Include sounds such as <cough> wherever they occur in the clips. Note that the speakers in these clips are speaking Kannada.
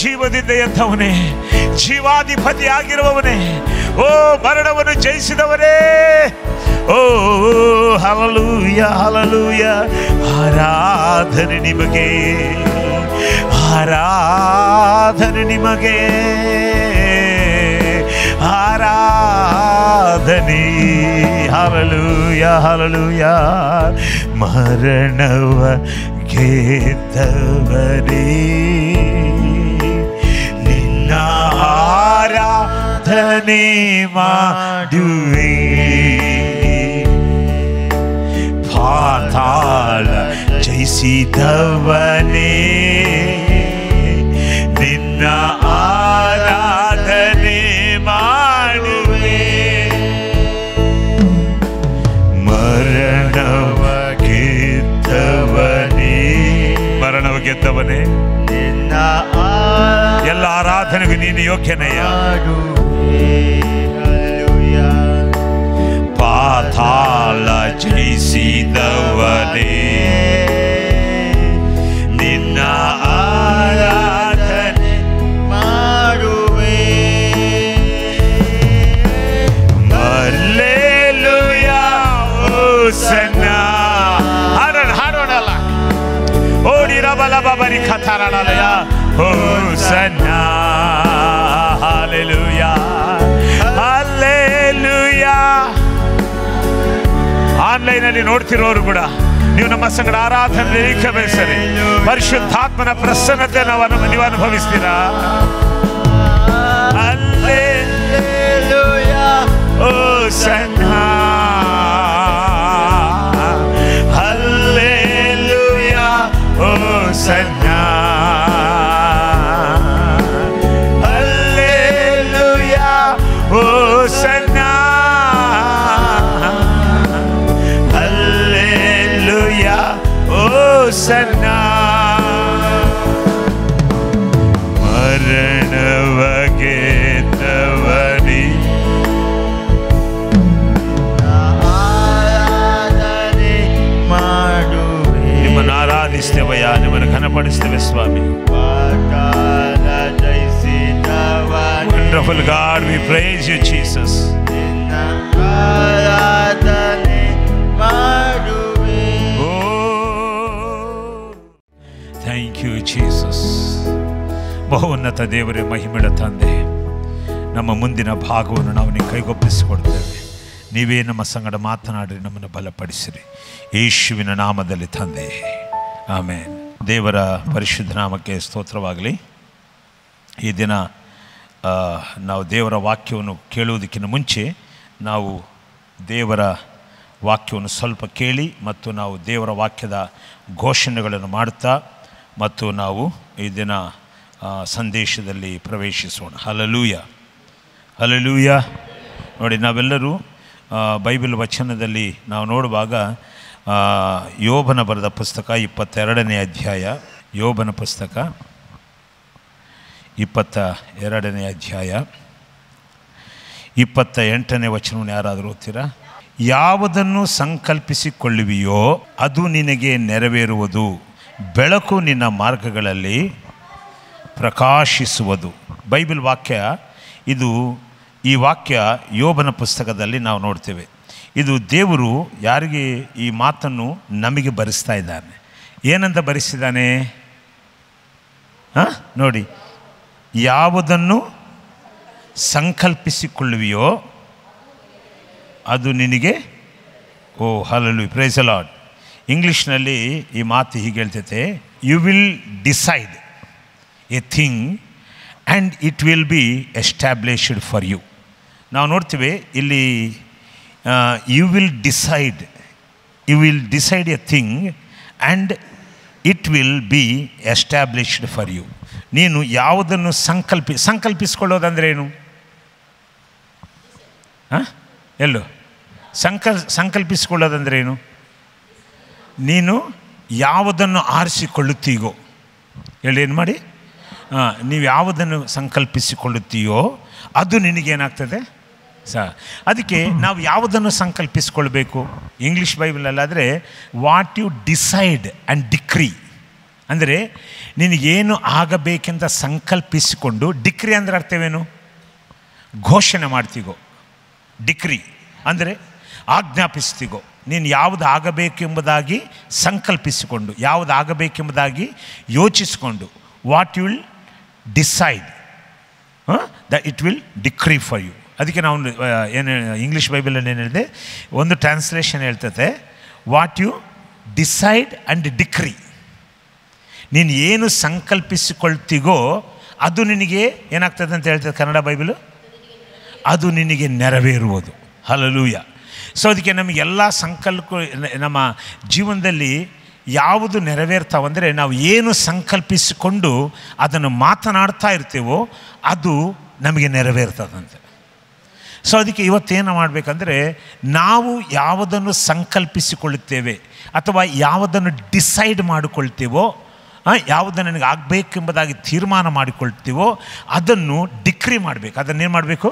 ಜೀವದಿಂದ ಎದ್ದವನೇ ಜೀವಾಧಿಪತಿ ಆಗಿರುವವನೇ ಓ ಮರಣವನ್ನು ಜಯಿಸಿದವನೇ ಓ ಹಲಲೂಯ ಹಲಲೂಯ ಆರಾಧನೆ ನಿಮಗೆ ಆರಾಧನೆ ನಿಮಗೆ ఆరాధని హలలుయ హలలుయ మరణవ గేతవరే నిన్న ఆరాధని మాడువే పాతాళ జైసిదవనే నిన్న ఆ ಪರಿಶುದ್ಧವನೇ ಎಲ್ಲ ಆರಾಧನೆಗೂ ನೀನು ಯೋಗ್ಯನೆಯ ಪಾತಾಳ ಜಯಿಸಿದವನೇ Hosanna. Hallelujah. Hallelujah. ಆನ್ಲೈನಲ್ಲಿ ನೋಡ್ತಿರೋರು ಕೂಡ ನೀವು ನಮ್ಮ ಸಂಗಡ ಆರಾಧನೆ ಏಕಬೇಸರಿ ಪರಿಶುದ್ಧಾತ್ಮನ ಪ್ರಸನ್ನತೆ ನಾವು ನೀವು ಅನುಭವಿಸ್ತೀರಾ ಅಲ್ಲೇ ಓ ಸಣ್ಣ ಅಲ್ಲೇ ಓ ಸಣ್ಣ ಮಹಿಮೆಪಡಿಸ್ತೇವೆ ಸ್ವಾಮಿ wonderful God we praise you Jesus thank you Jesus ಉನ್ನತ ದೇವರೇ ಮಹಿಮೆಯ ತಂದೆ ನಮ್ಮ ಮುಂದಿನ ಭಾಗವನ್ನು ನಾವು ನೀವು ಕೈಗೊಪ್ಪಿಸಿಕೊಡ್ತೇವೆ ನೀವೇ ನಮ್ಮ ಸಂಗಡ ಮಾತನಾಡಿರಿ ನಮ್ಮನ್ನು ಬಲಪಡಿಸಿರಿ ಯೇಸುವಿನ ನಾಮದಲ್ಲಿ ತಂದೆ ಆಮೇಲೆ ದೇವರ ಪರಿಶುದ್ಧ ನಾಮಕ್ಕೆ ಸ್ತೋತ್ರವಾಗಲಿ ಈ ದಿನ ನಾವು ದೇವರ ವಾಕ್ಯವನ್ನು ಕೇಳುವುದಕ್ಕಿಂತ ಮುಂಚೆ ನಾವು ದೇವರ ವಾಕ್ಯವನ್ನು ಸ್ವಲ್ಪ ಕೇಳಿ ಮತ್ತು ನಾವು ದೇವರ ವಾಕ್ಯದ ಘೋಷಣೆಗಳನ್ನು ಮಾಡ್ತಾ ಮತ್ತು ನಾವು ಈ ದಿನ ಸಂದೇಶದಲ್ಲಿ ಪ್ರವೇಶಿಸೋಣ ಹಲಲೂಯ ಹಲಲೂಯ ನೋಡಿ ನಾವೆಲ್ಲರೂ ಬೈಬಲ್ ವಚನದಲ್ಲಿ ನಾವು ನೋಡುವಾಗ ಯೋಬನ ಬರೆದ ಪುಸ್ತಕ ಇಪ್ಪತ್ತೆರಡನೇ ಅಧ್ಯಾಯ ಯೋಬನ ಪುಸ್ತಕ ಇಪ್ಪತ್ತ ಎರಡನೇ ಅಧ್ಯಾಯ ಇಪ್ಪತ್ತ ಎಂಟನೇ ವಚನವನ್ನು ಯಾರಾದರೂ ಓದ್ತೀರಾ ಯಾವುದನ್ನು ಸಂಕಲ್ಪಿಸಿಕೊಳ್ಳುವಿಯೋ ಅದು ನಿನಗೆ ನೆರವೇರುವುದು ಬೆಳಕು ನಿನ್ನ ಮಾರ್ಗಗಳಲ್ಲಿ ಪ್ರಕಾಶಿಸುವುದು ಬೈಬಲ್ ವಾಕ್ಯ ಇದು ಈ ವಾಕ್ಯ ಯೋಬನ ಪುಸ್ತಕದಲ್ಲಿ ನಾವು ನೋಡ್ತೇವೆ ಇದು ದೇವರು ಯಾರಿಗೆ ಈ ಮಾತನ್ನು ನಮಗೆ ಬರೆಸ್ತಾ ಇದ್ದಾನೆ ಏನಂತ ಬರೆಸಿದ್ದಾನೆ ಹಾಂ ನೋಡಿ ಯಾವುದನ್ನು ಸಂಕಲ್ಪಿಸಿಕೊಳ್ಳುವೆಯೋ ಅದು ನಿನಗೆ ಓ ಹಲಲು ಪ್ರೈಸ್ ಅಲಾಡ್ ಇಂಗ್ಲೀಷ್ನಲ್ಲಿ ಈ ಮಾತು ಹೀಗೆ ಹೇಳ್ತೈತೆ you will decide a thing and it will be established for you ನಾವು ನೋಡ್ತೀವಿ ಇಲ್ಲಿ uh, you will decide, you will decide a thing and it will be established for you ನೀನು ಯಾವುದನ್ನು ಸಂಕಲ್ಪಿ ಸಂಕಲ್ಪಿಸ್ಕೊಳ್ಳೋದಂದ್ರೆ ಏನು ಹಾಂ ಎಲ್ಲೋ ಸಂಕಲ್ ಸಂಕಲ್ಪಿಸ್ಕೊಳ್ಳೋದಂದ್ರೆ ಏನು ನೀನು ಯಾವುದನ್ನು ಆರಿಸಿಕೊಳ್ಳುತ್ತೀಗೋ ಹೇಳಿ ಏನು ಮಾಡಿ ಹಾಂ ನೀವು ಯಾವುದನ್ನು ಸಂಕಲ್ಪಿಸಿಕೊಳ್ಳುತ್ತೀಯೋ ಅದು ನಿನಗೇನಾಗ್ತದೆ ಸ ಅದಕ್ಕೆ ನಾವು ಯಾವುದನ್ನು ಸಂಕಲ್ಪಿಸ್ಕೊಳ್ಬೇಕು ಇಂಗ್ಲೀಷ್ ಬೈಬಲಲ್ಲಾದರೆ what you decide and decree ಅಂದರೆ ನಿನಗೇನು ಆಗಬೇಕೆಂತ ಸಂಕಲ್ಪಿಸಿಕೊಂಡು ಡಿಕ್ರಿ ಅಂದರೆ ಅರ್ಥವೇನು ಘೋಷಣೆ ಮಾಡ್ತೀಗೋ ಡಿಕ್ರಿ ಅಂದರೆ ಆಜ್ಞಾಪಿಸ್ತೀಗೋ ನೀನು ಯಾವುದು ಆಗಬೇಕೆಂಬುದಾಗಿ ಸಂಕಲ್ಪಿಸಿಕೊಂಡು ಯಾವುದು ಆಗಬೇಕೆಂಬುದಾಗಿ ಯೋಚಿಸಿಕೊಂಡು what you will decide the it will decree for you ಅದಕ್ಕೆ ನಾವು ಏನು ಇಂಗ್ಲೀಷ್ ಬೈಬಲಲ್ಲಿ ಏನು ಹೇಳಿದೆ ಒಂದು ಟ್ರಾನ್ಸ್ಲೇಷನ್ ಹೇಳ್ತದೆ what you decide and decree ನೀನು ಏನು ಸಂಕಲ್ಪಿಸಿಕೊಳ್ತೀಗೋ ಅದು ನಿನಗೆ ಏನಾಗ್ತದೆ ಅಂತ ಹೇಳ್ತದೆ ಕನ್ನಡ ಬೈಬಲು ಅದು ನಿನಗೆ ನೆರವೇರುವುದು ಹಲಲೂಯ ಸೊ ಅದಕ್ಕೆ ನಮಗೆಲ್ಲ ಸಂಕಲ್ಪ ನಮ್ಮ ಜೀವನದಲ್ಲಿ ಯಾವುದು ನೆರವೇರ್ತಾವಂದರೆ ನಾವು ಏನು ಸಂಕಲ್ಪಿಸಿಕೊಂಡು ಅದನ್ನು ಮಾತನಾಡ್ತಾ ಇರ್ತೀವೋ ಅದು ನಮಗೆ ನೆರವೇರ್ತದಂತೆ ಸೊ ಅದಕ್ಕೆ ಇವತ್ತೇನು ಮಾಡಬೇಕಂದ್ರೆ ನಾವು ಯಾವುದನ್ನು ಸಂಕಲ್ಪಿಸಿಕೊಳ್ಳುತ್ತೇವೆ ಅಥವಾ ಯಾವುದನ್ನು ಡಿಸೈಡ್ ಮಾಡಿಕೊಳ್ತೀವೋ ಯಾವುದನ್ನು ನನಗೆ ಆಗಬೇಕೆಂಬುದಾಗಿ ತೀರ್ಮಾನ ಮಾಡಿಕೊಳ್ತೀವೋ ಅದನ್ನು ಡಿಕ್ರಿ ಮಾಡಬೇಕು ಏನು ಮಾಡಬೇಕು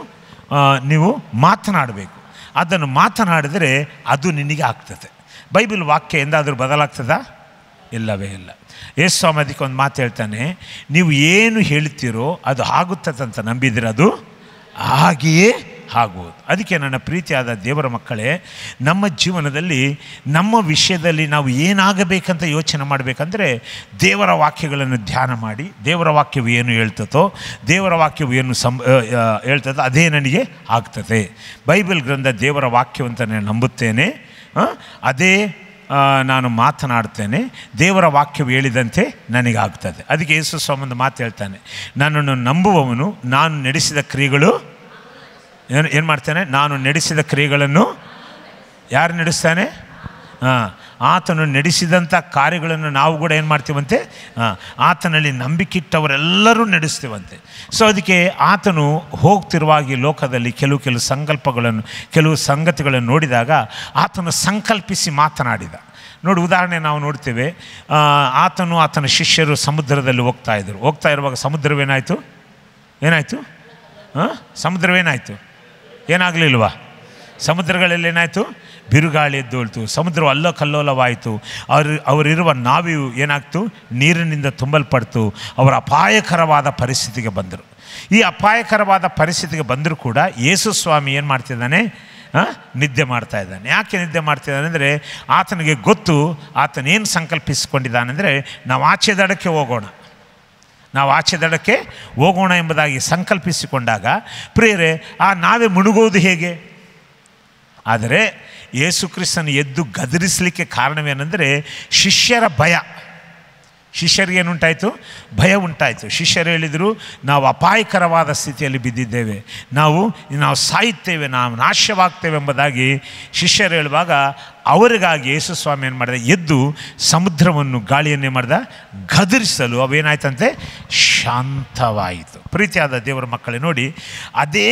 ನೀವು ಮಾತನಾಡಬೇಕು ಅದನ್ನು ಮಾತನಾಡಿದರೆ ಅದು ನಿನಗೆ ಆಗ್ತದೆ ಬೈಬಲ್ ವಾಕ್ಯ ಎಂದಾದರೂ ಬದಲಾಗ್ತದಾ ಇಲ್ಲವೇ ಇಲ್ಲ ಯೇಸು ಸ್ವಾಮಿ ಅದಕ್ಕೆ ಒಂದು ಮಾತು ಹೇಳ್ತಾನೆ ನೀವು ಏನು ಹೇಳ್ತೀರೋ ಅದು ಆಗುತ್ತದೆ ಅಂತ ನಂಬಿದರೆ ಅದು ಹಾಗೆಯೇ ಆಗುವುದು ಅದಕ್ಕೆ ನನ್ನ ಪ್ರೀತಿಯಾದ ದೇವರ ಮಕ್ಕಳೇ ನಮ್ಮ ಜೀವನದಲ್ಲಿ ನಮ್ಮ ವಿಷಯದಲ್ಲಿ ನಾವು ಏನಾಗಬೇಕಂತ ಯೋಚನೆ ಮಾಡಬೇಕಂದ್ರೆ ದೇವರ ವಾಕ್ಯಗಳನ್ನು ಧ್ಯಾನ ಮಾಡಿ ದೇವರ ವಾಕ್ಯವು ಏನು ಹೇಳ್ತದೋ ದೇವರ ವಾಕ್ಯವು ಏನು ಸಂ ಹೇಳ್ತದೋ ಅದೇ ನನಗೆ ಆಗ್ತದೆ ಬೈಬಲ್ ಗ್ರಂಥ ದೇವರ ವಾಕ್ಯವಂತ ನಾನು ನಂಬುತ್ತೇನೆ ಅದೇ ನಾನು ಮಾತನಾಡ್ತೇನೆ ದೇವರ ವಾಕ್ಯವು ಹೇಳಿದಂತೆ ನನಗಾಗ್ತದೆ ಅದಕ್ಕೆ ಯೇಸು ಒಂದು ಮಾತು ಹೇಳ್ತಾನೆ ನನ್ನನ್ನು ನಂಬುವವನು ನಾನು ನಡೆಸಿದ ಕ್ರಿಯೆಗಳು ಏನು ಏನು ಮಾಡ್ತಾನೆ ನಾನು ನಡೆಸಿದ ಕ್ರಿಯೆಗಳನ್ನು ಯಾರು ನಡೆಸ್ತಾನೆ ಹಾಂ ಆತನು ನಡೆಸಿದಂಥ ಕಾರ್ಯಗಳನ್ನು ನಾವು ಕೂಡ ಏನು ಮಾಡ್ತೀವಂತೆ ಆತನಲ್ಲಿ ಇಟ್ಟವರೆಲ್ಲರೂ ನಡೆಸ್ತೀವಂತೆ ಸೊ ಅದಕ್ಕೆ ಆತನು ಹೋಗ್ತಿರುವಾಗ ಈ ಲೋಕದಲ್ಲಿ ಕೆಲವು ಕೆಲವು ಸಂಕಲ್ಪಗಳನ್ನು ಕೆಲವು ಸಂಗತಿಗಳನ್ನು ನೋಡಿದಾಗ ಆತನು ಸಂಕಲ್ಪಿಸಿ ಮಾತನಾಡಿದ ನೋಡಿ ಉದಾಹರಣೆ ನಾವು ನೋಡ್ತೇವೆ ಆತನು ಆತನ ಶಿಷ್ಯರು ಸಮುದ್ರದಲ್ಲಿ ಹೋಗ್ತಾ ಇದ್ದರು ಹೋಗ್ತಾ ಇರುವಾಗ ಸಮುದ್ರವೇನಾಯಿತು ಏನಾಯಿತು ಹಾಂ ಸಮುದ್ರವೇನಾಯಿತು ಏನಾಗಲಿಲ್ವ ಸಮುದ್ರಗಳಲ್ಲಿ ಏನಾಯಿತು ಬಿರುಗಾಳಿ ಎದ್ದೋಳ್ತು ಸಮುದ್ರ ಅಲ್ಲೋ ಕಲ್ಲೋಲವಾಯಿತು ಅವರು ಅವರಿರುವ ನಾವಿಯು ಏನಾಗ್ತು ನೀರಿನಿಂದ ತುಂಬಲ್ಪಡ್ತು ಅವರ ಅಪಾಯಕರವಾದ ಪರಿಸ್ಥಿತಿಗೆ ಬಂದರು ಈ ಅಪಾಯಕರವಾದ ಪರಿಸ್ಥಿತಿಗೆ ಬಂದರೂ ಕೂಡ ಯೇಸು ಸ್ವಾಮಿ ಏನು ಮಾಡ್ತಿದ್ದಾನೆ ನಿದ್ದೆ ಮಾಡ್ತಾ ಇದ್ದಾನೆ ಯಾಕೆ ನಿದ್ದೆ ಮಾಡ್ತಿದ್ದಾನೆ ಅಂದರೆ ಆತನಿಗೆ ಗೊತ್ತು ಆತನೇನು ಸಂಕಲ್ಪಿಸಿಕೊಂಡಿದ್ದಾನೆಂದರೆ ನಾವು ಆಚೆ ದಡಕ್ಕೆ ಹೋಗೋಣ ನಾವು ಆಚೆ ದಡಕ್ಕೆ ಹೋಗೋಣ ಎಂಬುದಾಗಿ ಸಂಕಲ್ಪಿಸಿಕೊಂಡಾಗ ಪ್ರಿಯರೇ ಆ ನಾವೇ ಮುಣುಗೋದು ಹೇಗೆ ಆದರೆ ಯೇಸು ಕ್ರಿಸ್ತನ ಎದ್ದು ಗದರಿಸಲಿಕ್ಕೆ ಕಾರಣವೇನೆಂದರೆ ಶಿಷ್ಯರ ಭಯ ಶಿಷ್ಯರಿಗೆ ಏನುಂಟಾಯಿತು ಭಯ ಉಂಟಾಯಿತು ಶಿಷ್ಯರು ಹೇಳಿದರು ನಾವು ಅಪಾಯಕರವಾದ ಸ್ಥಿತಿಯಲ್ಲಿ ಬಿದ್ದಿದ್ದೇವೆ ನಾವು ನಾವು ಸಾಯುತ್ತೇವೆ ನಾವು ನಾಶವಾಗ್ತೇವೆ ಎಂಬುದಾಗಿ ಶಿಷ್ಯರು ಹೇಳುವಾಗ ಅವರಿಗಾಗಿ ಯೇಸು ಸ್ವಾಮಿ ಏನು ಮಾಡಿದ ಎದ್ದು ಸಮುದ್ರವನ್ನು ಗಾಳಿಯನ್ನೇ ಮಾಡಿದ ಗದರಿಸಲು ಅವೇನಾಯ್ತಂತೆ ಶಾಂತವಾಯಿತು ಪ್ರೀತಿಯಾದ ದೇವರ ಮಕ್ಕಳೇ ನೋಡಿ ಅದೇ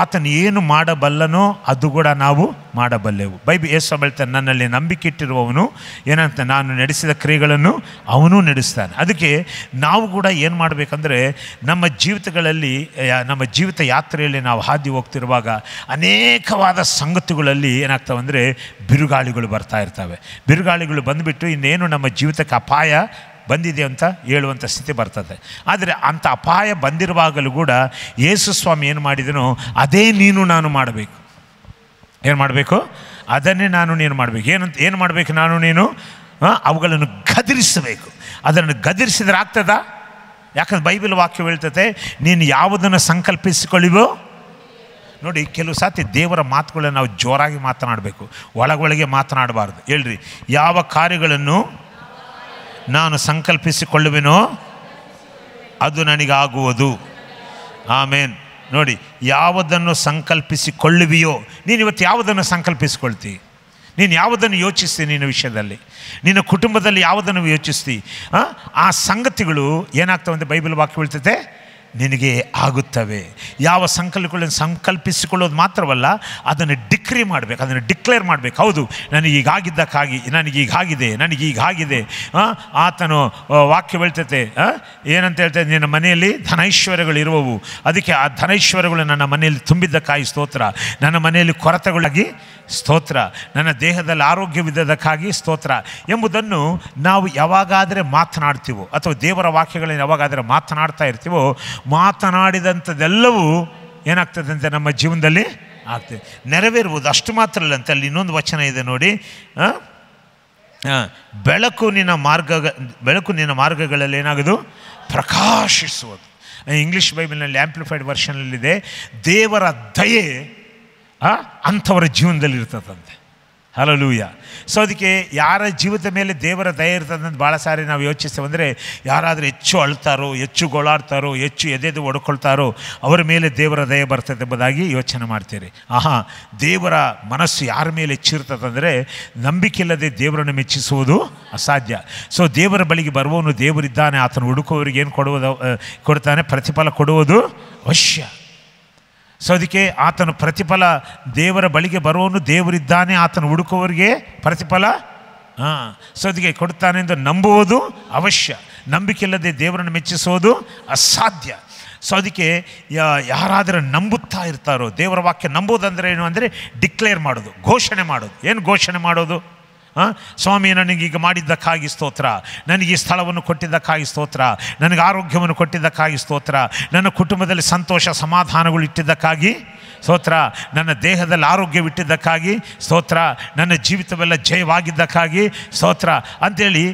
ಆತನು ಏನು ಮಾಡಬಲ್ಲನೋ ಅದು ಕೂಡ ನಾವು ಮಾಡಬಲ್ಲೆವು ಬೈಬಿ ಯೇಸು ಹೇಳ್ತಾನೆ ನನ್ನಲ್ಲಿ ನಂಬಿಕೆ ಇಟ್ಟಿರುವವನು ಏನಂತ ನಾನು ನಡೆಸಿದ ಕ್ರಿಯೆಗಳನ್ನು ಅವನು ನಡೆಸ್ತಾನೆ ಅದಕ್ಕೆ ನಾವು ನಾವು ಕೂಡ ಏನು ಮಾಡಬೇಕಂದ್ರೆ ನಮ್ಮ ಜೀವಿತಗಳಲ್ಲಿ ನಮ್ಮ ಜೀವಿತ ಯಾತ್ರೆಯಲ್ಲಿ ನಾವು ಹಾದಿ ಹೋಗ್ತಿರುವಾಗ ಅನೇಕವಾದ ಸಂಗತಿಗಳಲ್ಲಿ ಅಂದರೆ ಬಿರುಗಾಳಿಗಳು ಬರ್ತಾ ಇರ್ತವೆ ಬಿರುಗಾಳಿಗಳು ಬಂದುಬಿಟ್ಟು ಇನ್ನೇನು ನಮ್ಮ ಜೀವಿತಕ್ಕೆ ಅಪಾಯ ಬಂದಿದೆ ಅಂತ ಹೇಳುವಂಥ ಸ್ಥಿತಿ ಬರ್ತದೆ ಆದರೆ ಅಂಥ ಅಪಾಯ ಬಂದಿರುವಾಗಲೂ ಕೂಡ ಯೇಸು ಸ್ವಾಮಿ ಏನು ಮಾಡಿದನೋ ಅದೇ ನೀನು ನಾನು ಮಾಡಬೇಕು ಏನು ಮಾಡಬೇಕು ಅದನ್ನೇ ನಾನು ನೀನು ಮಾಡಬೇಕು ಏನಂತ ಏನು ಮಾಡಬೇಕು ನಾನು ನೀನು ಅವುಗಳನ್ನು ಗದರಿಸಬೇಕು ಅದನ್ನು ಗದರಿಸಿದ್ರೆ ಆಗ್ತದ ಯಾಕಂದ್ರೆ ಬೈಬಲ್ ವಾಕ್ಯ ಹೇಳ್ತದೆ ನೀನು ಯಾವುದನ್ನು ಸಂಕಲ್ಪಿಸಿಕೊಳ್ಳಿವೋ ನೋಡಿ ಕೆಲವು ಸಾತಿ ದೇವರ ಮಾತುಗಳನ್ನು ನಾವು ಜೋರಾಗಿ ಮಾತನಾಡಬೇಕು ಒಳಗೊಳಗೆ ಮಾತನಾಡಬಾರ್ದು ಹೇಳ್ರಿ ಯಾವ ಕಾರ್ಯಗಳನ್ನು ನಾನು ಸಂಕಲ್ಪಿಸಿಕೊಳ್ಳುವೆನೋ ಅದು ನನಗಾಗುವುದು ಆಮೇನ್ ನೋಡಿ ಯಾವುದನ್ನು ಸಂಕಲ್ಪಿಸಿಕೊಳ್ಳುವಿಯೋ ನೀನು ಇವತ್ತು ಯಾವುದನ್ನು ಸಂಕಲ್ಪಿಸಿಕೊಳ್ತೀವಿ ನೀನು ಯಾವುದನ್ನು ಯೋಚಿಸ್ತೀನಿ ನಿನ್ನ ವಿಷಯದಲ್ಲಿ ನಿನ್ನ ಕುಟುಂಬದಲ್ಲಿ ಯಾವುದನ್ನು ಯೋಚಿಸ್ತೀ ಆ ಸಂಗತಿಗಳು ಏನಾಗ್ತವೆ ಅಂತ ಬೈಬಲ್ ವಾಕ್ಯ ಬೀಳ್ತದೆ ನಿನಗೆ ಆಗುತ್ತವೆ ಯಾವ ಸಂಕಲ್ಪಗಳನ್ನು ಸಂಕಲ್ಪಿಸಿಕೊಳ್ಳೋದು ಮಾತ್ರವಲ್ಲ ಅದನ್ನು ಡಿಕ್ರಿ ಮಾಡಬೇಕು ಅದನ್ನು ಡಿಕ್ಲೇರ್ ಮಾಡಬೇಕು ಹೌದು ನನಗೀಗಾಗಿದ್ದಕ್ಕಾಗಿ ನನಗೀಗಾಗಿದೆ ನನಗೀಗಾಗಿದೆ ಆತನು ವಾಕ್ಯ ಹೇಳ್ತೈತೆ ಏನಂತ ಹೇಳ್ತೈತೆ ನಿನ್ನ ಮನೆಯಲ್ಲಿ ಧನೈಶ್ವರ್ಯಗಳಿರುವವು ಅದಕ್ಕೆ ಆ ಧನೈಶ್ವರ್ಯಗಳು ನನ್ನ ಮನೆಯಲ್ಲಿ ತುಂಬಿದ್ದಕ್ಕಾಗಿ ಸ್ತೋತ್ರ ನನ್ನ ಮನೆಯಲ್ಲಿ ಕೊರತೆಗಳಾಗಿ ಸ್ತೋತ್ರ ನನ್ನ ದೇಹದಲ್ಲಿ ಆರೋಗ್ಯವಿದ್ದದಕ್ಕಾಗಿ ಸ್ತೋತ್ರ ಎಂಬುದನ್ನು ನಾವು ಯಾವಾಗಾದರೆ ಮಾತನಾಡ್ತೀವೋ ಅಥವಾ ದೇವರ ವಾಕ್ಯಗಳನ್ನು ಯಾವಾಗಾದರೆ ಮಾತನಾಡ್ತಾ ಇರ್ತೀವೋ ಮಾತನಾಡಿದಂಥದ್ದೆಲ್ಲವೂ ಏನಾಗ್ತದೆ ಅಂತ ನಮ್ಮ ಜೀವನದಲ್ಲಿ ಆಗ್ತದೆ ನೆರವೇರ್ಬೋದು ಅಷ್ಟು ಮಾತ್ರ ಅಲ್ಲಂತೆ ಅಲ್ಲಿ ಇನ್ನೊಂದು ವಚನ ಇದೆ ನೋಡಿ ಬೆಳಕು ನಿನ್ನ ಮಾರ್ಗ ಬೆಳಕು ನಿನ್ನ ಮಾರ್ಗಗಳಲ್ಲಿ ಏನಾಗೋದು ಪ್ರಕಾಶಿಸುವುದು ಇಂಗ್ಲೀಷ್ ಬೈಬಲ್ನಲ್ಲಿ ಆ್ಯಂಪ್ಲಿಫೈಡ್ ವರ್ಷನಲ್ಲಿದೆ ದೇವರ ದಯೆ ಅಂಥವರ ಜೀವನದಲ್ಲಿ ಇರ್ತದಂತೆ ಹಲಲೂಯ ಸೊ ಅದಕ್ಕೆ ಯಾರ ಜೀವದ ಮೇಲೆ ದೇವರ ದಯ ಅಂತ ಭಾಳ ಸಾರಿ ನಾವು ಯೋಚಿಸ್ತೇವೆ ಅಂದರೆ ಯಾರಾದರೂ ಹೆಚ್ಚು ಅಳ್ತಾರೋ ಹೆಚ್ಚು ಗೋಳಾಡ್ತಾರೋ ಹೆಚ್ಚು ಎದೆದು ಒಡ್ಕೊಳ್ತಾರೋ ಅವರ ಮೇಲೆ ದೇವರ ದಯ ಬರ್ತದೆ ಎಂಬುದಾಗಿ ಯೋಚನೆ ಮಾಡ್ತೀರಿ ಆಹಾ ದೇವರ ಮನಸ್ಸು ಯಾರ ಮೇಲೆ ಹೆಚ್ಚಿರ್ತದಂದರೆ ಇಲ್ಲದೆ ದೇವರನ್ನು ಮೆಚ್ಚಿಸುವುದು ಅಸಾಧ್ಯ ಸೊ ದೇವರ ಬಳಿಗೆ ಬರುವವನು ದೇವರಿದ್ದಾನೆ ಆತನು ಹುಡುಕುವವರಿಗೆ ಏನು ಕೊಡುವುದು ಕೊಡ್ತಾನೆ ಪ್ರತಿಫಲ ಕೊಡುವುದು ಅವಶ್ಯ ಸೊ ಅದಕ್ಕೆ ಆತನು ಪ್ರತಿಫಲ ದೇವರ ಬಳಿಗೆ ಬರುವವನು ದೇವರಿದ್ದಾನೆ ಆತನು ಹುಡುಕುವವರಿಗೆ ಪ್ರತಿಫಲ ಹಾಂ ಸೊ ಅದಕ್ಕೆ ಕೊಡ್ತಾನೆ ಎಂದು ನಂಬುವುದು ಅವಶ್ಯ ನಂಬಿಕೆ ಇಲ್ಲದೆ ದೇವರನ್ನು ಮೆಚ್ಚಿಸೋದು ಅಸಾಧ್ಯ ಸೊ ಅದಕ್ಕೆ ಯಾರಾದರೂ ನಂಬುತ್ತಾ ಇರ್ತಾರೋ ದೇವರ ವಾಕ್ಯ ನಂಬುವುದಂದರೆ ಏನು ಅಂದರೆ ಡಿಕ್ಲೇರ್ ಮಾಡೋದು ಘೋಷಣೆ ಮಾಡೋದು ಏನು ಘೋಷಣೆ ಮಾಡೋದು ಸ್ವಾಮಿ ನನಗೀಗ ಮಾಡಿದ್ದಕ್ಕಾಗಿ ಸ್ತೋತ್ರ ನನಗೆ ಈ ಸ್ಥಳವನ್ನು ಕೊಟ್ಟಿದ್ದಕ್ಕಾಗಿ ಸ್ತೋತ್ರ ನನಗೆ ಆರೋಗ್ಯವನ್ನು ಕೊಟ್ಟಿದ್ದಕ್ಕಾಗಿ ಸ್ತೋತ್ರ ನನ್ನ ಕುಟುಂಬದಲ್ಲಿ ಸಂತೋಷ ಸಮಾಧಾನಗಳು ಇಟ್ಟಿದ್ದಕ್ಕಾಗಿ ಸ್ತೋತ್ರ ನನ್ನ ದೇಹದಲ್ಲಿ ಆರೋಗ್ಯವಿಟ್ಟಿದ್ದಕ್ಕಾಗಿ ಸ್ತೋತ್ರ ನನ್ನ ಜೀವಿತವೆಲ್ಲ ಜಯವಾಗಿದ್ದಕ್ಕಾಗಿ ಸ್ತೋತ್ರ ಅಂಥೇಳಿ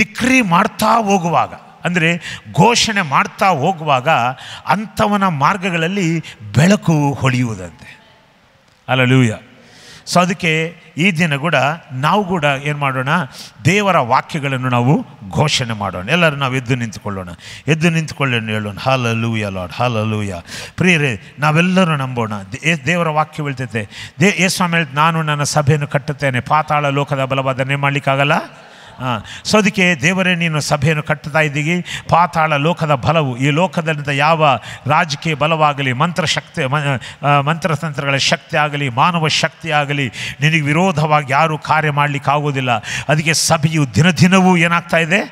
ಡಿಕ್ರಿ ಮಾಡ್ತಾ ಹೋಗುವಾಗ ಅಂದರೆ ಘೋಷಣೆ ಮಾಡ್ತಾ ಹೋಗುವಾಗ ಅಂಥವನ ಮಾರ್ಗಗಳಲ್ಲಿ ಬೆಳಕು ಹೊಳೆಯುವುದಂತೆ ಅಲ್ಲ ಲೂಯ್ಯ ಸೊ ಅದಕ್ಕೆ ಈ ದಿನ ಕೂಡ ನಾವು ಕೂಡ ಏನು ಮಾಡೋಣ ದೇವರ ವಾಕ್ಯಗಳನ್ನು ನಾವು ಘೋಷಣೆ ಮಾಡೋಣ ಎಲ್ಲರೂ ನಾವು ಎದ್ದು ನಿಂತುಕೊಳ್ಳೋಣ ಎದ್ದು ನಿಂತುಕೊಳ್ಳೋಣ ಹೇಳೋಣ ಹಾಲ ಲೂಯ ಲಾಡ್ ಹಾಲ ಲೂಯ ಪ್ರಿಯರೇ ನಾವೆಲ್ಲರೂ ನಂಬೋಣ ದೇವರ ವಾಕ್ಯ ಬೀಳ್ತೈತೆ ದೇ ಯೇಸ್ವಾಮಿ ಹೇಳ್ತು ನಾನು ನನ್ನ ಸಭೆಯನ್ನು ಕಟ್ಟುತ್ತೇನೆ ಪಾತಾಳ ಲೋಕದ ಬಲವಾದನೆ ಮಾಡಲಿಕ್ಕಾಗಲ್ಲ ಹಾಂ ಸೊ ಅದಕ್ಕೆ ದೇವರೇ ನೀನು ಸಭೆಯನ್ನು ಕಟ್ಟುತ್ತಾ ಇದ್ದೀವಿ ಪಾತಾಳ ಲೋಕದ ಬಲವು ಈ ಲೋಕದಲ್ಲಿದ್ದ ಯಾವ ರಾಜಕೀಯ ಬಲವಾಗಲಿ ಮಂತ್ರಶಕ್ತಿ ಮಂತ್ರತಂತ್ರಗಳ ಶಕ್ತಿ ಆಗಲಿ ಮಾನವ ಶಕ್ತಿ ಆಗಲಿ ನಿನಗೆ ವಿರೋಧವಾಗಿ ಯಾರೂ ಕಾರ್ಯ ಮಾಡಲಿಕ್ಕಾಗೋದಿಲ್ಲ ಅದಕ್ಕೆ ಸಭೆಯು ದಿನದಿನವೂ ಏನಾಗ್ತಾ ಇದೆ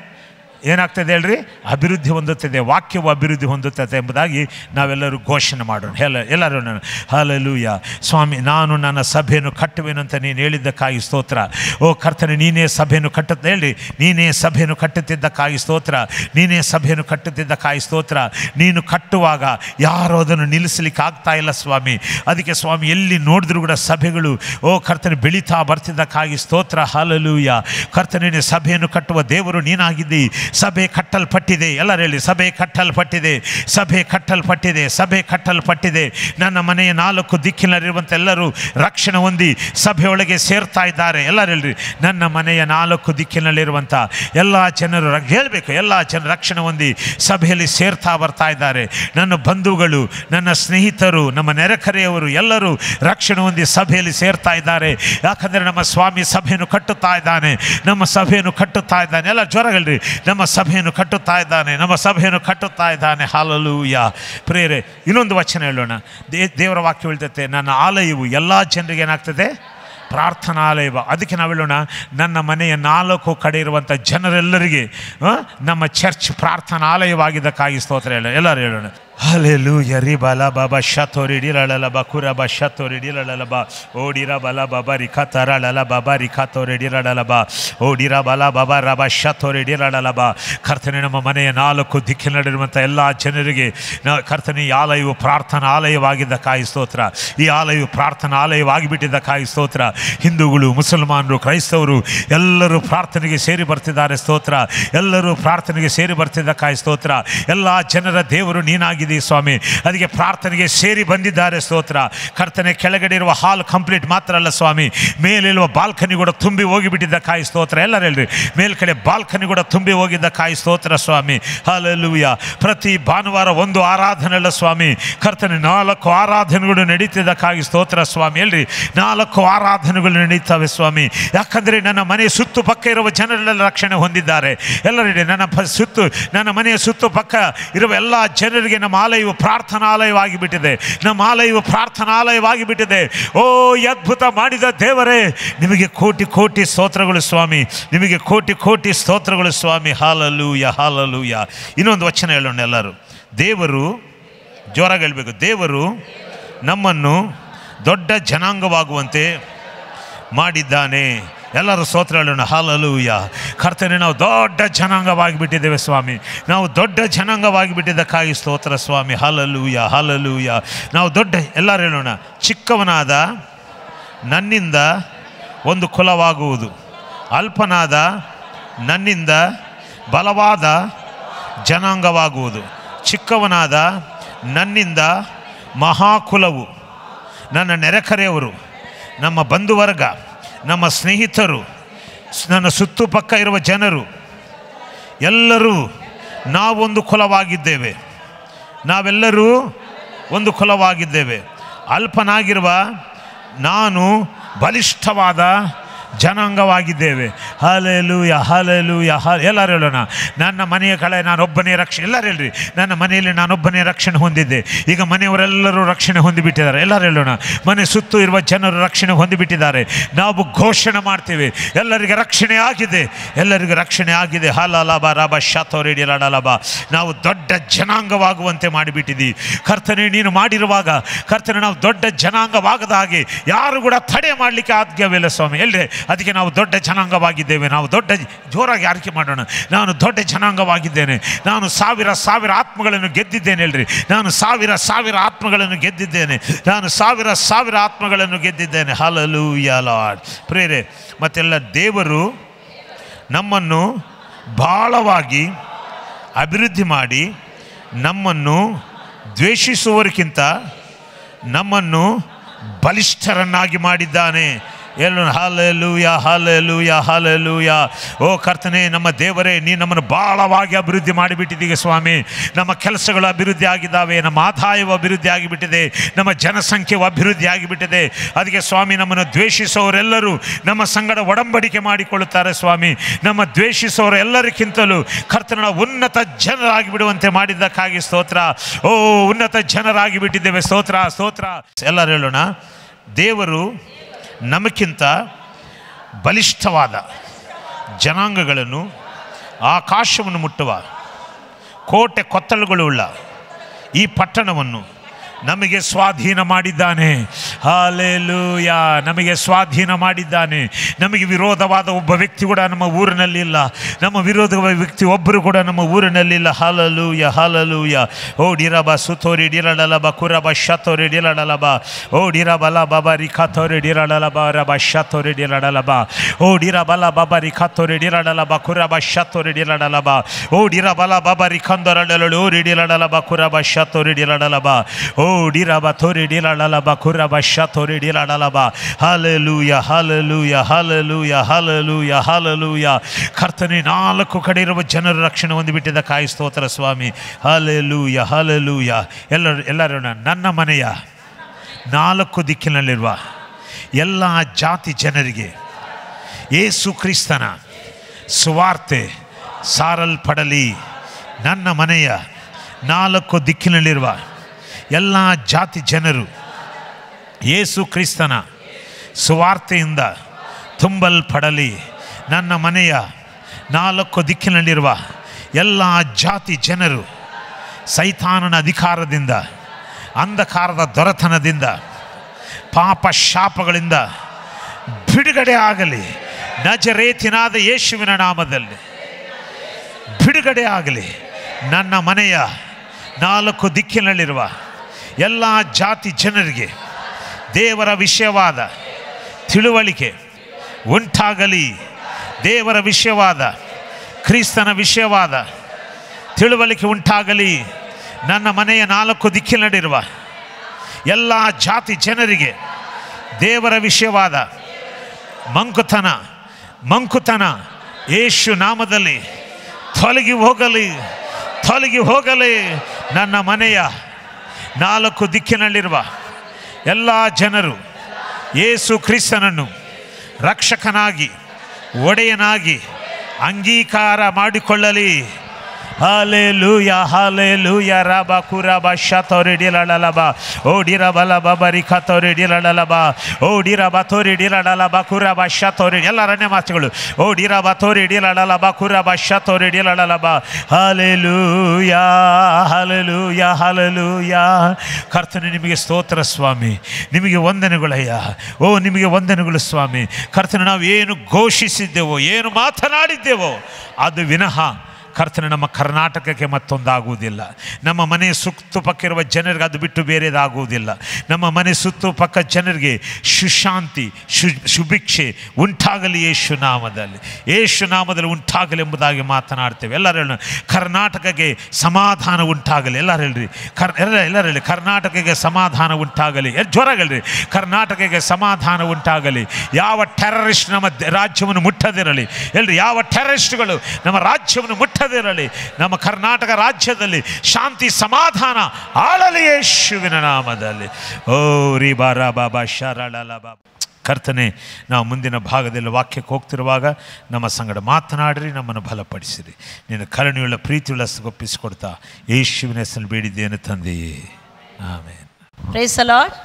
ಏನಾಗ್ತದೆ ಹೇಳ್ರಿ ಅಭಿವೃದ್ಧಿ ಹೊಂದುತ್ತದೆ ವಾಕ್ಯವು ಅಭಿವೃದ್ಧಿ ಹೊಂದುತ್ತದೆ ಎಂಬುದಾಗಿ ನಾವೆಲ್ಲರೂ ಘೋಷಣೆ ಮಾಡೋಣ ಎಲ್ಲ ಎಲ್ಲರೂ ನಾನು ಹಲಲೂಯ ಸ್ವಾಮಿ ನಾನು ನನ್ನ ಸಭೆಯನ್ನು ಕಟ್ಟುವೆನಂತ ಅಂತ ನೀನು ಹೇಳಿದ್ದಕ್ಕಾಗಿ ಸ್ತೋತ್ರ ಓ ಕರ್ತನೆ ನೀನೇ ಸಭೆಯನ್ನು ಕಟ್ಟುತ್ತೆ ಹೇಳಿ ನೀನೇ ಸಭೆಯನ್ನು ಕಟ್ಟುತ್ತಿದ್ದಕ್ಕಾಗಿ ಸ್ತೋತ್ರ ನೀನೇ ಸಭೆಯನ್ನು ಕಟ್ಟುತ್ತಿದ್ದಕ್ಕಾಗಿ ಸ್ತೋತ್ರ ನೀನು ಕಟ್ಟುವಾಗ ಯಾರು ಅದನ್ನು ನಿಲ್ಲಿಸಲಿಕ್ಕೆ ಆಗ್ತಾ ಇಲ್ಲ ಸ್ವಾಮಿ ಅದಕ್ಕೆ ಸ್ವಾಮಿ ಎಲ್ಲಿ ನೋಡಿದ್ರು ಕೂಡ ಸಭೆಗಳು ಓ ಕರ್ತನೆ ಬೆಳೀತಾ ಬರ್ತಿದ್ದಕ್ಕಾಗಿ ಸ್ತೋತ್ರ ಹಲಲೂಯ ಕರ್ತನೇ ಸಭೆಯನ್ನು ಕಟ್ಟುವ ದೇವರು ನೀನಾಗಿದ್ದೀ ಸಭೆ ಕಟ್ಟಲ್ಪಟ್ಟಿದೆ ಎಲ್ಲರೂ ಹೇಳಿ ಸಭೆ ಕಟ್ಟಲ್ಪಟ್ಟಿದೆ ಸಭೆ ಕಟ್ಟಲ್ಪಟ್ಟಿದೆ ಸಭೆ ಕಟ್ಟಲ್ಪಟ್ಟಿದೆ ನನ್ನ ಮನೆಯ ನಾಲ್ಕು ದಿಕ್ಕಿನಲ್ಲಿರುವಂಥ ಎಲ್ಲರೂ ರಕ್ಷಣೆ ಹೊಂದಿ ಸಭೆಯೊಳಗೆ ಸೇರ್ತಾ ಇದ್ದಾರೆ ಎಲ್ಲರೂ ಹೇಳ್ರಿ ನನ್ನ ಮನೆಯ ನಾಲ್ಕು ದಿಕ್ಕಿನಲ್ಲಿರುವಂಥ ಎಲ್ಲ ಜನರು ಹೇಳಬೇಕು ಎಲ್ಲ ಜನರು ರಕ್ಷಣೆ ಹೊಂದಿ ಸಭೆಯಲ್ಲಿ ಸೇರ್ತಾ ಬರ್ತಾ ಇದ್ದಾರೆ ನನ್ನ ಬಂಧುಗಳು ನನ್ನ ಸ್ನೇಹಿತರು ನಮ್ಮ ನೆರೆಕರೆಯವರು ಎಲ್ಲರೂ ರಕ್ಷಣೆ ಹೊಂದಿ ಸಭೆಯಲ್ಲಿ ಸೇರ್ತಾ ಇದ್ದಾರೆ ಯಾಕಂದರೆ ನಮ್ಮ ಸ್ವಾಮಿ ಸಭೆಯನ್ನು ಕಟ್ಟುತ್ತಾ ಇದ್ದಾನೆ ನಮ್ಮ ಸಭೆಯನ್ನು ಕಟ್ಟುತ್ತಾ ಇದ್ದಾನೆ ಎಲ್ಲ ಜ್ವರಗಳ್ರಿ ನಮ್ಮ ನಮ್ಮ ಸಭೆಯನ್ನು ಕಟ್ಟುತ್ತಾ ಇದ್ದಾನೆ ನಮ್ಮ ಸಭೆಯನ್ನು ಕಟ್ಟುತ್ತಾ ಇದ್ದಾನೆ ಹಾಲಲೂಯ ಪ್ರೇರೆ ಇನ್ನೊಂದು ವಚನ ಹೇಳೋಣ ದೇ ದೇವರ ವಾಕ್ಯ ಹೇಳ್ತೈತೆ ನನ್ನ ಆಲಯವು ಎಲ್ಲ ಜನರಿಗೆ ಏನಾಗ್ತದೆ ಪ್ರಾರ್ಥನಾಲಯವ ಅದಕ್ಕೆ ನಾವು ಹೇಳೋಣ ನನ್ನ ಮನೆಯ ನಾಲ್ಕು ಕಡೆ ಇರುವಂಥ ಜನರೆಲ್ಲರಿಗೆ ನಮ್ಮ ಚರ್ಚ್ ಪ್ರಾರ್ಥನಾಲಯವಾಗಿದ್ದಕ್ಕಾಗಿ ಸ್ತೋತ್ರ ಹೇಳೋಣ ಎಲ್ಲರೂ ಹೇಳೋಣ Hallelujah. ಯರಿ ಬಲ baba shatori dira ಬ la bakura ba shatori dira la la ba. Odira bala ಬ rikata ra la la baba rikatori ಕರ್ತನೆ oh, ನಮ್ಮ ಮನೆಯ ನಾಲ್ಕು ದಿಕ್ಕಿನಲ್ಲಿರುವಂಥ ಎಲ್ಲ ಜನರಿಗೆ ಕರ್ತನಿ ಕರ್ತನೆ ಆಲಯವು ಪ್ರಾರ್ಥನಾ ಆಲಯವಾಗಿದ್ದ ಕಾಯಿ ಸ್ತೋತ್ರ ಈ ಆಲಯವು ಪ್ರಾರ್ಥನಾ ಆಲಯವಾಗಿಬಿಟ್ಟಿದ್ದ ಕಾಯಿ ಸ್ತೋತ್ರ ಹಿಂದೂಗಳು ಮುಸಲ್ಮಾನರು ಕ್ರೈಸ್ತವರು ಎಲ್ಲರೂ ಪ್ರಾರ್ಥನೆಗೆ ಸೇರಿ ಬರ್ತಿದ್ದಾರೆ ಸ್ತೋತ್ರ ಎಲ್ಲರೂ ಪ್ರಾರ್ಥನೆಗೆ ಸೇರಿ ಬರ್ತಿದ್ದ ಕಾಯಿ ಸ್ತೋತ್ರ ಎಲ್ಲ ಜನರ ದೇವರು ನೀನಾಗಿ ಆಗಿದ್ದೀವಿ ಸ್ವಾಮಿ ಅದಕ್ಕೆ ಪ್ರಾರ್ಥನೆಗೆ ಸೇರಿ ಬಂದಿದ್ದಾರೆ ಸ್ತೋತ್ರ ಕರ್ತನೆ ಕೆಳಗಡೆ ಇರುವ ಹಾಲ್ ಕಂಪ್ಲೀಟ್ ಮಾತ್ರ ಅಲ್ಲ ಸ್ವಾಮಿ ಮೇಲಿರುವ ಬಾಲ್ಕನಿ ಕೂಡ ತುಂಬಿ ಹೋಗಿಬಿಟ್ಟಿದ್ದ ಕಾಯಿ ಸ್ತೋತ್ರ ಎಲ್ಲರೂ ಹೇಳ್ರಿ ಮೇಲ್ಕಡೆ ಬಾಲ್ಕನಿ ಕೂಡ ತುಂಬಿ ಹೋಗಿದ್ದ ಕಾಯಿ ಸ್ತೋತ್ರ ಸ್ವಾಮಿ ಹಾಲೆಲ್ಲೂಯ್ಯ ಪ್ರತಿ ಭಾನುವಾರ ಒಂದು ಆರಾಧನೆ ಅಲ್ಲ ಸ್ವಾಮಿ ಕರ್ತನೆ ನಾಲ್ಕು ಆರಾಧನೆಗಳು ನಡೀತಿದ್ದ ಕಾಯಿ ಸ್ತೋತ್ರ ಸ್ವಾಮಿ ಹೇಳ್ರಿ ನಾಲ್ಕು ಆರಾಧನೆಗಳು ನಡೀತವೆ ಸ್ವಾಮಿ ಯಾಕಂದರೆ ನನ್ನ ಮನೆಯ ಸುತ್ತು ಪಕ್ಕ ಇರುವ ಜನರೆಲ್ಲ ರಕ್ಷಣೆ ಹೊಂದಿದ್ದಾರೆ ಎಲ್ಲರಿಗೆ ನನ್ನ ಸುತ್ತು ನನ್ನ ಮನೆಯ ಸುತ್ತು ಪಕ್ಕ ಇರುವ ಎಲ್ಲ ಜನರಿಗೆ ನಮ್ಮ ನಮ್ಮ ಆಲಯವು ಪ್ರಾರ್ಥನಾಲಯವಾಗಿ ಬಿಟ್ಟಿದೆ ನಮ್ಮ ಆಲಯವು ಪ್ರಾರ್ಥನಾಲಯವಾಗಿ ಬಿಟ್ಟಿದೆ ಓ ಅದ್ಭುತ ಮಾಡಿದ ದೇವರೇ ನಿಮಗೆ ಕೋಟಿ ಕೋಟಿ ಸ್ತೋತ್ರಗಳು ಸ್ವಾಮಿ ನಿಮಗೆ ಕೋಟಿ ಕೋಟಿ ಸ್ತೋತ್ರಗಳು ಸ್ವಾಮಿ ಹಾಲಲು ಯ ಇನ್ನೊಂದು ವಚನ ಹೇಳೋಣ ಎಲ್ಲರೂ ದೇವರು ಜೋರಾಗಿ ಹೇಳಬೇಕು ದೇವರು ನಮ್ಮನ್ನು ದೊಡ್ಡ ಜನಾಂಗವಾಗುವಂತೆ ಮಾಡಿದ್ದಾನೆ ಎಲ್ಲರೂ ಸ್ತೋತ್ರ ಹೇಳೋಣ ಹಾಲಲೂಯ್ಯ ಕರ್ತನೆ ನಾವು ದೊಡ್ಡ ಜನಾಂಗವಾಗಿ ಬಿಟ್ಟಿದ್ದೇವೆ ಸ್ವಾಮಿ ನಾವು ದೊಡ್ಡ ಜನಾಂಗವಾಗಿ ಬಿಟ್ಟಿದ್ದಕ್ಕಾಗಿ ಸ್ತೋತ್ರ ಸ್ವಾಮಿ ಹಾಲಲೂಯ್ಯ ಹಾಲಲೂಯ್ಯ ನಾವು ದೊಡ್ಡ ಎಲ್ಲರೂ ಹೇಳೋಣ ಚಿಕ್ಕವನಾದ ನನ್ನಿಂದ ಒಂದು ಕುಲವಾಗುವುದು ಅಲ್ಪನಾದ ನನ್ನಿಂದ ಬಲವಾದ ಜನಾಂಗವಾಗುವುದು ಚಿಕ್ಕವನಾದ ನನ್ನಿಂದ ಮಹಾಕುಲವು ನನ್ನ ನೆರೆಕರೆಯವರು ನಮ್ಮ ಬಂಧುವರ್ಗ ನಮ್ಮ ಸ್ನೇಹಿತರು ನನ್ನ ಪಕ್ಕ ಇರುವ ಜನರು ಎಲ್ಲರೂ ನಾವೊಂದು ಕುಲವಾಗಿದ್ದೇವೆ ನಾವೆಲ್ಲರೂ ಒಂದು ಕುಲವಾಗಿದ್ದೇವೆ ಅಲ್ಪನಾಗಿರುವ ನಾನು ಬಲಿಷ್ಠವಾದ ಜನಾಂಗವಾಗಿದ್ದೇವೆ ಹಾಲೆಲು ಯ ಹ ಎಲ್ಲರೂ ಹೇಳೋಣ ನನ್ನ ಮನೆಯ ಕಳೆ ನಾನೊಬ್ಬನೇ ರಕ್ಷಣೆ ಎಲ್ಲರೂ ಹೇಳ್ರಿ ನನ್ನ ಮನೆಯಲ್ಲಿ ನಾನೊಬ್ಬನೇ ರಕ್ಷಣೆ ಹೊಂದಿದ್ದೆ ಈಗ ಮನೆಯವರೆಲ್ಲರೂ ರಕ್ಷಣೆ ಹೊಂದಿಬಿಟ್ಟಿದ್ದಾರೆ ಎಲ್ಲರೂ ಹೇಳೋಣ ಮನೆ ಸುತ್ತು ಇರುವ ಜನರು ರಕ್ಷಣೆ ಹೊಂದಿಬಿಟ್ಟಿದ್ದಾರೆ ನಾವು ಘೋಷಣೆ ಮಾಡ್ತೇವೆ ಎಲ್ಲರಿಗೆ ರಕ್ಷಣೆ ಆಗಿದೆ ಎಲ್ಲರಿಗೂ ರಕ್ಷಣೆ ಆಗಿದೆ ಹಾಲ ಲಾಭ ರಾಬ ರೇಡಿ ಲಾಡಲಾಭ ನಾವು ದೊಡ್ಡ ಜನಾಂಗವಾಗುವಂತೆ ಮಾಡಿಬಿಟ್ಟಿದ್ದೀವಿ ಕರ್ತನೆ ನೀನು ಮಾಡಿರುವಾಗ ಕರ್ತನೆ ನಾವು ದೊಡ್ಡ ಜನಾಂಗವಾಗದ ಹಾಗೆ ಯಾರು ಕೂಡ ತಡೆ ಮಾಡಲಿಕ್ಕೆ ಆದ್ಯವಿಲ್ಲ ಸ್ವಾಮಿ ಎಲ್ಲರಿ ಅದಕ್ಕೆ ನಾವು ದೊಡ್ಡ ಜನಾಂಗವಾಗಿದ್ದೇವೆ ನಾವು ದೊಡ್ಡ ಜೋರಾಗಿ ಆರೈಕೆ ಮಾಡೋಣ ನಾನು ದೊಡ್ಡ ಜನಾಂಗವಾಗಿದ್ದೇನೆ ನಾನು ಸಾವಿರ ಸಾವಿರ ಆತ್ಮಗಳನ್ನು ಗೆದ್ದಿದ್ದೇನೆ ಹೇಳ್ರಿ ನಾನು ಸಾವಿರ ಸಾವಿರ ಆತ್ಮಗಳನ್ನು ಗೆದ್ದಿದ್ದೇನೆ ನಾನು ಸಾವಿರ ಸಾವಿರ ಆತ್ಮಗಳನ್ನು ಗೆದ್ದಿದ್ದೇನೆ ಹಲಲು ಯಾಲಾಡ್ ಪ್ರೇರೆ ಮತ್ತೆಲ್ಲ ದೇವರು ನಮ್ಮನ್ನು ಬಹಳವಾಗಿ ಅಭಿವೃದ್ಧಿ ಮಾಡಿ ನಮ್ಮನ್ನು ದ್ವೇಷಿಸುವವರಿಗಿಂತ ನಮ್ಮನ್ನು ಬಲಿಷ್ಠರನ್ನಾಗಿ ಮಾಡಿದ್ದಾನೆ ಎಲ್ಲೂ ಹಾಲೆಲ್ಲೂಯ ಹಾಲೆಲ್ಲೂಯ ಹಾಲೆಲ್ಲೂಯ ಓ ಕರ್ತನೆ ನಮ್ಮ ದೇವರೇ ನೀ ನಮ್ಮನ್ನು ಭಾಳವಾಗಿ ಅಭಿವೃದ್ಧಿ ಮಾಡಿಬಿಟ್ಟಿದ್ದೀಗ ಸ್ವಾಮಿ ನಮ್ಮ ಕೆಲಸಗಳು ಅಭಿವೃದ್ಧಿ ಆಗಿದ್ದಾವೆ ನಮ್ಮ ಆದಾಯವು ಅಭಿವೃದ್ಧಿ ಆಗಿಬಿಟ್ಟಿದೆ ನಮ್ಮ ಜನಸಂಖ್ಯೆಯು ಅಭಿವೃದ್ಧಿ ಆಗಿಬಿಟ್ಟಿದೆ ಅದಕ್ಕೆ ಸ್ವಾಮಿ ನಮ್ಮನ್ನು ದ್ವೇಷಿಸೋರೆಲ್ಲರೂ ನಮ್ಮ ಸಂಗಡ ಒಡಂಬಡಿಕೆ ಮಾಡಿಕೊಳ್ಳುತ್ತಾರೆ ಸ್ವಾಮಿ ನಮ್ಮ ದ್ವೇಷಿಸೋರೆಲ್ಲರಿಗಿಂತಲೂ ಕರ್ತನ ಉನ್ನತ ಜನರಾಗಿ ಬಿಡುವಂತೆ ಮಾಡಿದ್ದಕ್ಕಾಗಿ ಸ್ತೋತ್ರ ಓ ಉನ್ನತ ಜನರಾಗಿ ಬಿಟ್ಟಿದ್ದೇವೆ ಸ್ತೋತ್ರ ಸ್ತೋತ್ರ ಎಲ್ಲರೂ ಹೇಳೋಣ ದೇವರು ನಮಗಿಂತ ಬಲಿಷ್ಠವಾದ ಜನಾಂಗಗಳನ್ನು ಆಕಾಶವನ್ನು ಮುಟ್ಟುವ ಕೋಟೆ ಕೊತ್ತಲುಗಳುಳ್ಳ ಈ ಪಟ್ಟಣವನ್ನು ನಮಗೆ ಸ್ವಾಧೀನ ಮಾಡಿದ್ದಾನೆ ಹಾಲೆಲೂಯ ನಮಗೆ ಸ್ವಾಧೀನ ಮಾಡಿದ್ದಾನೆ ನಮಗೆ ವಿರೋಧವಾದ ಒಬ್ಬ ವ್ಯಕ್ತಿ ಕೂಡ ನಮ್ಮ ಊರಿನಲ್ಲಿಲ್ಲ ನಮ್ಮ ವಿರೋಧವಾದ ವ್ಯಕ್ತಿ ಒಬ್ಬರು ಕೂಡ ನಮ್ಮ ಊರಿನಲ್ಲಿಲ್ಲ ಹಾಲಲೂಯ ಹಾಲಲೂಯ ಓ ಡಿರಬ ಸುತೋರಿ ಡಿರಡಲಬ ಕುರಬ ಶತೋರಿ ಡಿರಡಲಬ ಓ ಡಿರಬಲ ಬಬರಿ ರಿಖಾತೋರಿ ಡಿರಡಲಬ ರಬ ಶತೋರಿ ಡಿರಡಲಬ ಓ ಡಿರಬಲ ಬಬರಿ ರಿಖಾತೋರಿ ಡಿರಡಲಬ ಕುರಬ ಶತೋರಿ ಡಿರಡಲಬ ಓ ಡಿರಬಲ ಬಾಬಾ ರಿಖಂದೊರಡಲಳು ಓ ಡಿರಡಲಬ ಕುರಬ ಶತೋರಿ ಡಿರಡಲಬ ಓ ಬಾ Oh, ಬಾ ಹಲಲು ಯ ಹಲಲು ಯ ಹಲಲು ಯ ಹಲಲು ಯ ಹಲಲು ಯ ಕರ್ತನೆ ನಾಲ್ಕು ಕಡೆ ಇರುವ ಜನರ ರಕ್ಷಣೆ ಹೊಂದಿಬಿಟ್ಟಿದ್ದ ಕಾಯಿ ಸ್ತೋತ್ರ ಸ್ವಾಮಿ ಹಲಲು ಯ ಎಲ್ಲರೂ ಎಲ್ಲರೂ ನನ್ನ ಮನೆಯ ನಾಲ್ಕು ದಿಕ್ಕಿನಲ್ಲಿರುವ ಎಲ್ಲ ಜಾತಿ ಜನರಿಗೆ ಏಸು ಕ್ರಿಸ್ತನ ಸುವಾರ್ತೆ ಸಾರಲ್ಪಡಲಿ ನನ್ನ ಮನೆಯ ನಾಲ್ಕು ದಿಕ್ಕಿನಲ್ಲಿರುವ ಎಲ್ಲ ಜಾತಿ ಜನರು ಯೇಸು ಕ್ರಿಸ್ತನ ಸುವಾರ್ತೆಯಿಂದ ತುಂಬಲ್ಪಡಲಿ ನನ್ನ ಮನೆಯ ನಾಲ್ಕು ದಿಕ್ಕಿನಲ್ಲಿರುವ ಎಲ್ಲ ಜಾತಿ ಜನರು ಸೈತಾನನ ಅಧಿಕಾರದಿಂದ ಅಂಧಕಾರದ ದೊರೆತನದಿಂದ ಪಾಪ ಶಾಪಗಳಿಂದ ಬಿಡುಗಡೆ ಆಗಲಿ ನಜರೇತಿನಾದ ಯೇಸುವಿನ ನಾಮದಲ್ಲಿ ಬಿಡುಗಡೆ ಆಗಲಿ ನನ್ನ ಮನೆಯ ನಾಲ್ಕು ದಿಕ್ಕಿನಲ್ಲಿರುವ ಎಲ್ಲ ಜಾತಿ ಜನರಿಗೆ ದೇವರ ವಿಷಯವಾದ ತಿಳುವಳಿಕೆ ಉಂಟಾಗಲಿ ದೇವರ ವಿಷಯವಾದ ಕ್ರಿಸ್ತನ ವಿಷಯವಾದ ತಿಳುವಳಿಕೆ ಉಂಟಾಗಲಿ ನನ್ನ ಮನೆಯ ನಾಲ್ಕು ದಿಕ್ಕಿನಲ್ಲಿರುವ ಎಲ್ಲ ಜಾತಿ ಜನರಿಗೆ ದೇವರ ವಿಷಯವಾದ ಮಂಕುತನ ಮಂಕುತನ ಯೇಸು ನಾಮದಲ್ಲಿ ತೊಲಗಿ ಹೋಗಲಿ ತೊಲಗಿ ಹೋಗಲಿ ನನ್ನ ಮನೆಯ ನಾಲ್ಕು ದಿಕ್ಕಿನಲ್ಲಿರುವ ಎಲ್ಲ ಜನರು ಏಸು ಕ್ರಿಸ್ತನನ್ನು ರಕ್ಷಕನಾಗಿ ಒಡೆಯನಾಗಿ ಅಂಗೀಕಾರ ಮಾಡಿಕೊಳ್ಳಲಿ ಬಾ ಬಾ ಲಡಲ ಓಡಿ Hallelujah, hallelujah. Rabba kuraba shatori dilalaba. Odira ರಬಾ barikatori dilalaba. ಬಾ batori dilalaba kuraba shatori. ಎಲ್ಲರನ್ನೇ ಮಾತುಗಳು ತೋರಿಡಿ ಲಡಲ ಬಾ ಓಡಿರ ಬತೋರಿ ಡಿಲಡಲಬ ಕುರಬ ಶತೋರಿ ಯಾ ಹಲೆಲೂಯ ಹಲೆಲೂಯ ಯಾ ಕರ್ತನೆ ನಿಮಗೆ ಸ್ತೋತ್ರ ಸ್ವಾಮಿ ನಿಮಗೆ ವಂದನೆಗಳಯ್ಯ ಓ ನಿಮಗೆ ವಂದನೆಗಳು ಸ್ವಾಮಿ ಕರ್ತನೆ ನಾವು ಏನು ಘೋಷಿಸಿದ್ದೆವೋ ಏನು ಮಾತನಾಡಿದ್ದೇವೋ ಅದು ವಿನಃ ಕರ್ತನೆ ನಮ್ಮ ಕರ್ನಾಟಕಕ್ಕೆ ಮತ್ತೊಂದಾಗುವುದಿಲ್ಲ ನಮ್ಮ ಮನೆ ಸುತ್ತು ಪಕ್ಕಿರುವ ಜನರಿಗೆ ಅದು ಬಿಟ್ಟು ಬೇರೆದಾಗುವುದಿಲ್ಲ ನಮ್ಮ ಮನೆ ಸುತ್ತು ಪಕ್ಕ ಜನರಿಗೆ ಸುಶಾಂತಿ ಶು ಶುಭಿಕ್ಷೆ ಉಂಟಾಗಲಿ ಯೇಸು ನಾಮದಲ್ಲಿ ಯೇಸು ನಾಮದಲ್ಲಿ ಉಂಟಾಗಲಿ ಎಂಬುದಾಗಿ ಮಾತನಾಡ್ತೇವೆ ಎಲ್ಲರೂ ಹೇಳ ಕರ್ನಾಟಕಕ್ಕೆ ಸಮಾಧಾನ ಉಂಟಾಗಲಿ ಎಲ್ಲರೂ ಹೇಳ್ರಿ ಕರ್ ಎಲ್ಲ ಎಲ್ಲರೂ ಹೇಳಿ ಕರ್ನಾಟಕಕ್ಕೆ ಸಮಾಧಾನ ಉಂಟಾಗಲಿ ಜ್ವರಗಳ್ರಿ ಕರ್ನಾಟಕಕ್ಕೆ ಸಮಾಧಾನ ಉಂಟಾಗಲಿ ಯಾವ ಟೆರರಿಸ್ಟ್ ನಮ್ಮ ರಾಜ್ಯವನ್ನು ಮುಟ್ಟದಿರಲಿ ಎಲ್ಲರಿ ಯಾವ ಟೆರರಿಸ್ಟ್ಗಳು ನಮ್ಮ ರಾಜ್ಯವನ್ನು ಮುಟ್ಟ ಇರಲಿ ನಮ್ಮ ಕರ್ನಾಟಕ ರಾಜ್ಯದಲ್ಲಿ ಶಾಂತಿ ಸಮಾಧಾನ ಆಳಲಿ ಯೇಶುವಿನ ನಾಮದಲ್ಲಿ ಓ ರೀ ಬಾರ ಬಾಬಾ ಶರಳಲ ಬಾಬಾ ಕರ್ತನೆ ನಾವು ಮುಂದಿನ ಭಾಗದಲ್ಲಿ ವಾಕ್ಯಕ್ಕೆ ಹೋಗ್ತಿರುವಾಗ ನಮ್ಮ ಸಂಗಡ ಮಾತನಾಡಿರಿ ನಮ್ಮನ್ನು ಬಲಪಡಿಸಿರಿ ನೀನು ಕರುಣಿಯುಳ್ಳ ಪ್ರೀತಿಯುಳ್ಳ ಒಪ್ಪಿಸಿಕೊಡ್ತಾ ಯೇಶುವಿನ ಹೆಸರು ಬೇಡಿದ್ದೇನೆ ತಂದೆಯೇ ಆಮೇಲೆ ಪ್ರೈಸ್ ಅಲಾಡ್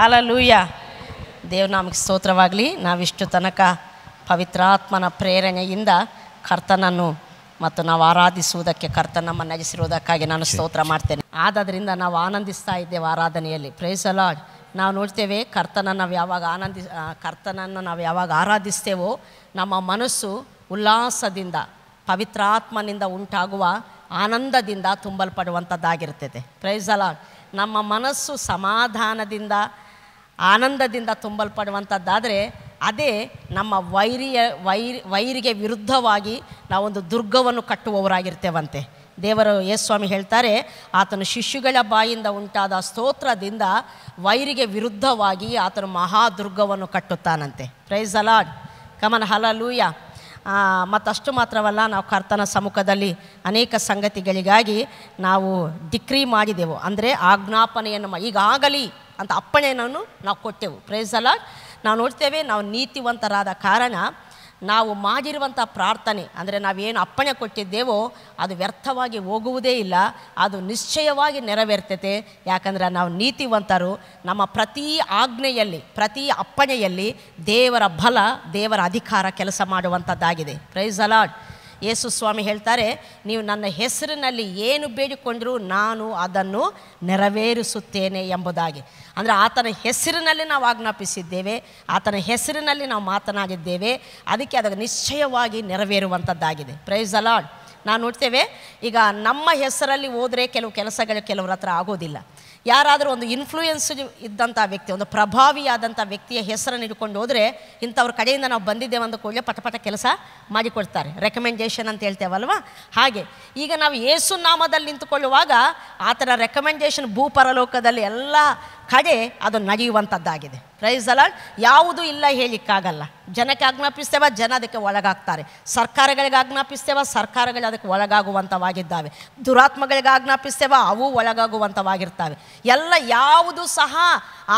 ಹಾಲಲೂಯ ದೇವ್ರ ನಮಗೆ ಸ್ತೋತ್ರವಾಗಲಿ ನಾವಿಷ್ಟು ತನಕ ಪವಿತ್ರಾತ್ಮನ ಪ್ರೇರಣೆಯಿಂದ ಕರ್ತನನ್ನು ಮತ್ತು ನಾವು ಆರಾಧಿಸುವುದಕ್ಕೆ ಕರ್ತನ ನಗಿಸಿರುವುದಕ್ಕಾಗಿ ನಾನು ಸ್ತೋತ್ರ ಮಾಡ್ತೇನೆ ಆದ್ದರಿಂದ ನಾವು ಆನಂದಿಸ್ತಾ ಇದ್ದೇವೆ ಆರಾಧನೆಯಲ್ಲಿ ಪ್ರೇಸಲ ನಾವು ನೋಡ್ತೇವೆ ಕರ್ತನನ್ನು ನಾವು ಯಾವಾಗ ಆನಂದಿ ಕರ್ತನನ್ನು ನಾವು ಯಾವಾಗ ಆರಾಧಿಸ್ತೇವೋ ನಮ್ಮ ಮನಸ್ಸು ಉಲ್ಲಾಸದಿಂದ ಪವಿತ್ರಾತ್ಮನಿಂದ ಉಂಟಾಗುವ ಆನಂದದಿಂದ ತುಂಬಲ್ಪಡುವಂಥದ್ದಾಗಿರ್ತದೆ ಅಲಾಡ್ ನಮ್ಮ ಮನಸ್ಸು ಸಮಾಧಾನದಿಂದ ಆನಂದದಿಂದ ತುಂಬಲ್ಪಡುವಂಥದ್ದಾದರೆ ಅದೇ ನಮ್ಮ ವೈರಿಯ ವೈರಿ ವೈರಿಗೆ ವಿರುದ್ಧವಾಗಿ ನಾವೊಂದು ದುರ್ಗವನ್ನು ಕಟ್ಟುವವರಾಗಿರ್ತೇವಂತೆ ದೇವರು ಸ್ವಾಮಿ ಹೇಳ್ತಾರೆ ಆತನು ಶಿಷ್ಯುಗಳ ಬಾಯಿಂದ ಉಂಟಾದ ಸ್ತೋತ್ರದಿಂದ ವೈರಿಗೆ ವಿರುದ್ಧವಾಗಿ ಆತನು ಮಹಾದುರ್ಗವನ್ನು ಕಟ್ಟುತ್ತಾನಂತೆ ಪ್ರೈಸ್ ಅಲಾಡ್ ಕಮನ್ ಹಲಲೂಯ ಮತ್ತಷ್ಟು ಮಾತ್ರವಲ್ಲ ನಾವು ಕರ್ತನ ಸಮ್ಮುಖದಲ್ಲಿ ಅನೇಕ ಸಂಗತಿಗಳಿಗಾಗಿ ನಾವು ಡಿಕ್ರಿ ಮಾಡಿದೆವು ಅಂದರೆ ಆಜ್ಞಾಪನೆಯನ್ನು ಈಗಾಗಲಿ ಅಂತ ಅಪ್ಪಣೆಯನ್ನು ನಾವು ಕೊಟ್ಟೆವು ಪ್ರೇಸ್ ಅಲ್ಲ ನಾವು ನೋಡ್ತೇವೆ ನಾವು ನೀತಿವಂತರಾದ ಕಾರಣ ನಾವು ಮಾಡಿರುವಂಥ ಪ್ರಾರ್ಥನೆ ಅಂದರೆ ನಾವೇನು ಅಪ್ಪಣೆ ಕೊಟ್ಟಿದ್ದೇವೋ ಅದು ವ್ಯರ್ಥವಾಗಿ ಹೋಗುವುದೇ ಇಲ್ಲ ಅದು ನಿಶ್ಚಯವಾಗಿ ನೆರವೇರ್ತೈತೆ ಯಾಕಂದರೆ ನಾವು ನೀತಿವಂತರು ನಮ್ಮ ಪ್ರತಿ ಆಜ್ಞೆಯಲ್ಲಿ ಪ್ರತಿ ಅಪ್ಪಣೆಯಲ್ಲಿ ದೇವರ ಬಲ ದೇವರ ಅಧಿಕಾರ ಕೆಲಸ ಮಾಡುವಂಥದ್ದಾಗಿದೆ ಪ್ರೈಸ್ ಅಲಾಡ್ ಯೇಸು ಸ್ವಾಮಿ ಹೇಳ್ತಾರೆ ನೀವು ನನ್ನ ಹೆಸರಿನಲ್ಲಿ ಏನು ಬೇಡಿಕೊಂಡರೂ ನಾನು ಅದನ್ನು ನೆರವೇರಿಸುತ್ತೇನೆ ಎಂಬುದಾಗಿ ಅಂದರೆ ಆತನ ಹೆಸರಿನಲ್ಲಿ ನಾವು ಆಜ್ಞಾಪಿಸಿದ್ದೇವೆ ಆತನ ಹೆಸರಿನಲ್ಲಿ ನಾವು ಮಾತನಾಡಿದ್ದೇವೆ ಅದಕ್ಕೆ ಅದಕ್ಕೆ ನಿಶ್ಚಯವಾಗಿ ನೆರವೇರುವಂಥದ್ದಾಗಿದೆ ಪ್ರೈಸ್ ಅಲಾಡ್ ನಾವು ನೋಡ್ತೇವೆ ಈಗ ನಮ್ಮ ಹೆಸರಲ್ಲಿ ಹೋದರೆ ಕೆಲವು ಕೆಲಸಗಳು ಕೆಲವರ ಹತ್ರ ಆಗೋದಿಲ್ಲ ಯಾರಾದರೂ ಒಂದು ಇನ್ಫ್ಲೂಯೆನ್ಸ್ ಇದ್ದಂಥ ವ್ಯಕ್ತಿ ಒಂದು ಪ್ರಭಾವಿಯಾದಂಥ ವ್ಯಕ್ತಿಯ ಹೆಸರನ್ನು ಇಟ್ಕೊಂಡು ಹೋದರೆ ಇಂಥವ್ರ ಕಡೆಯಿಂದ ನಾವು ಬಂದಿದ್ದೇವೆ ಅಂದ ಕೂಡಲೇ ಪಟಪಟ ಕೆಲಸ ಮಾಡಿಕೊಡ್ತಾರೆ ರೆಕಮೆಂಡೇಷನ್ ಅಂತ ಹೇಳ್ತೇವಲ್ವ ಹಾಗೆ ಈಗ ನಾವು ಯೇಸು ನಾಮದಲ್ಲಿ ನಿಂತುಕೊಳ್ಳುವಾಗ ಆತನ ರೆಕಮೆಂಡೇಷನ್ ಭೂಪರಲೋಕದಲ್ಲಿ ಎಲ್ಲ ಕಡೆ ಅದು ನಡೆಯುವಂಥದ್ದಾಗಿದೆ ಪ್ರೈಸ್ ಅಲಾಟ್ ಯಾವುದೂ ಇಲ್ಲ ಹೇಳಿಕ್ಕಾಗಲ್ಲ ಜನಕ್ಕೆ ಆಜ್ಞಾಪಿಸ್ತೇವೆ ಜನ ಅದಕ್ಕೆ ಒಳಗಾಗ್ತಾರೆ ಸರ್ಕಾರಗಳಿಗೆ ಆಜ್ಞಾಪಿಸ್ತೇವ ಸರ್ಕಾರಗಳು ಅದಕ್ಕೆ ಒಳಗಾಗುವಂಥವಾಗಿದ್ದಾವೆ ದುರಾತ್ಮಗಳಿಗೆ ಆಜ್ಞಾಪಿಸ್ತೇವ ಅವು ಒಳಗಾಗುವಂಥವಾಗಿರ್ತವೆ ಎಲ್ಲ ಯಾವುದೂ ಸಹ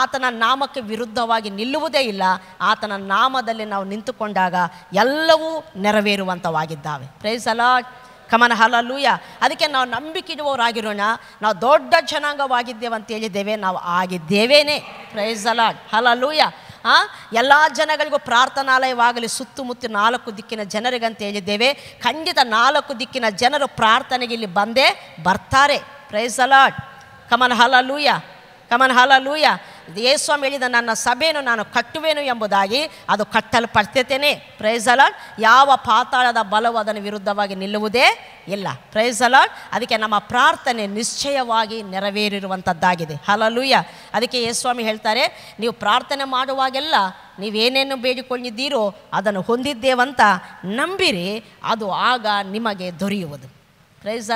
ಆತನ ನಾಮಕ್ಕೆ ವಿರುದ್ಧವಾಗಿ ನಿಲ್ಲುವುದೇ ಇಲ್ಲ ಆತನ ನಾಮದಲ್ಲಿ ನಾವು ನಿಂತುಕೊಂಡಾಗ ಎಲ್ಲವೂ ನೆರವೇರುವಂಥವಾಗಿದ್ದಾವೆ ಪ್ರೈಸ್ ಅಲಾಟ್ ಕಮನ ಹಲಲೂಯ ಅದಕ್ಕೆ ನಾವು ಇಡುವವರಾಗಿರೋಣ ನಾವು ದೊಡ್ಡ ಜನಾಂಗವಾಗಿದ್ದೇವೆ ಅಂತ ಹೇಳಿದ್ದೇವೆ ನಾವು ಆಗಿದ್ದೇವೇನೆ ಪ್ರೈಸ್ ಅಲಾಡ್ ಹಲಲೂಯ ಹಾಂ ಎಲ್ಲ ಜನಗಳಿಗೂ ಪ್ರಾರ್ಥನಾಲಯವಾಗಲಿ ಸುತ್ತಮುತ್ತ ನಾಲ್ಕು ದಿಕ್ಕಿನ ಜನರಿಗಂತ ಹೇಳಿದ್ದೇವೆ ಖಂಡಿತ ನಾಲ್ಕು ದಿಕ್ಕಿನ ಜನರು ಪ್ರಾರ್ಥನೆಗೆ ಇಲ್ಲಿ ಬಂದೇ ಬರ್ತಾರೆ praise the Lord come on hallelujah come on hallelujah ಯೇಸ್ವಾಮಿ ಹೇಳಿದ ನನ್ನ ಸಭೆಯನ್ನು ನಾನು ಕಟ್ಟುವೆನು ಎಂಬುದಾಗಿ ಅದು ಕಟ್ಟಲು ಕಟ್ಟಲ್ಪಡ್ತೇನೆ ಪ್ರೈಜಲಾಡ್ ಯಾವ ಪಾತಾಳದ ಬಲವು ಅದನ್ನು ವಿರುದ್ಧವಾಗಿ ನಿಲ್ಲುವುದೇ ಇಲ್ಲ ಪ್ರೈಜಲಾಡ್ ಅದಕ್ಕೆ ನಮ್ಮ ಪ್ರಾರ್ಥನೆ ನಿಶ್ಚಯವಾಗಿ ನೆರವೇರಿರುವಂಥದ್ದಾಗಿದೆ ಹಲಲೂಯ ಅದಕ್ಕೆ ಯೇಸ್ವಾಮಿ ಹೇಳ್ತಾರೆ ನೀವು ಪ್ರಾರ್ಥನೆ ಮಾಡುವಾಗೆಲ್ಲ ನೀವೇನೇನು ಬೇಡಿಕೊಂಡಿದ್ದೀರೋ ಅದನ್ನು ಹೊಂದಿದ್ದೇವಂತ ನಂಬಿರಿ ಅದು ಆಗ ನಿಮಗೆ ದೊರೆಯುವುದು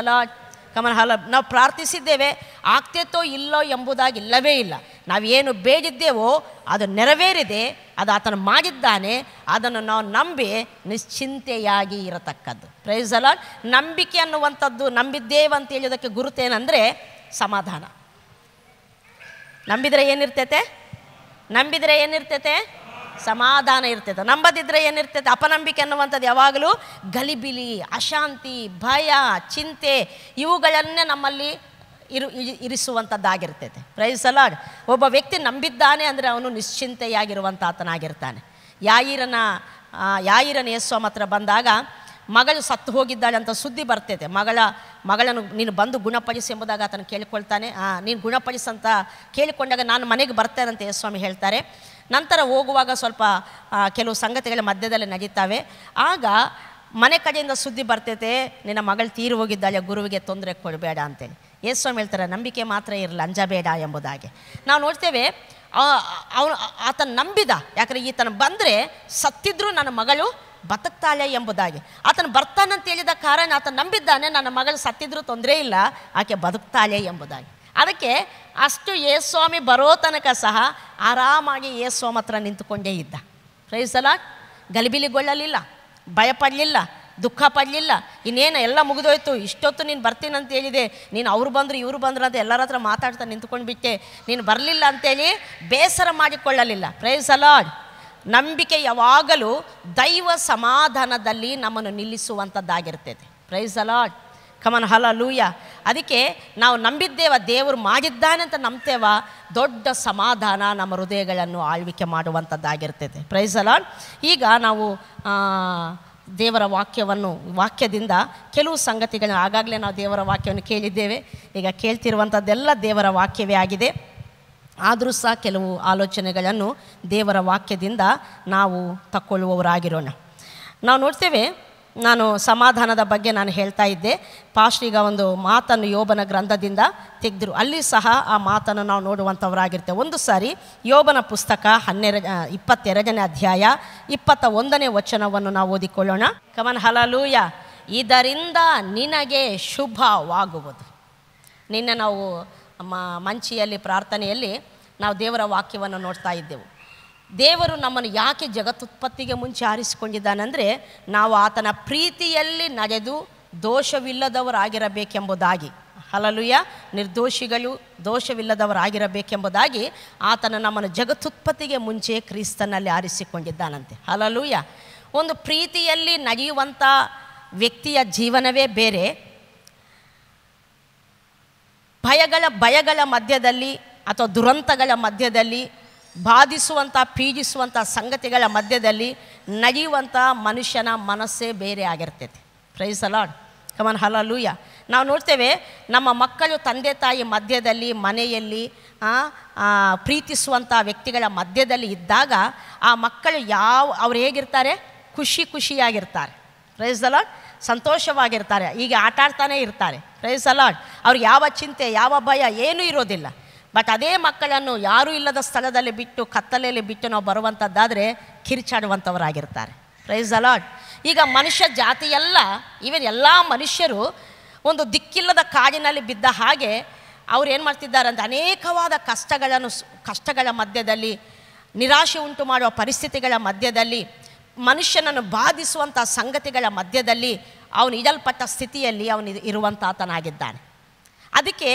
ಅಲಾಟ್ ಕಮಲ ಹಲ ನಾವು ಪ್ರಾರ್ಥಿಸಿದ್ದೇವೆ ಆಗ್ತೈತೋ ಇಲ್ಲೋ ಎಂಬುದಾಗಿ ಇಲ್ಲವೇ ಇಲ್ಲ ನಾವೇನು ಬೇಡಿದ್ದೇವೋ ಅದು ನೆರವೇರಿದೆ ಅದು ಆತನು ಮಾಡಿದ್ದಾನೆ ಅದನ್ನು ನಾವು ನಂಬಿ ನಿಶ್ಚಿಂತೆಯಾಗಿ ಇರತಕ್ಕದ್ದು ಪ್ರೈಸ್ ಅಲ್ಲ ನಂಬಿಕೆ ಅನ್ನುವಂಥದ್ದು ನಂಬಿದ್ದೇವೆ ಅಂತ ಹೇಳೋದಕ್ಕೆ ಗುರುತೇನೆಂದರೆ ಸಮಾಧಾನ ನಂಬಿದರೆ ಏನಿರ್ತೈತೆ ನಂಬಿದರೆ ಏನಿರ್ತೈತೆ ಸಮಾಧಾನ ಇರ್ತೈತೆ ನಂಬದಿದ್ರೆ ಏನಿರ್ತೈತೆ ಅಪನಂಬಿಕೆ ಅನ್ನುವಂಥದ್ದು ಯಾವಾಗಲೂ ಗಲಿಬಿಲಿ ಅಶಾಂತಿ ಭಯ ಚಿಂತೆ ಇವುಗಳನ್ನೇ ನಮ್ಮಲ್ಲಿ ಇರು ಇರಿಸುವಂಥದ್ದಾಗಿರ್ತೈತೆ ಪ್ರೈಸಲಾಡ್ ಒಬ್ಬ ವ್ಯಕ್ತಿ ನಂಬಿದ್ದಾನೆ ಅಂದರೆ ಅವನು ನಿಶ್ಚಿಂತೆಯಾಗಿರುವಂಥ ಆತನಾಗಿರ್ತಾನೆ ಯಾಯಿರನ ಯಾಯಿರನ ಯೇಸ್ವಾಮ ಹತ್ರ ಬಂದಾಗ ಮಗಳು ಸತ್ತು ಹೋಗಿದ್ದಾಳೆ ಅಂತ ಸುದ್ದಿ ಬರ್ತೈತೆ ಮಗಳ ಮಗಳನ್ನು ನೀನು ಬಂದು ಗುಣಪಡಿಸಿ ಎಂಬುದಾಗ ಆತನ ಕೇಳಿಕೊಳ್ತಾನೆ ನೀನು ಗುಣಪಡಿಸಂತ ಕೇಳಿಕೊಂಡಾಗ ನಾನು ಮನೆಗೆ ಅಂತ ಯೇಸ್ವಾಮಿ ಹೇಳ್ತಾರೆ ನಂತರ ಹೋಗುವಾಗ ಸ್ವಲ್ಪ ಕೆಲವು ಸಂಗತಿಗಳ ಮಧ್ಯದಲ್ಲಿ ನಡೀತಾವೆ ಆಗ ಮನೆ ಕಡೆಯಿಂದ ಸುದ್ದಿ ಬರ್ತೈತೆ ನಿನ್ನ ಮಗಳು ತೀರು ಹೋಗಿದ್ದಾಳೆ ಗುರುವಿಗೆ ತೊಂದರೆ ಕೊಡಬೇಡ ಅಂತೇಳಿ ಸ್ವಾಮಿ ಹೇಳ್ತಾರೆ ನಂಬಿಕೆ ಮಾತ್ರ ಇರಲಿ ಅಂಜಬೇಡ ಎಂಬುದಾಗಿ ನಾವು ನೋಡ್ತೇವೆ ಅವನು ಆತನ ನಂಬಿದ ಯಾಕಂದರೆ ಈತನ ಬಂದರೆ ಸತ್ತಿದ್ರೂ ನನ್ನ ಮಗಳು ಬದುಕ್ತಾಳೆ ಎಂಬುದಾಗಿ ಆತನು ಬರ್ತಾನಂತ ಹೇಳಿದ ಕಾರಣ ಆತ ನಂಬಿದ್ದಾನೆ ನನ್ನ ಮಗಳು ಸತ್ತಿದ್ರೂ ತೊಂದರೆ ಇಲ್ಲ ಆಕೆ ಬದುಕ್ತಾಳೆ ಎಂಬುದಾಗಿ ಅದಕ್ಕೆ ಅಷ್ಟು ಯೇಸ್ವಾಮಿ ಬರೋ ತನಕ ಸಹ ಆರಾಮಾಗಿ ಸ್ವಾಮಿ ಹತ್ರ ನಿಂತುಕೊಂಡೇ ಇದ್ದ ಪ್ರೈಸಲ ಗಲಿಬಿಲಿಗೊಳ್ಳಲಿಲ್ಲ ಭಯಪಡಲಿಲ್ಲ ದುಃಖ ಪಡಲಿಲ್ಲ ಇನ್ನೇನು ಎಲ್ಲ ಮುಗಿದೋಯ್ತು ಇಷ್ಟೊತ್ತು ನೀನು ಬರ್ತೀನಂತ ಹೇಳಿದೆ ನೀನು ಅವ್ರು ಬಂದರು ಇವರು ಬಂದರು ಅಂತ ಎಲ್ಲರ ಹತ್ರ ಮಾತಾಡ್ತಾ ನಿಂತ್ಕೊಂಡು ಬಿಟ್ಟೆ ನೀನು ಬರಲಿಲ್ಲ ಅಂತೇಳಿ ಬೇಸರ ಮಾಡಿಕೊಳ್ಳಲಿಲ್ಲ ಪ್ರೈಸಲಾಡ್ ನಂಬಿಕೆ ಯಾವಾಗಲೂ ದೈವ ಸಮಾಧಾನದಲ್ಲಿ ನಮ್ಮನ್ನು ನಿಲ್ಲಿಸುವಂಥದ್ದಾಗಿರ್ತದೆ ಪ್ರೈಸಲಾಡ್ ಕಮನ್ ಹಲಲೂಯ ಅದಕ್ಕೆ ನಾವು ನಂಬಿದ್ದೇವ ದೇವರು ಮಾಡಿದ್ದಾನೆ ಅಂತ ನಂಬ್ತೇವ ದೊಡ್ಡ ಸಮಾಧಾನ ನಮ್ಮ ಹೃದಯಗಳನ್ನು ಆಳ್ವಿಕೆ ಮಾಡುವಂಥದ್ದಾಗಿರ್ತೈತೆ ಪ್ರೈಸಲಾಡ್ ಈಗ ನಾವು ದೇವರ ವಾಕ್ಯವನ್ನು ವಾಕ್ಯದಿಂದ ಕೆಲವು ಸಂಗತಿಗಳನ್ನು ಆಗಾಗಲೇ ನಾವು ದೇವರ ವಾಕ್ಯವನ್ನು ಕೇಳಿದ್ದೇವೆ ಈಗ ಕೇಳ್ತಿರುವಂಥದ್ದೆಲ್ಲ ದೇವರ ವಾಕ್ಯವೇ ಆಗಿದೆ ಆದರೂ ಸಹ ಕೆಲವು ಆಲೋಚನೆಗಳನ್ನು ದೇವರ ವಾಕ್ಯದಿಂದ ನಾವು ತಕ್ಕೊಳ್ಳುವವರಾಗಿರೋಣ ನಾವು ನೋಡ್ತೇವೆ ನಾನು ಸಮಾಧಾನದ ಬಗ್ಗೆ ನಾನು ಹೇಳ್ತಾ ಇದ್ದೆ ಪಾಸ್ಟ್ ಈಗ ಒಂದು ಮಾತನ್ನು ಯೋಬನ ಗ್ರಂಥದಿಂದ ತೆಗೆದರು ಅಲ್ಲಿ ಸಹ ಆ ಮಾತನ್ನು ನಾವು ನೋಡುವಂಥವರಾಗಿರ್ತೇವೆ ಒಂದು ಸಾರಿ ಯೋಬನ ಪುಸ್ತಕ ಹನ್ನೆರ ಇಪ್ಪತ್ತೆರಡನೇ ಅಧ್ಯಾಯ ಇಪ್ಪತ್ತ ಒಂದನೇ ವಚನವನ್ನು ನಾವು ಓದಿಕೊಳ್ಳೋಣ ಕಮನ್ ಹಲಲೂಯ ಇದರಿಂದ ನಿನಗೆ ಶುಭವಾಗುವುದು ನಿನ್ನೆ ನಾವು ಮಂಚಿಯಲ್ಲಿ ಪ್ರಾರ್ಥನೆಯಲ್ಲಿ ನಾವು ದೇವರ ವಾಕ್ಯವನ್ನು ನೋಡ್ತಾ ಇದ್ದೆವು ದೇವರು ನಮ್ಮನ್ನು ಯಾಕೆ ಜಗತ್ತುತ್ಪತ್ತಿಗೆ ಮುಂಚೆ ಆರಿಸಿಕೊಂಡಿದ್ದಾನೆಂದರೆ ನಾವು ಆತನ ಪ್ರೀತಿಯಲ್ಲಿ ನಡೆದು ದೋಷವಿಲ್ಲದವರಾಗಿರಬೇಕೆಂಬುದಾಗಿ ಹಲಲುಯ ನಿರ್ದೋಷಿಗಳು ದೋಷವಿಲ್ಲದವರಾಗಿರಬೇಕೆಂಬುದಾಗಿ ಆತನ ನಮ್ಮನ್ನು ಜಗತ್ತುತ್ಪತ್ತಿಗೆ ಮುಂಚೆ ಕ್ರಿಸ್ತನಲ್ಲಿ ಆರಿಸಿಕೊಂಡಿದ್ದಾನಂತೆ ಹಲಲುಯ ಒಂದು ಪ್ರೀತಿಯಲ್ಲಿ ನಡೆಯುವಂಥ ವ್ಯಕ್ತಿಯ ಜೀವನವೇ ಬೇರೆ ಭಯಗಳ ಭಯಗಳ ಮಧ್ಯದಲ್ಲಿ ಅಥವಾ ದುರಂತಗಳ ಮಧ್ಯದಲ್ಲಿ ಬಾಧಿಸುವಂಥ ಪೀಜಿಸುವಂಥ ಸಂಗತಿಗಳ ಮಧ್ಯದಲ್ಲಿ ನಡೆಯುವಂಥ ಮನುಷ್ಯನ ಮನಸ್ಸೇ ಬೇರೆ ಆಗಿರ್ತೈತೆ ಪ್ರೈಸ್ ಅಲಾಡ್ ಕಮನ್ ಹಲಲೂಯ ನಾವು ನೋಡ್ತೇವೆ ನಮ್ಮ ಮಕ್ಕಳು ತಂದೆ ತಾಯಿ ಮಧ್ಯದಲ್ಲಿ ಮನೆಯಲ್ಲಿ ಪ್ರೀತಿಸುವಂಥ ವ್ಯಕ್ತಿಗಳ ಮಧ್ಯದಲ್ಲಿ ಇದ್ದಾಗ ಆ ಮಕ್ಕಳು ಯಾವ ಅವ್ರು ಹೇಗಿರ್ತಾರೆ ಖುಷಿ ಖುಷಿಯಾಗಿರ್ತಾರೆ ಪ್ರೈಸ್ ಅಲಾಡ್ ಸಂತೋಷವಾಗಿರ್ತಾರೆ ಈಗ ಆಟಾಡ್ತಾನೇ ಇರ್ತಾರೆ ಪ್ರೈಸ್ ಅಲಾಡ್ ಅವ್ರಿಗೆ ಯಾವ ಚಿಂತೆ ಯಾವ ಭಯ ಏನೂ ಇರೋದಿಲ್ಲ ಬಟ್ ಅದೇ ಮಕ್ಕಳನ್ನು ಯಾರೂ ಇಲ್ಲದ ಸ್ಥಳದಲ್ಲಿ ಬಿಟ್ಟು ಕತ್ತಲೆಯಲ್ಲಿ ಬಿಟ್ಟು ನಾವು ಬರುವಂಥದ್ದಾದರೆ ಕಿರಿಚಾಡುವಂಥವರಾಗಿರ್ತಾರೆ ಪ್ರೈಸ್ ಅಲಾಟ್ ಈಗ ಮನುಷ್ಯ ಜಾತಿಯೆಲ್ಲ ಈವನ್ ಎಲ್ಲ ಮನುಷ್ಯರು ಒಂದು ದಿಕ್ಕಿಲ್ಲದ ಕಾಡಿನಲ್ಲಿ ಬಿದ್ದ ಹಾಗೆ ಅವ್ರು ಏನು ಮಾಡ್ತಿದ್ದಾರೆ ಅಂತ ಅನೇಕವಾದ ಕಷ್ಟಗಳನ್ನು ಕಷ್ಟಗಳ ಮಧ್ಯದಲ್ಲಿ ನಿರಾಶೆ ಉಂಟು ಮಾಡುವ ಪರಿಸ್ಥಿತಿಗಳ ಮಧ್ಯದಲ್ಲಿ ಮನುಷ್ಯನನ್ನು ಬಾಧಿಸುವಂಥ ಸಂಗತಿಗಳ ಮಧ್ಯದಲ್ಲಿ ಅವನು ಇಡಲ್ಪಟ್ಟ ಸ್ಥಿತಿಯಲ್ಲಿ ಅವನು ಇರುವಂಥ ಆತನಾಗಿದ್ದಾನೆ ಅದಕ್ಕೆ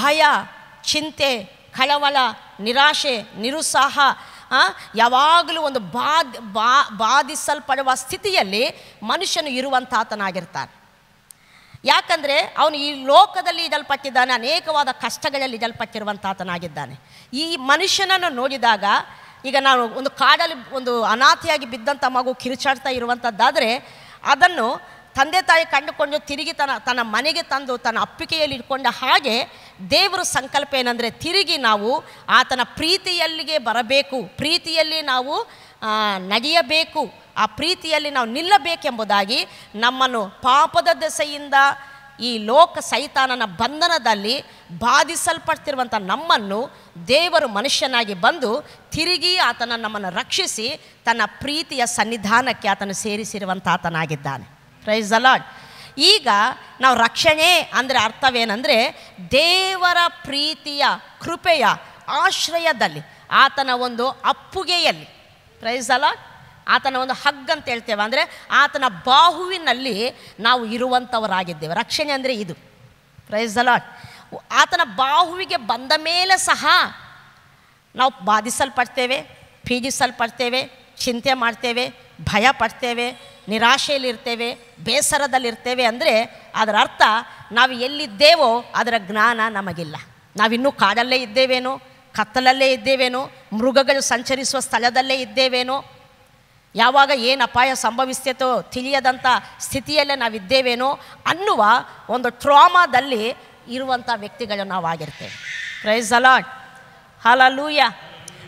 ಭಯ ಚಿಂತೆ ಕಳವಳ ನಿರಾಶೆ ನಿರುತ್ಸಾಹ ಯಾವಾಗಲೂ ಒಂದು ಬಾಧ ಬಾ ಬಾಧಿಸಲ್ಪಡುವ ಸ್ಥಿತಿಯಲ್ಲಿ ಮನುಷ್ಯನು ಇರುವಂತಾತನಾಗಿರ್ತಾನೆ ಯಾಕಂದರೆ ಅವನು ಈ ಲೋಕದಲ್ಲಿ ಇದಲ್ಪಟ್ಟಿದ್ದಾನೆ ಅನೇಕವಾದ ಕಷ್ಟಗಳಲ್ಲಿ ಇದಲ್ಪಟ್ಟಿರುವಂತಾತನಾಗಿದ್ದಾನೆ ಈ ಮನುಷ್ಯನನ್ನು ನೋಡಿದಾಗ ಈಗ ನಾನು ಒಂದು ಕಾಡಲ್ಲಿ ಒಂದು ಅನಾಥಿಯಾಗಿ ಬಿದ್ದಂಥ ಮಗು ಕಿರುಚಾಡ್ತಾ ಇರುವಂಥದ್ದಾದರೆ ಅದನ್ನು ತಂದೆ ತಾಯಿ ಕಂಡುಕೊಂಡು ತಿರುಗಿ ತನ್ನ ತನ್ನ ಮನೆಗೆ ತಂದು ತನ್ನ ಅಪ್ಪಿಕೆಯಲ್ಲಿ ಇಟ್ಕೊಂಡ ಹಾಗೆ ದೇವರ ಸಂಕಲ್ಪ ಏನಂದರೆ ತಿರುಗಿ ನಾವು ಆತನ ಪ್ರೀತಿಯಲ್ಲಿಗೆ ಬರಬೇಕು ಪ್ರೀತಿಯಲ್ಲಿ ನಾವು ನಡೆಯಬೇಕು ಆ ಪ್ರೀತಿಯಲ್ಲಿ ನಾವು ನಿಲ್ಲಬೇಕೆಂಬುದಾಗಿ ನಮ್ಮನ್ನು ಪಾಪದ ದೆಸೆಯಿಂದ ಈ ಲೋಕ ಸೈತಾನನ ಬಂಧನದಲ್ಲಿ ಬಾಧಿಸಲ್ಪಡ್ತಿರುವಂಥ ನಮ್ಮನ್ನು ದೇವರು ಮನುಷ್ಯನಾಗಿ ಬಂದು ತಿರುಗಿ ಆತನ ನಮ್ಮನ್ನು ರಕ್ಷಿಸಿ ತನ್ನ ಪ್ರೀತಿಯ ಸನ್ನಿಧಾನಕ್ಕೆ ಆತನು ಸೇರಿಸಿರುವಂಥ ಆತನಾಗಿದ್ದಾನೆ ಪ್ರೈಸ್ ಅಲಾಡ್ ಈಗ ನಾವು ರಕ್ಷಣೆ ಅಂದರೆ ಅರ್ಥವೇನೆಂದರೆ ದೇವರ ಪ್ರೀತಿಯ ಕೃಪೆಯ ಆಶ್ರಯದಲ್ಲಿ ಆತನ ಒಂದು ಅಪ್ಪುಗೆಯಲ್ಲಿ ಪ್ರೈಸ್ ಅಲಾಡ್ ಆತನ ಒಂದು ಹಗ್ ಅಂತ ಹೇಳ್ತೇವೆ ಅಂದರೆ ಆತನ ಬಾಹುವಿನಲ್ಲಿ ನಾವು ಇರುವಂಥವರಾಗಿದ್ದೇವೆ ರಕ್ಷಣೆ ಅಂದರೆ ಇದು ಪ್ರೈಸ್ ಅಲಾಡ್ ಆತನ ಬಾಹುವಿಗೆ ಬಂದ ಮೇಲೆ ಸಹ ನಾವು ಬಾಧಿಸಲ್ಪಡ್ತೇವೆ ಪೀಡಿಸಲ್ಪಡ್ತೇವೆ ಚಿಂತೆ ಮಾಡ್ತೇವೆ ಭಯ ಪಡ್ತೇವೆ ನಿರಾಶೆಯಲ್ಲಿರ್ತೇವೆ ಬೇಸರದಲ್ಲಿರ್ತೇವೆ ಅಂದರೆ ಅದರ ಅರ್ಥ ನಾವು ಎಲ್ಲಿದ್ದೇವೋ ಅದರ ಜ್ಞಾನ ನಮಗಿಲ್ಲ ನಾವಿನ್ನೂ ಕಾಡಲ್ಲೇ ಇದ್ದೇವೇನೋ ಕತ್ತಲಲ್ಲೇ ಇದ್ದೇವೇನೋ ಮೃಗಗಳು ಸಂಚರಿಸುವ ಸ್ಥಳದಲ್ಲೇ ಇದ್ದೇವೇನೋ ಯಾವಾಗ ಏನು ಅಪಾಯ ಸಂಭವಿಸ್ತೇತೋ ತಿಳಿಯದಂಥ ಸ್ಥಿತಿಯಲ್ಲೇ ನಾವಿದ್ದೇವೇನೋ ಅನ್ನುವ ಒಂದು ಟ್ರಾಮಾದಲ್ಲಿ ಇರುವಂಥ ವ್ಯಕ್ತಿಗಳು ನಾವು ಆಗಿರ್ತೇವೆ ಪ್ರೈಸ್ ಅಲಾಟ್ ಹಲಲೂಯ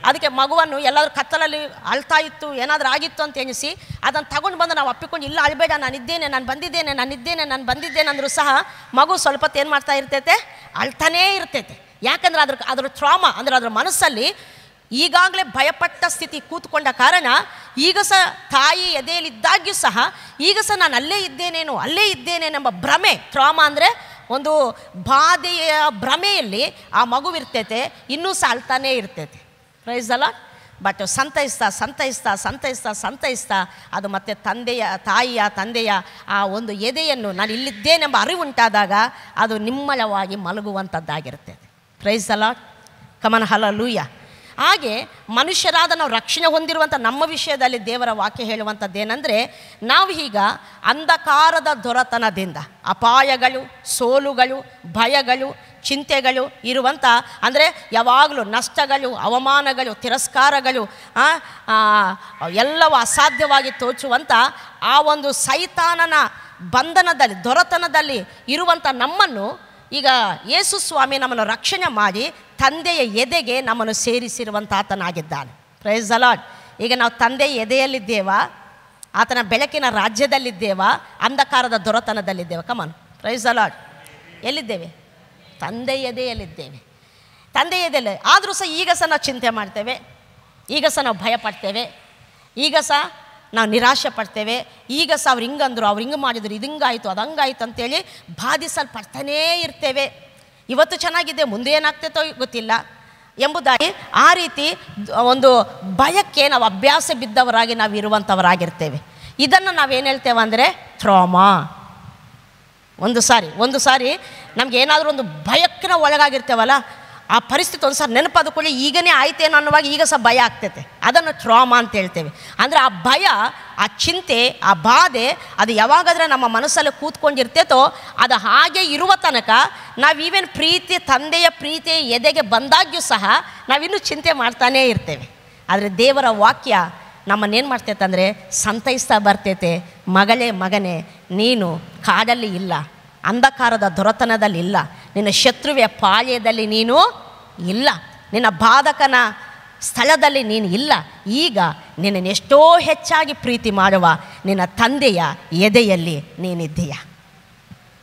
ಅದಕ್ಕೆ ಮಗುವನ್ನು ಎಲ್ಲಾದರೂ ಕತ್ತಲಲ್ಲಿ ಅಳ್ತಾ ಇತ್ತು ಏನಾದರೂ ಆಗಿತ್ತು ಅಂತ ಎಣಿಸಿ ಅದನ್ನು ತಗೊಂಡು ಬಂದು ನಾವು ಅಪ್ಪಿಕೊಂಡು ಇಲ್ಲ ಅಳಬೇಡ ಇದ್ದೇನೆ ನಾನು ಬಂದಿದ್ದೇನೆ ನಾನು ಇದ್ದೇನೆ ನಾನು ಬಂದಿದ್ದೇನೆ ಅಂದರೂ ಸಹ ಮಗು ಸ್ವಲ್ಪ ಏನು ಮಾಡ್ತಾ ಇರ್ತೈತೆ ಅಳ್ತಾನೇ ಇರ್ತೈತೆ ಯಾಕಂದ್ರೆ ಅದ್ರ ಅದರ ಟ್ರಾಮಾ ಅಂದರೆ ಅದರ ಮನಸ್ಸಲ್ಲಿ ಈಗಾಗಲೇ ಭಯಪಟ್ಟ ಸ್ಥಿತಿ ಕೂತ್ಕೊಂಡ ಕಾರಣ ಈಗ ಸಹ ತಾಯಿ ಎದೆಯಲ್ಲಿದ್ದಾಗ್ಯೂ ಸಹ ಈಗ ಸಹ ನಾನು ಅಲ್ಲೇ ಇದ್ದೇನೇನು ಅಲ್ಲೇ ಇದ್ದೇನೇನೆಂಬ ಭ್ರಮೆ ಟ್ರಾಮಾ ಅಂದರೆ ಒಂದು ಬಾಧೆಯ ಭ್ರಮೆಯಲ್ಲಿ ಆ ಮಗುವಿರ್ತೈತೆ ಇನ್ನೂ ಸಹ ಅಳ್ತಾನೇ ಇರ್ತೈತೆ ಪ್ರೈಸ್ ಅಲ್ಲ ಬಟ್ ಸಂತೈಸ್ತಾ ಸಂತೈಸ್ತಾ ಸಂತೈಸ್ತಾ ಸಂತೈಸ್ತಾ ಅದು ಮತ್ತೆ ತಂದೆಯ ತಾಯಿಯ ತಂದೆಯ ಆ ಒಂದು ಎದೆಯನ್ನು ನಾನು ಇಲ್ಲಿದ್ದೇನೆಂಬ ಅರಿವುಂಟಾದಾಗ ಅದು ನಿಮ್ಮಳವಾಗಿ ಮಲಗುವಂಥದ್ದಾಗಿರುತ್ತೆ ಪ್ರೈಸ್ ಅಲ್ಲ ಕಮನ್ ಹಲ ಲೂಯ್ಯ ಹಾಗೆ ಮನುಷ್ಯರಾದ ನಾವು ರಕ್ಷಣೆ ಹೊಂದಿರುವಂಥ ನಮ್ಮ ವಿಷಯದಲ್ಲಿ ದೇವರ ವಾಕ್ಯ ಹೇಳುವಂಥದ್ದೇನೆಂದರೆ ನಾವು ಈಗ ಅಂಧಕಾರದ ದೊರತನದಿಂದ ಅಪಾಯಗಳು ಸೋಲುಗಳು ಭಯಗಳು ಚಿಂತೆಗಳು ಇರುವಂಥ ಅಂದರೆ ಯಾವಾಗಲೂ ನಷ್ಟಗಳು ಅವಮಾನಗಳು ತಿರಸ್ಕಾರಗಳು ಎಲ್ಲವೂ ಅಸಾಧ್ಯವಾಗಿ ತೋಚುವಂಥ ಆ ಒಂದು ಸೈತಾನನ ಬಂಧನದಲ್ಲಿ ದೊರೆತನದಲ್ಲಿ ಇರುವಂಥ ನಮ್ಮನ್ನು ಈಗ ಯೇಸು ಸ್ವಾಮಿ ನಮ್ಮನ್ನು ರಕ್ಷಣೆ ಮಾಡಿ ತಂದೆಯ ಎದೆಗೆ ನಮ್ಮನ್ನು ಸೇರಿಸಿರುವಂಥ ಆತನಾಗಿದ್ದಾನೆ ಪ್ರೈಸ್ ಅಲಾಡ್ ಈಗ ನಾವು ತಂದೆಯ ಎದೆಯಲ್ಲಿದ್ದೇವಾ ಆತನ ಬೆಳಕಿನ ರಾಜ್ಯದಲ್ಲಿದ್ದೇವಾ ಅಂಧಕಾರದ ದೊರೆತನದಲ್ಲಿದ್ದೇವೆ ಕಮನ್ ಪ್ರೈಸ್ ಅಲಾಡ್ ಎಲ್ಲಿದ್ದೇವೆ ತಂದೆಯದೆಯಲ್ಲಿದ್ದೇವೆ ಎದೆಯಲ್ಲಿದ್ದೇವೆ ಆದರೂ ಸಹ ಈಗ ಸಹ ನಾವು ಚಿಂತೆ ಮಾಡ್ತೇವೆ ಈಗ ಸಹ ನಾವು ಭಯ ಪಡ್ತೇವೆ ಈಗ ಸಹ ನಾವು ನಿರಾಶೆ ಪಡ್ತೇವೆ ಈಗ ಸಹ ಅವ್ರು ಹಿಂಗಂದ್ರು ಅವ್ರು ಹಿಂಗೆ ಮಾಡಿದ್ರು ಇದು ಹಿಂಗಾಯಿತು ಅದು ಹಂಗಾಯಿತು ಅಂತೇಳಿ ಬಾಧಿಸಲ್ಪಡ್ತಾನೇ ಇರ್ತೇವೆ ಇವತ್ತು ಚೆನ್ನಾಗಿದೆ ಮುಂದೆ ಏನಾಗ್ತೈತೋ ಗೊತ್ತಿಲ್ಲ ಎಂಬುದಾಗಿ ಆ ರೀತಿ ಒಂದು ಭಯಕ್ಕೆ ನಾವು ಅಭ್ಯಾಸ ಬಿದ್ದವರಾಗಿ ನಾವು ಇರುವಂಥವರಾಗಿರ್ತೇವೆ ಇದನ್ನು ನಾವೇನು ಹೇಳ್ತೇವೆ ಅಂದರೆ ಥ್ರೋಮಾ ಒಂದು ಸಾರಿ ಒಂದು ಸಾರಿ ನಮ್ಗೆ ಏನಾದರೂ ಒಂದು ಭಯಕ್ಕಿನ ಒಳಗಾಗಿರ್ತೇವಲ್ಲ ಆ ಪರಿಸ್ಥಿತಿ ಒಂದು ಸಾರಿ ನೆನಪಾದ ಕೂಡಲೇ ಈಗನೇ ಆಯ್ತೇನೋ ಅನ್ನುವಾಗ ಈಗ ಸಹ ಭಯ ಆಗ್ತೈತೆ ಅದನ್ನು ಟ್ರಾಮಾ ಅಂತ ಹೇಳ್ತೇವೆ ಅಂದರೆ ಆ ಭಯ ಆ ಚಿಂತೆ ಆ ಬಾಧೆ ಅದು ಯಾವಾಗಾದ್ರೆ ನಮ್ಮ ಮನಸ್ಸಲ್ಲಿ ಕೂತ್ಕೊಂಡಿರ್ತೇತೋ ಅದು ಹಾಗೆ ಇರುವ ತನಕ ನಾವೀವೇನು ಪ್ರೀತಿ ತಂದೆಯ ಪ್ರೀತಿ ಎದೆಗೆ ಬಂದಾಗ್ಯೂ ಸಹ ನಾವಿನ್ನೂ ಚಿಂತೆ ಮಾಡ್ತಾನೇ ಇರ್ತೇವೆ ಆದರೆ ದೇವರ ವಾಕ್ಯ ನಮ್ಮನ್ನೇನು ಮಾಡ್ತೈತೆ ಅಂದರೆ ಸಂತೈಸ್ತಾ ಬರ್ತೈತೆ ಮಗಳೇ ಮಗನೇ ನೀನು ಕಾಡಲ್ಲಿ ಇಲ್ಲ ಅಂಧಕಾರದ ದೊರತನದಲ್ಲಿ ಇಲ್ಲ ನಿನ್ನ ಶತ್ರುವೆಯ ಪಾಳ್ಯದಲ್ಲಿ ನೀನು ಇಲ್ಲ ನಿನ್ನ ಬಾಧಕನ ಸ್ಥಳದಲ್ಲಿ ನೀನು ಇಲ್ಲ ಈಗ ಎಷ್ಟೋ ಹೆಚ್ಚಾಗಿ ಪ್ರೀತಿ ಮಾಡುವ ನಿನ್ನ ತಂದೆಯ ಎದೆಯಲ್ಲಿ ನೀನಿದ್ದೀಯ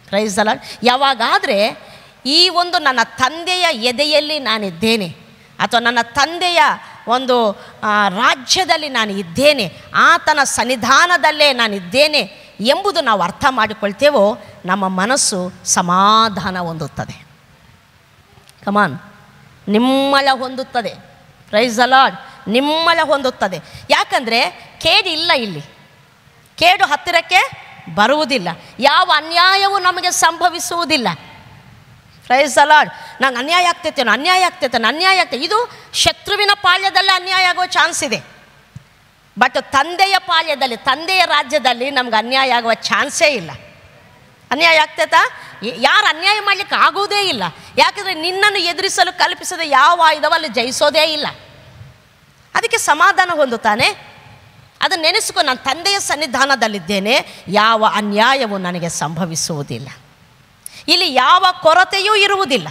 ಪ್ರೈಸಲ ಯಾವಾಗಾದರೆ ಈ ಒಂದು ನನ್ನ ತಂದೆಯ ಎದೆಯಲ್ಲಿ ನಾನಿದ್ದೇನೆ ಅಥವಾ ನನ್ನ ತಂದೆಯ ಒಂದು ರಾಜ್ಯದಲ್ಲಿ ನಾನು ಇದ್ದೇನೆ ಆತನ ಸನ್ನಿಧಾನದಲ್ಲೇ ನಾನಿದ್ದೇನೆ ಎಂಬುದು ನಾವು ಅರ್ಥ ಮಾಡಿಕೊಳ್ತೇವೋ ನಮ್ಮ ಮನಸ್ಸು ಸಮಾಧಾನ ಹೊಂದುತ್ತದೆ ಕಮಾನ್ ನಿಮ್ಮಳ ಹೊಂದುತ್ತದೆ ಪ್ರೈಸ್ ಅಲಾಡ್ ನಿಮ್ಮಳ ಹೊಂದುತ್ತದೆ ಯಾಕಂದರೆ ಕೇಡು ಇಲ್ಲ ಇಲ್ಲಿ ಕೇಡು ಹತ್ತಿರಕ್ಕೆ ಬರುವುದಿಲ್ಲ ಯಾವ ಅನ್ಯಾಯವು ನಮಗೆ ಸಂಭವಿಸುವುದಿಲ್ಲ ಪ್ರೈಸ್ ಸಲಾಡ್ ನಂಗೆ ಅನ್ಯಾಯ ಆಗ್ತೈತೇನೋ ಅನ್ಯಾಯ ನಾನು ಅನ್ಯಾಯ ಆಗ್ತೈತೆ ಇದು ಶತ್ರುವಿನ ಪಾಳ್ಯದಲ್ಲೇ ಅನ್ಯಾಯ ಆಗೋ ಚಾನ್ಸ್ ಇದೆ ಬಟ್ ತಂದೆಯ ಪಾಳ್ಯದಲ್ಲಿ ತಂದೆಯ ರಾಜ್ಯದಲ್ಲಿ ನಮ್ಗೆ ಅನ್ಯಾಯ ಆಗುವ ಚಾನ್ಸೇ ಇಲ್ಲ ಅನ್ಯಾಯ ಆಗ್ತೈತಾ ಯಾರು ಅನ್ಯಾಯ ಮಾಡಲಿಕ್ಕೆ ಆಗೋದೇ ಇಲ್ಲ ಯಾಕಂದರೆ ನಿನ್ನನ್ನು ಎದುರಿಸಲು ಕಲ್ಪಿಸದೆ ಯಾವ ಆಯುಧವಲ್ಲಿ ಅಲ್ಲಿ ಜಯಿಸೋದೇ ಇಲ್ಲ ಅದಕ್ಕೆ ಸಮಾಧಾನ ಹೊಂದುತ್ತಾನೆ ಅದನ್ನು ನೆನೆಸ್ಕೊಂಡು ನಾನು ತಂದೆಯ ಸನ್ನಿಧಾನದಲ್ಲಿದ್ದೇನೆ ಯಾವ ಅನ್ಯಾಯವು ನನಗೆ ಸಂಭವಿಸುವುದಿಲ್ಲ ಇಲ್ಲಿ ಯಾವ ಕೊರತೆಯೂ ಇರುವುದಿಲ್ಲ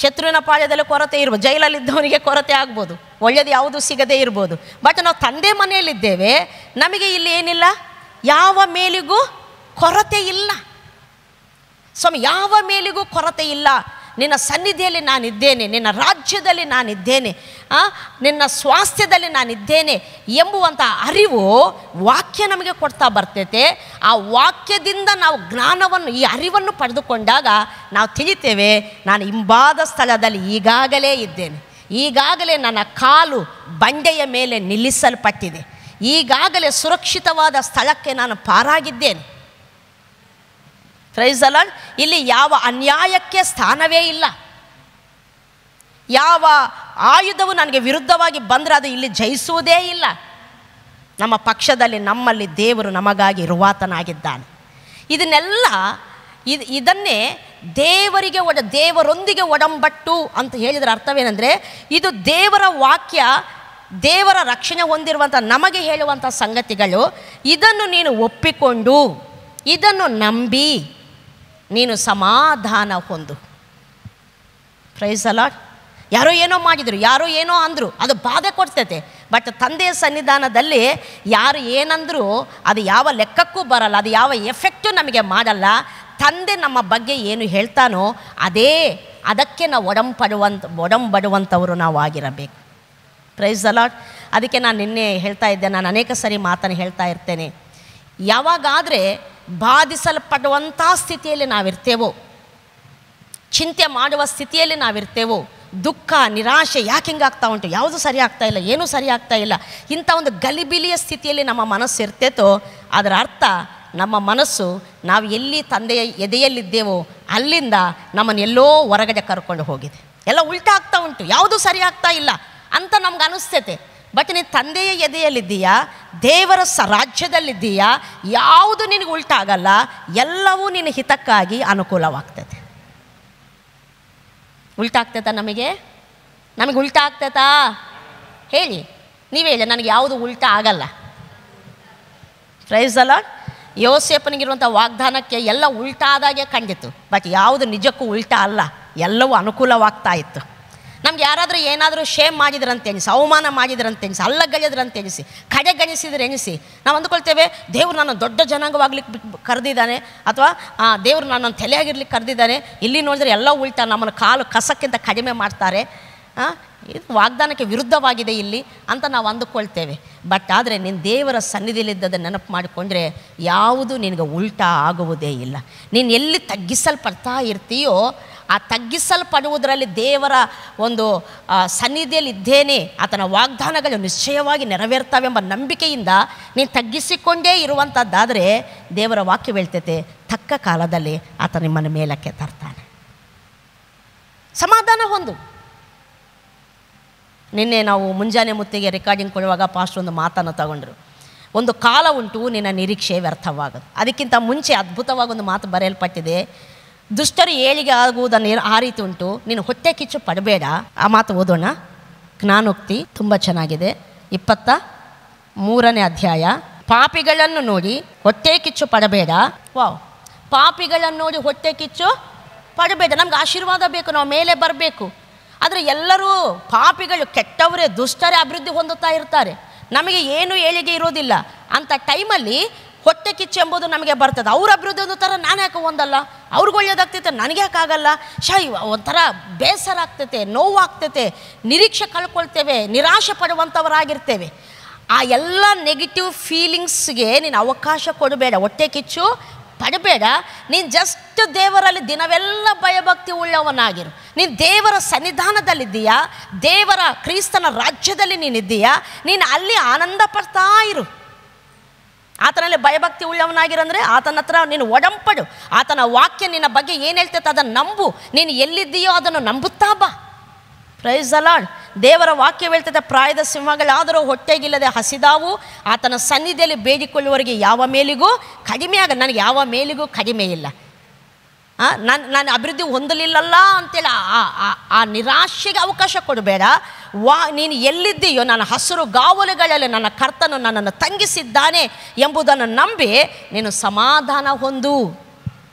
ಶತ್ರುವಿನ ಪಾಳ್ಯದಲ್ಲಿ ಕೊರತೆ ಇರ್ಬೋದು ಜೈಲಲ್ಲಿದ್ದವನಿಗೆ ಕೊರತೆ ಆಗ್ಬೋದು ಒಳ್ಳೆಯದು ಯಾವುದು ಸಿಗದೇ ಇರ್ಬೋದು ಬಟ್ ನಾವು ತಂದೆ ಮನೆಯಲ್ಲಿದ್ದೇವೆ ನಮಗೆ ಇಲ್ಲಿ ಏನಿಲ್ಲ ಯಾವ ಮೇಲಿಗೂ ಕೊರತೆ ಇಲ್ಲ ಸ್ವಾಮಿ ಯಾವ ಮೇಲಿಗೂ ಕೊರತೆ ಇಲ್ಲ ನಿನ್ನ ಸನ್ನಿಧಿಯಲ್ಲಿ ನಾನಿದ್ದೇನೆ ನಿನ್ನ ರಾಜ್ಯದಲ್ಲಿ ನಾನಿದ್ದೇನೆ ನಿನ್ನ ಸ್ವಾಸ್ಥ್ಯದಲ್ಲಿ ನಾನಿದ್ದೇನೆ ಎಂಬುವಂಥ ಅರಿವು ವಾಕ್ಯ ನಮಗೆ ಕೊಡ್ತಾ ಬರ್ತೈತೆ ಆ ವಾಕ್ಯದಿಂದ ನಾವು ಜ್ಞಾನವನ್ನು ಈ ಅರಿವನ್ನು ಪಡೆದುಕೊಂಡಾಗ ನಾವು ತಿಳಿತೇವೆ ನಾನು ಹಿಂಬಾದ ಸ್ಥಳದಲ್ಲಿ ಈಗಾಗಲೇ ಇದ್ದೇನೆ ಈಗಾಗಲೇ ನನ್ನ ಕಾಲು ಬಂಡೆಯ ಮೇಲೆ ನಿಲ್ಲಿಸಲ್ಪಟ್ಟಿದೆ ಈಗಾಗಲೇ ಸುರಕ್ಷಿತವಾದ ಸ್ಥಳಕ್ಕೆ ನಾನು ಪಾರಾಗಿದ್ದೇನೆ ಪ್ರೈಸ್ ಇಲ್ಲಿ ಯಾವ ಅನ್ಯಾಯಕ್ಕೆ ಸ್ಥಾನವೇ ಇಲ್ಲ ಯಾವ ಆಯುಧವು ನನಗೆ ವಿರುದ್ಧವಾಗಿ ಬಂದರೆ ಅದು ಇಲ್ಲಿ ಜಯಿಸುವುದೇ ಇಲ್ಲ ನಮ್ಮ ಪಕ್ಷದಲ್ಲಿ ನಮ್ಮಲ್ಲಿ ದೇವರು ನಮಗಾಗಿ ರುವಾತನಾಗಿದ್ದಾನೆ ಇದನ್ನೆಲ್ಲ ಇದು ಇದನ್ನೇ ದೇವರಿಗೆ ಒಡ ದೇವರೊಂದಿಗೆ ಒಡಂಬಟ್ಟು ಅಂತ ಹೇಳಿದ್ರ ಅರ್ಥವೇನೆಂದರೆ ಇದು ದೇವರ ವಾಕ್ಯ ದೇವರ ರಕ್ಷಣೆ ಹೊಂದಿರುವಂಥ ನಮಗೆ ಹೇಳುವಂಥ ಸಂಗತಿಗಳು ಇದನ್ನು ನೀನು ಒಪ್ಪಿಕೊಂಡು ಇದನ್ನು ನಂಬಿ ನೀನು ಸಮಾಧಾನ ಹೊಂದು ಪ್ರೈಸ್ ಅಲ್ಲ ಯಾರೋ ಏನೋ ಮಾಡಿದರು ಯಾರೋ ಏನೋ ಅಂದರು ಅದು ಬಾಧೆ ಕೊಡ್ತೈತೆ ಬಟ್ ತಂದೆಯ ಸನ್ನಿಧಾನದಲ್ಲಿ ಯಾರು ಏನಂದರೂ ಅದು ಯಾವ ಲೆಕ್ಕಕ್ಕೂ ಬರಲ್ಲ ಅದು ಯಾವ ಎಫೆಕ್ಟು ನಮಗೆ ಮಾಡಲ್ಲ ತಂದೆ ನಮ್ಮ ಬಗ್ಗೆ ಏನು ಹೇಳ್ತಾನೋ ಅದೇ ಅದಕ್ಕೆ ನಾವು ಒಡಂಪಡುವಂತ ಒಡಂಬಡುವಂಥವರು ನಾವು ಆಗಿರಬೇಕು ಪ್ರೈಸ್ ಅಲಾಟ್ ಅದಕ್ಕೆ ನಾನು ನಿನ್ನೆ ಹೇಳ್ತಾ ಇದ್ದೆ ನಾನು ಅನೇಕ ಸರಿ ಮಾತನ್ನು ಹೇಳ್ತಾ ಇರ್ತೇನೆ ಯಾವಾಗಾದರೆ ಬಾಧಿಸಲ್ಪಡುವಂಥ ಸ್ಥಿತಿಯಲ್ಲಿ ನಾವಿರ್ತೇವೋ ಚಿಂತೆ ಮಾಡುವ ಸ್ಥಿತಿಯಲ್ಲಿ ನಾವಿರ್ತೇವೋ ದುಃಖ ನಿರಾಶೆ ಯಾಕೆ ಹಿಂಗಾಗ್ತಾ ಉಂಟು ಯಾವುದು ಸರಿ ಆಗ್ತಾ ಇಲ್ಲ ಏನೂ ಸರಿ ಆಗ್ತಾ ಇಲ್ಲ ಇಂಥ ಒಂದು ಗಲಿಬಿಲಿಯ ಸ್ಥಿತಿಯಲ್ಲಿ ನಮ್ಮ ಮನಸ್ಸು ಇರ್ತೇತೋ ಅದರ ಅರ್ಥ ನಮ್ಮ ಮನಸ್ಸು ನಾವು ಎಲ್ಲಿ ತಂದೆಯ ಎದೆಯಲ್ಲಿದ್ದೇವೋ ಅಲ್ಲಿಂದ ಎಲ್ಲೋ ಹೊರಗಡೆ ಕರ್ಕೊಂಡು ಹೋಗಿದೆ ಎಲ್ಲ ಉಲ್ಟಾ ಆಗ್ತಾ ಉಂಟು ಯಾವುದೂ ಸರಿ ಆಗ್ತಾ ಇಲ್ಲ ಅಂತ ನಮ್ಗೆ ಅನಿಸ್ತೈತೆ ಬಟ್ ನೀನು ತಂದೆಯ ಎದೆಯಲ್ಲಿದ್ದೀಯಾ ದೇವರ ರಾಜ್ಯದಲ್ಲಿದ್ದೀಯಾ ಯಾವುದು ನಿನಗೆ ಉಲ್ಟಾಗಲ್ಲ ಎಲ್ಲವೂ ನಿನ್ನ ಹಿತಕ್ಕಾಗಿ ಅನುಕೂಲವಾಗ್ತದೆ ಉಲ್ಟಾಗ್ತದಾ ನಮಗೆ ನಮಗೆ ಉಲ್ಟಾ ಆಗ್ತದಾ ಹೇಳಿ ನೀವೇ ಹೇಳಿ ನನಗೆ ಯಾವುದು ಉಲ್ಟಾ ಆಗಲ್ಲ ಪ್ರೈಸ್ ಅಲ್ಲ ಯೋಸೇಪನಿಗಿರುವಂಥ ವಾಗ್ದಾನಕ್ಕೆ ಎಲ್ಲ ಉಲ್ಟಾದಾಗೆ ಕಂಡಿತು ಬಟ್ ಯಾವುದು ನಿಜಕ್ಕೂ ಉಲ್ಟಾ ಅಲ್ಲ ಎಲ್ಲವೂ ಅನುಕೂಲವಾಗ್ತಾ ಇತ್ತು ನಮ್ಗೆ ಯಾರಾದರೂ ಏನಾದರೂ ಶೇಮ್ ಮಾಡಿದ್ರಂತೆ ಎನಿಸಿ ಅವಮಾನ ಮಾಡಿದ್ರಂತೆ ಎನಿಸಿ ಅಂತ ಎನಿಸಿ ಕಡೆಗಣಿಸಿದ್ರೆ ಎನಿಸಿ ನಾವು ಅಂದ್ಕೊಳ್ತೇವೆ ದೇವ್ರು ನನ್ನ ದೊಡ್ಡ ಜನಾಂಗವಾಗ್ಲಿಕ್ಕೆ ಕರೆದಿದ್ದಾನೆ ಅಥವಾ ದೇವ್ರು ತಲೆ ತಲೆಯಾಗಿರ್ಲಿಕ್ಕೆ ಕರೆದಿದ್ದಾನೆ ಇಲ್ಲಿ ನೋಡಿದ್ರೆ ಎಲ್ಲ ಉಳ್ತಾರೆ ನಮ್ಮನ್ನು ಕಾಲು ಕಸಕ್ಕಿಂತ ಕಡಿಮೆ ಮಾಡ್ತಾರೆ ಇದು ವಾಗ್ದಾನಕ್ಕೆ ವಿರುದ್ಧವಾಗಿದೆ ಇಲ್ಲಿ ಅಂತ ನಾವು ಅಂದುಕೊಳ್ತೇವೆ ಬಟ್ ಆದರೆ ನಿನ್ನ ದೇವರ ಸನ್ನಿಧಿಲಿದ್ದದ ನೆನಪು ಮಾಡಿಕೊಂಡ್ರೆ ಯಾವುದು ನಿನಗೆ ಉಲ್ಟಾ ಆಗುವುದೇ ಇಲ್ಲ ನೀನು ಎಲ್ಲಿ ತಗ್ಗಿಸಲ್ಪಡ್ತಾ ಇರ್ತೀಯೋ ಆ ತಗ್ಗಿಸಲ್ಪಡುವುದರಲ್ಲಿ ದೇವರ ಒಂದು ಸನ್ನಿಧಿಯಲ್ಲಿ ಇದ್ದೇನೆ ಆತನ ವಾಗ್ದಾನಗಳು ನಿಶ್ಚಯವಾಗಿ ನೆರವೇರ್ತಾವೆಂಬ ನಂಬಿಕೆಯಿಂದ ನೀನು ತಗ್ಗಿಸಿಕೊಂಡೇ ಇರುವಂಥದ್ದಾದರೆ ದೇವರ ವಾಕ್ಯ ಹೇಳ್ತೈತೆ ತಕ್ಕ ಕಾಲದಲ್ಲಿ ಆತ ನಿಮ್ಮನ್ನು ಮೇಲಕ್ಕೆ ತರ್ತಾನೆ ಸಮಾಧಾನ ಹೊಂದು ನಿನ್ನೆ ನಾವು ಮುಂಜಾನೆ ಮುತ್ತಿಗೆ ರೆಕಾರ್ಡಿಂಗ್ ಕೊಡುವಾಗ ಪಾಸ್ಟ್ ಒಂದು ಮಾತನ್ನು ತಗೊಂಡ್ರು ಒಂದು ಕಾಲ ಉಂಟು ನಿನ್ನ ನಿರೀಕ್ಷೆ ವ್ಯರ್ಥವಾಗದು ಅದಕ್ಕಿಂತ ಮುಂಚೆ ಒಂದು ಮಾತು ಬರೆಯಲ್ಪಟ್ಟಿದೆ ದುಷ್ಟರು ಏಳಿಗೆ ಆಗುವುದನ್ನು ಆ ರೀತಿ ಉಂಟು ನೀನು ಹೊಟ್ಟೆ ಕಿಚ್ಚು ಪಡಬೇಡ ಆ ಮಾತು ಓದೋಣ ಜ್ಞಾನೋಕ್ತಿ ತುಂಬ ಚೆನ್ನಾಗಿದೆ ಇಪ್ಪತ್ತ ಮೂರನೇ ಅಧ್ಯಾಯ ಪಾಪಿಗಳನ್ನು ನೋಡಿ ಹೊಟ್ಟೆ ಕಿಚ್ಚು ಪಡಬೇಡ ವಾ ಪಾಪಿಗಳನ್ನು ನೋಡಿ ಹೊಟ್ಟೆ ಕಿಚ್ಚು ಪಡಬೇಡ ನಮ್ಗೆ ಆಶೀರ್ವಾದ ಬೇಕು ನಾವು ಮೇಲೆ ಬರಬೇಕು ಆದರೆ ಎಲ್ಲರೂ ಪಾಪಿಗಳು ಕೆಟ್ಟವರೇ ದುಷ್ಟರೇ ಅಭಿವೃದ್ಧಿ ಹೊಂದುತ್ತಾ ಇರ್ತಾರೆ ನಮಗೆ ಏನು ಏಳಿಗೆ ಇರೋದಿಲ್ಲ ಅಂಥ ಟೈಮಲ್ಲಿ ಹೊಟ್ಟೆ ಕಿಚ್ಚು ಎಂಬುದು ನಮಗೆ ಬರ್ತದೆ ಅವ್ರ ಅಭಿವೃದ್ಧಿ ಒಂದು ಥರ ನಾನು ಯಾಕೆ ಒಂದಲ್ಲ ಅವ್ರಿಗೆ ಒಳ್ಳೇದಾಗ್ತೈತೆ ನನಗೆ ಯಾಕಾಗಲ್ಲ ಶೈ ಒಂಥರ ಬೇಸರ ಆಗ್ತೈತೆ ನೋವಾಗ್ತೈತೆ ನಿರೀಕ್ಷೆ ಕಳ್ಕೊಳ್ತೇವೆ ನಿರಾಶೆ ಪಡುವಂಥವರಾಗಿರ್ತೇವೆ ಆ ಎಲ್ಲ ನೆಗೆಟಿವ್ ಫೀಲಿಂಗ್ಸ್ಗೆ ನೀನು ಅವಕಾಶ ಕೊಡಬೇಡ ಹೊಟ್ಟೆ ಕಿಚ್ಚು ಪಡಬೇಡ ನೀನು ಜಸ್ಟ್ ದೇವರಲ್ಲಿ ದಿನವೆಲ್ಲ ಭಯಭಕ್ತಿ ಉಳ್ಳವನಾಗಿರು ನೀನು ದೇವರ ಸನ್ನಿಧಾನದಲ್ಲಿದ್ದೀಯಾ ದೇವರ ಕ್ರಿಸ್ತನ ರಾಜ್ಯದಲ್ಲಿ ನೀನಿದ್ದೀಯಾ ನೀನು ಅಲ್ಲಿ ಆನಂದ ಪಡ್ತಾ ಇರು ಆತನಲ್ಲಿ ಭಯಭಕ್ತಿ ಉಳ್ಳವನಾಗಿರಂದರೆ ಆತನ ಹತ್ರ ನೀನು ಒಡಂಪಡು ಆತನ ವಾಕ್ಯ ನಿನ್ನ ಬಗ್ಗೆ ಏನು ಹೇಳ್ತೈತೆ ಅದನ್ನು ನಂಬು ನೀನು ಎಲ್ಲಿದ್ದೀಯೋ ಅದನ್ನು ನಂಬುತ್ತಾ ಬಾ ಪ್ರೈಸ್ ಅಲಾಡ್ ದೇವರ ವಾಕ್ಯ ಹೇಳ್ತದೆ ಪ್ರಾಯದ ಸಿಂಹಗಳಾದರೂ ಹೊಟ್ಟೆಗಿಲ್ಲದೆ ಹಸಿದಾವು ಆತನ ಸನ್ನಿಧಿಯಲ್ಲಿ ಬೇಡಿಕೊಳ್ಳುವವರಿಗೆ ಯಾವ ಮೇಲಿಗೂ ಕಡಿಮೆ ಆಗ ನನಗೆ ಯಾವ ಮೇಲಿಗೂ ಕಡಿಮೆ ಇಲ್ಲ ನಾನು ನಾನು ಅಭಿವೃದ್ಧಿ ಹೊಂದಲಿಲ್ಲಲ್ಲ ಅಂತೇಳಿ ಆ ನಿರಾಶೆಗೆ ಅವಕಾಶ ಕೊಡಬೇಡ ವಾ ನೀನು ಎಲ್ಲಿದ್ದೀಯೋ ನನ್ನ ಹಸಿರು ಗಾವಲುಗಳಲ್ಲಿ ನನ್ನ ಕರ್ತನು ನನ್ನನ್ನು ತಂಗಿಸಿದ್ದಾನೆ ಎಂಬುದನ್ನು ನಂಬಿ ನೀನು ಸಮಾಧಾನ ಹೊಂದು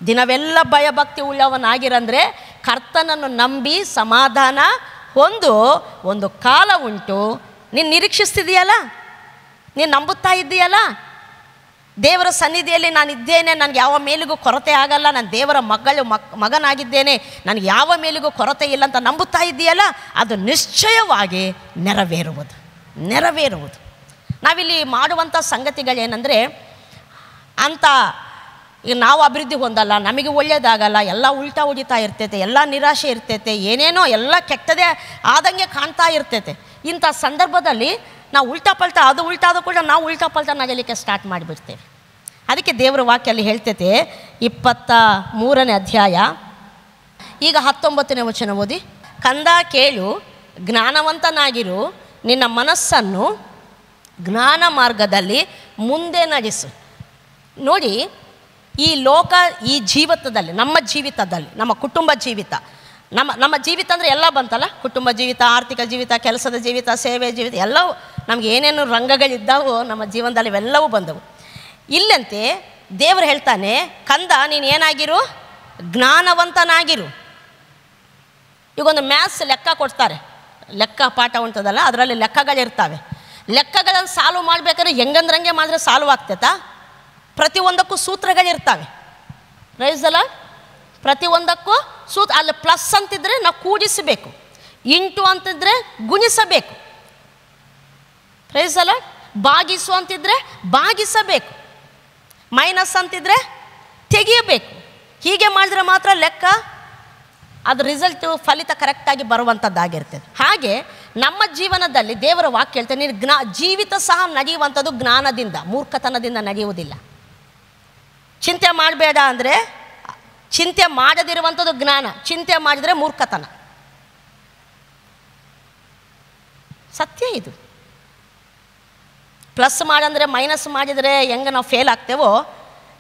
ದಿನವೆಲ್ಲ ಭಯಭಕ್ತಿ ಉಳ್ಳವನಾಗಿರಂದರೆ ಕರ್ತನನ್ನು ನಂಬಿ ಸಮಾಧಾನ ಹೊಂದು ಒಂದು ಕಾಲ ಉಂಟು ನೀನು ನಿರೀಕ್ಷಿಸ್ತಿದೆಯಲ್ಲ ನೀನು ನಂಬುತ್ತಾ ಇದ್ದೀಯಲ್ಲ ದೇವರ ಸನ್ನಿಧಿಯಲ್ಲಿ ಇದ್ದೇನೆ ನನಗೆ ಯಾವ ಮೇಲಿಗೂ ಕೊರತೆ ಆಗಲ್ಲ ನಾನು ದೇವರ ಮಗಳು ಮಗನಾಗಿದ್ದೇನೆ ನನಗೆ ಯಾವ ಮೇಲಿಗೂ ಕೊರತೆ ಇಲ್ಲ ಅಂತ ನಂಬುತ್ತಾ ಇದೆಯಲ್ಲ ಅದು ನಿಶ್ಚಯವಾಗಿ ನೆರವೇರುವುದು ನೆರವೇರುವುದು ನಾವಿಲ್ಲಿ ಮಾಡುವಂಥ ಸಂಗತಿಗಳೇನೆಂದರೆ ಅಂಥ ಈಗ ನಾವು ಅಭಿವೃದ್ಧಿ ಹೊಂದಲ್ಲ ನಮಗೆ ಒಳ್ಳೆಯದಾಗಲ್ಲ ಎಲ್ಲ ಉಲ್ಟಾ ಹೊಡಿತಾ ಇರ್ತೈತೆ ಎಲ್ಲ ನಿರಾಶೆ ಇರ್ತೈತೆ ಏನೇನೋ ಎಲ್ಲ ಕೆಟ್ಟದೇ ಆದಂಗೆ ಕಾಣ್ತಾ ಇರ್ತೈತೆ ಇಂಥ ಸಂದರ್ಭದಲ್ಲಿ ನಾವು ಉಲ್ಟಾ ಪಲ್ಟಾ ಅದು ಉಲ್ಟಾದ ಕೂಡ ನಾವು ಉಲ್ಟಾ ಪಲ್ಟಾ ನಗಲಿಕ್ಕೆ ಸ್ಟಾರ್ಟ್ ಮಾಡಿಬಿಡ್ತೇವೆ ಅದಕ್ಕೆ ದೇವರ ವಾಕ್ಯ ಅಲ್ಲಿ ಹೇಳ್ತೈತೆ ಇಪ್ಪತ್ತ ಮೂರನೇ ಅಧ್ಯಾಯ ಈಗ ಹತ್ತೊಂಬತ್ತನೇ ವಚನ ಓದಿ ಕಂದ ಕೇಳು ಜ್ಞಾನವಂತನಾಗಿರು ನಿನ್ನ ಮನಸ್ಸನ್ನು ಜ್ಞಾನ ಮಾರ್ಗದಲ್ಲಿ ಮುಂದೆ ನಡೆಸು ನೋಡಿ ಈ ಲೋಕ ಈ ಜೀವಿತದಲ್ಲಿ ನಮ್ಮ ಜೀವಿತದಲ್ಲಿ ನಮ್ಮ ಕುಟುಂಬ ಜೀವಿತ ನಮ್ಮ ನಮ್ಮ ಜೀವಿತ ಅಂದರೆ ಎಲ್ಲ ಬಂತಲ್ಲ ಕುಟುಂಬ ಜೀವಿತ ಆರ್ಥಿಕ ಜೀವಿತ ಕೆಲಸದ ಜೀವಿತ ಸೇವೆ ಜೀವಿತ ಎಲ್ಲವೂ ನಮ್ಗೆ ಏನೇನು ರಂಗಗಳಿದ್ದಾವೋ ನಮ್ಮ ಜೀವನದಲ್ಲಿ ಇವೆಲ್ಲವೂ ಬಂದವು ಇಲ್ಲಂತೆ ದೇವರು ಹೇಳ್ತಾನೆ ಕಂದ ನೀನು ಏನಾಗಿರು ಜ್ಞಾನವಂತನಾಗಿರು ಈಗೊಂದು ಮ್ಯಾಥ್ಸ್ ಲೆಕ್ಕ ಕೊಡ್ತಾರೆ ಲೆಕ್ಕ ಪಾಠ ಉಂಟದಲ್ಲ ಅದರಲ್ಲಿ ಲೆಕ್ಕಗಳಿರ್ತವೆ ಲೆಕ್ಕಗಳನ್ನು ಸಾಲ್ವ್ ಮಾಡಬೇಕಾದ್ರೆ ಹೆಂಗಂದ್ರಂಗೆ ಮಾಡಿದ್ರೆ ಸಾಲ್ವ್ ಆಗ್ತೈತಾ ಪ್ರತಿಯೊಂದಕ್ಕೂ ಸೂತ್ರಗಳಿರ್ತಾವೆ ರೈಸಲ್ಲ ಪ್ರತಿಯೊಂದಕ್ಕೂ ಸೂತ್ರ ಅಲ್ಲಿ ಪ್ಲಸ್ ಅಂತಿದ್ರೆ ನಾವು ಕೂಡಿಸಬೇಕು ಇಂಟು ಅಂತಿದ್ರೆ ಗುಣಿಸಬೇಕು ಪ್ರೈಸಲ ಬಾಗಿಸು ಅಂತಿದ್ರೆ ಬಾಗಿಸಬೇಕು ಮೈನಸ್ ಅಂತಿದ್ರೆ ತೆಗೆಯಬೇಕು ಹೀಗೆ ಮಾಡಿದ್ರೆ ಮಾತ್ರ ಲೆಕ್ಕ ಅದು ರಿಸಲ್ಟು ಫಲಿತ ಕರೆಕ್ಟಾಗಿ ಬರುವಂಥದ್ದಾಗಿರ್ತದೆ ಹಾಗೆ ನಮ್ಮ ಜೀವನದಲ್ಲಿ ದೇವರ ವಾಕ್ಯ ಹೇಳ್ತೇನೆ ನೀನು ಜ್ಞಾ ಜೀವಿತ ಸಹ ನಡೆಯುವಂಥದ್ದು ಜ್ಞಾನದಿಂದ ಮೂರ್ಖತನದಿಂದ ನಡೆಯುವುದಿಲ್ಲ ಚಿಂತೆ ಮಾಡಬೇಡ ಅಂದರೆ ಚಿಂತೆ ಮಾಡದಿರುವಂಥದ್ದು ಜ್ಞಾನ ಚಿಂತೆ ಮಾಡಿದರೆ ಮೂರ್ಖತನ ಸತ್ಯ ಇದು ಪ್ಲಸ್ ಮಾಡಂದರೆ ಮೈನಸ್ ಮಾಡಿದರೆ ಹೆಂಗೆ ನಾವು ಫೇಲ್ ಆಗ್ತೇವೋ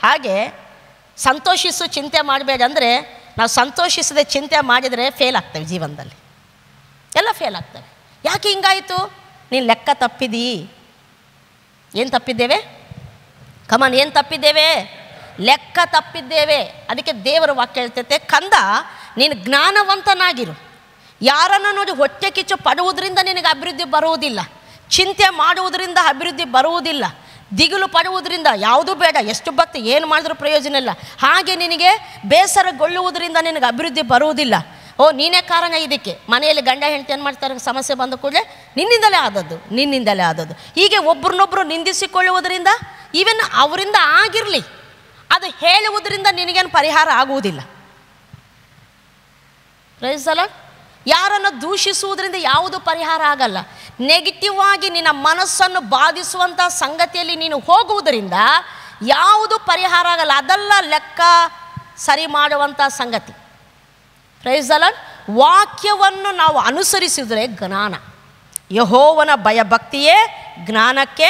ಹಾಗೆ ಸಂತೋಷಿಸು ಚಿಂತೆ ಮಾಡಬೇಡ ಅಂದರೆ ನಾವು ಸಂತೋಷಿಸದೆ ಚಿಂತೆ ಮಾಡಿದರೆ ಫೇಲ್ ಆಗ್ತೇವೆ ಜೀವನದಲ್ಲಿ ಎಲ್ಲ ಫೇಲ್ ಆಗ್ತವೆ ಯಾಕೆ ಹಿಂಗಾಯಿತು ನೀನು ಲೆಕ್ಕ ತಪ್ಪಿದೀ ಏನು ತಪ್ಪಿದ್ದೇವೆ ಕಮನ್ ಏನು ತಪ್ಪಿದ್ದೇವೆ ಲೆಕ್ಕ ತಪ್ಪಿದ್ದೇವೆ ಅದಕ್ಕೆ ದೇವರ ವಾಕ್ಯ ಹೇಳ್ತೈತೆ ಕಂದ ನೀನು ಜ್ಞಾನವಂತನಾಗಿರು ಯಾರನ್ನು ನೋಡಿ ಹೊಟ್ಟೆ ಕಿಚ್ಚು ಪಡುವುದರಿಂದ ನಿನಗೆ ಅಭಿವೃದ್ಧಿ ಬರುವುದಿಲ್ಲ ಚಿಂತೆ ಮಾಡುವುದರಿಂದ ಅಭಿವೃದ್ಧಿ ಬರುವುದಿಲ್ಲ ದಿಗಿಲು ಪಡುವುದರಿಂದ ಯಾವುದೂ ಬೇಡ ಎಷ್ಟು ಭಕ್ತಿ ಏನು ಮಾಡಿದ್ರೂ ಪ್ರಯೋಜನ ಇಲ್ಲ ಹಾಗೆ ನಿನಗೆ ಬೇಸರಗೊಳ್ಳುವುದರಿಂದ ನಿನಗೆ ಅಭಿವೃದ್ಧಿ ಬರುವುದಿಲ್ಲ ಓ ನೀನೇ ಕಾರಣ ಇದಕ್ಕೆ ಮನೆಯಲ್ಲಿ ಗಂಡ ಹೆಂಡತಿ ಏನು ಮಾಡ್ತಾರೆ ಸಮಸ್ಯೆ ಬಂದ ಕೂಡಲೇ ನಿನ್ನಿಂದಲೇ ಆದದ್ದು ನಿನ್ನಿಂದಲೇ ಆದದ್ದು ಹೀಗೆ ಒಬ್ರನ್ನೊಬ್ಬರು ನಿಂದಿಸಿಕೊಳ್ಳುವುದರಿಂದ ಈವನ್ ಅವರಿಂದ ಆಗಿರಲಿ ಅದು ಹೇಳುವುದರಿಂದ ನಿನಗೇನು ಪರಿಹಾರ ಆಗುವುದಿಲ್ಲ ಅಲ್ಲ ಯಾರನ್ನು ದೂಷಿಸುವುದರಿಂದ ಯಾವುದು ಪರಿಹಾರ ಆಗಲ್ಲ ನೆಗೆಟಿವ್ ಆಗಿ ನಿನ್ನ ಮನಸ್ಸನ್ನು ಬಾಧಿಸುವಂಥ ಸಂಗತಿಯಲ್ಲಿ ನೀನು ಹೋಗುವುದರಿಂದ ಯಾವುದು ಪರಿಹಾರ ಆಗಲ್ಲ ಅದೆಲ್ಲ ಲೆಕ್ಕ ಸರಿ ಮಾಡುವಂಥ ಸಂಗತಿ ಪ್ರೈಸಲ ವಾಕ್ಯವನ್ನು ನಾವು ಅನುಸರಿಸಿದರೆ ಜ್ಞಾನ ಯಹೋವನ ಭಯಭಕ್ತಿಯೇ ಜ್ಞಾನಕ್ಕೆ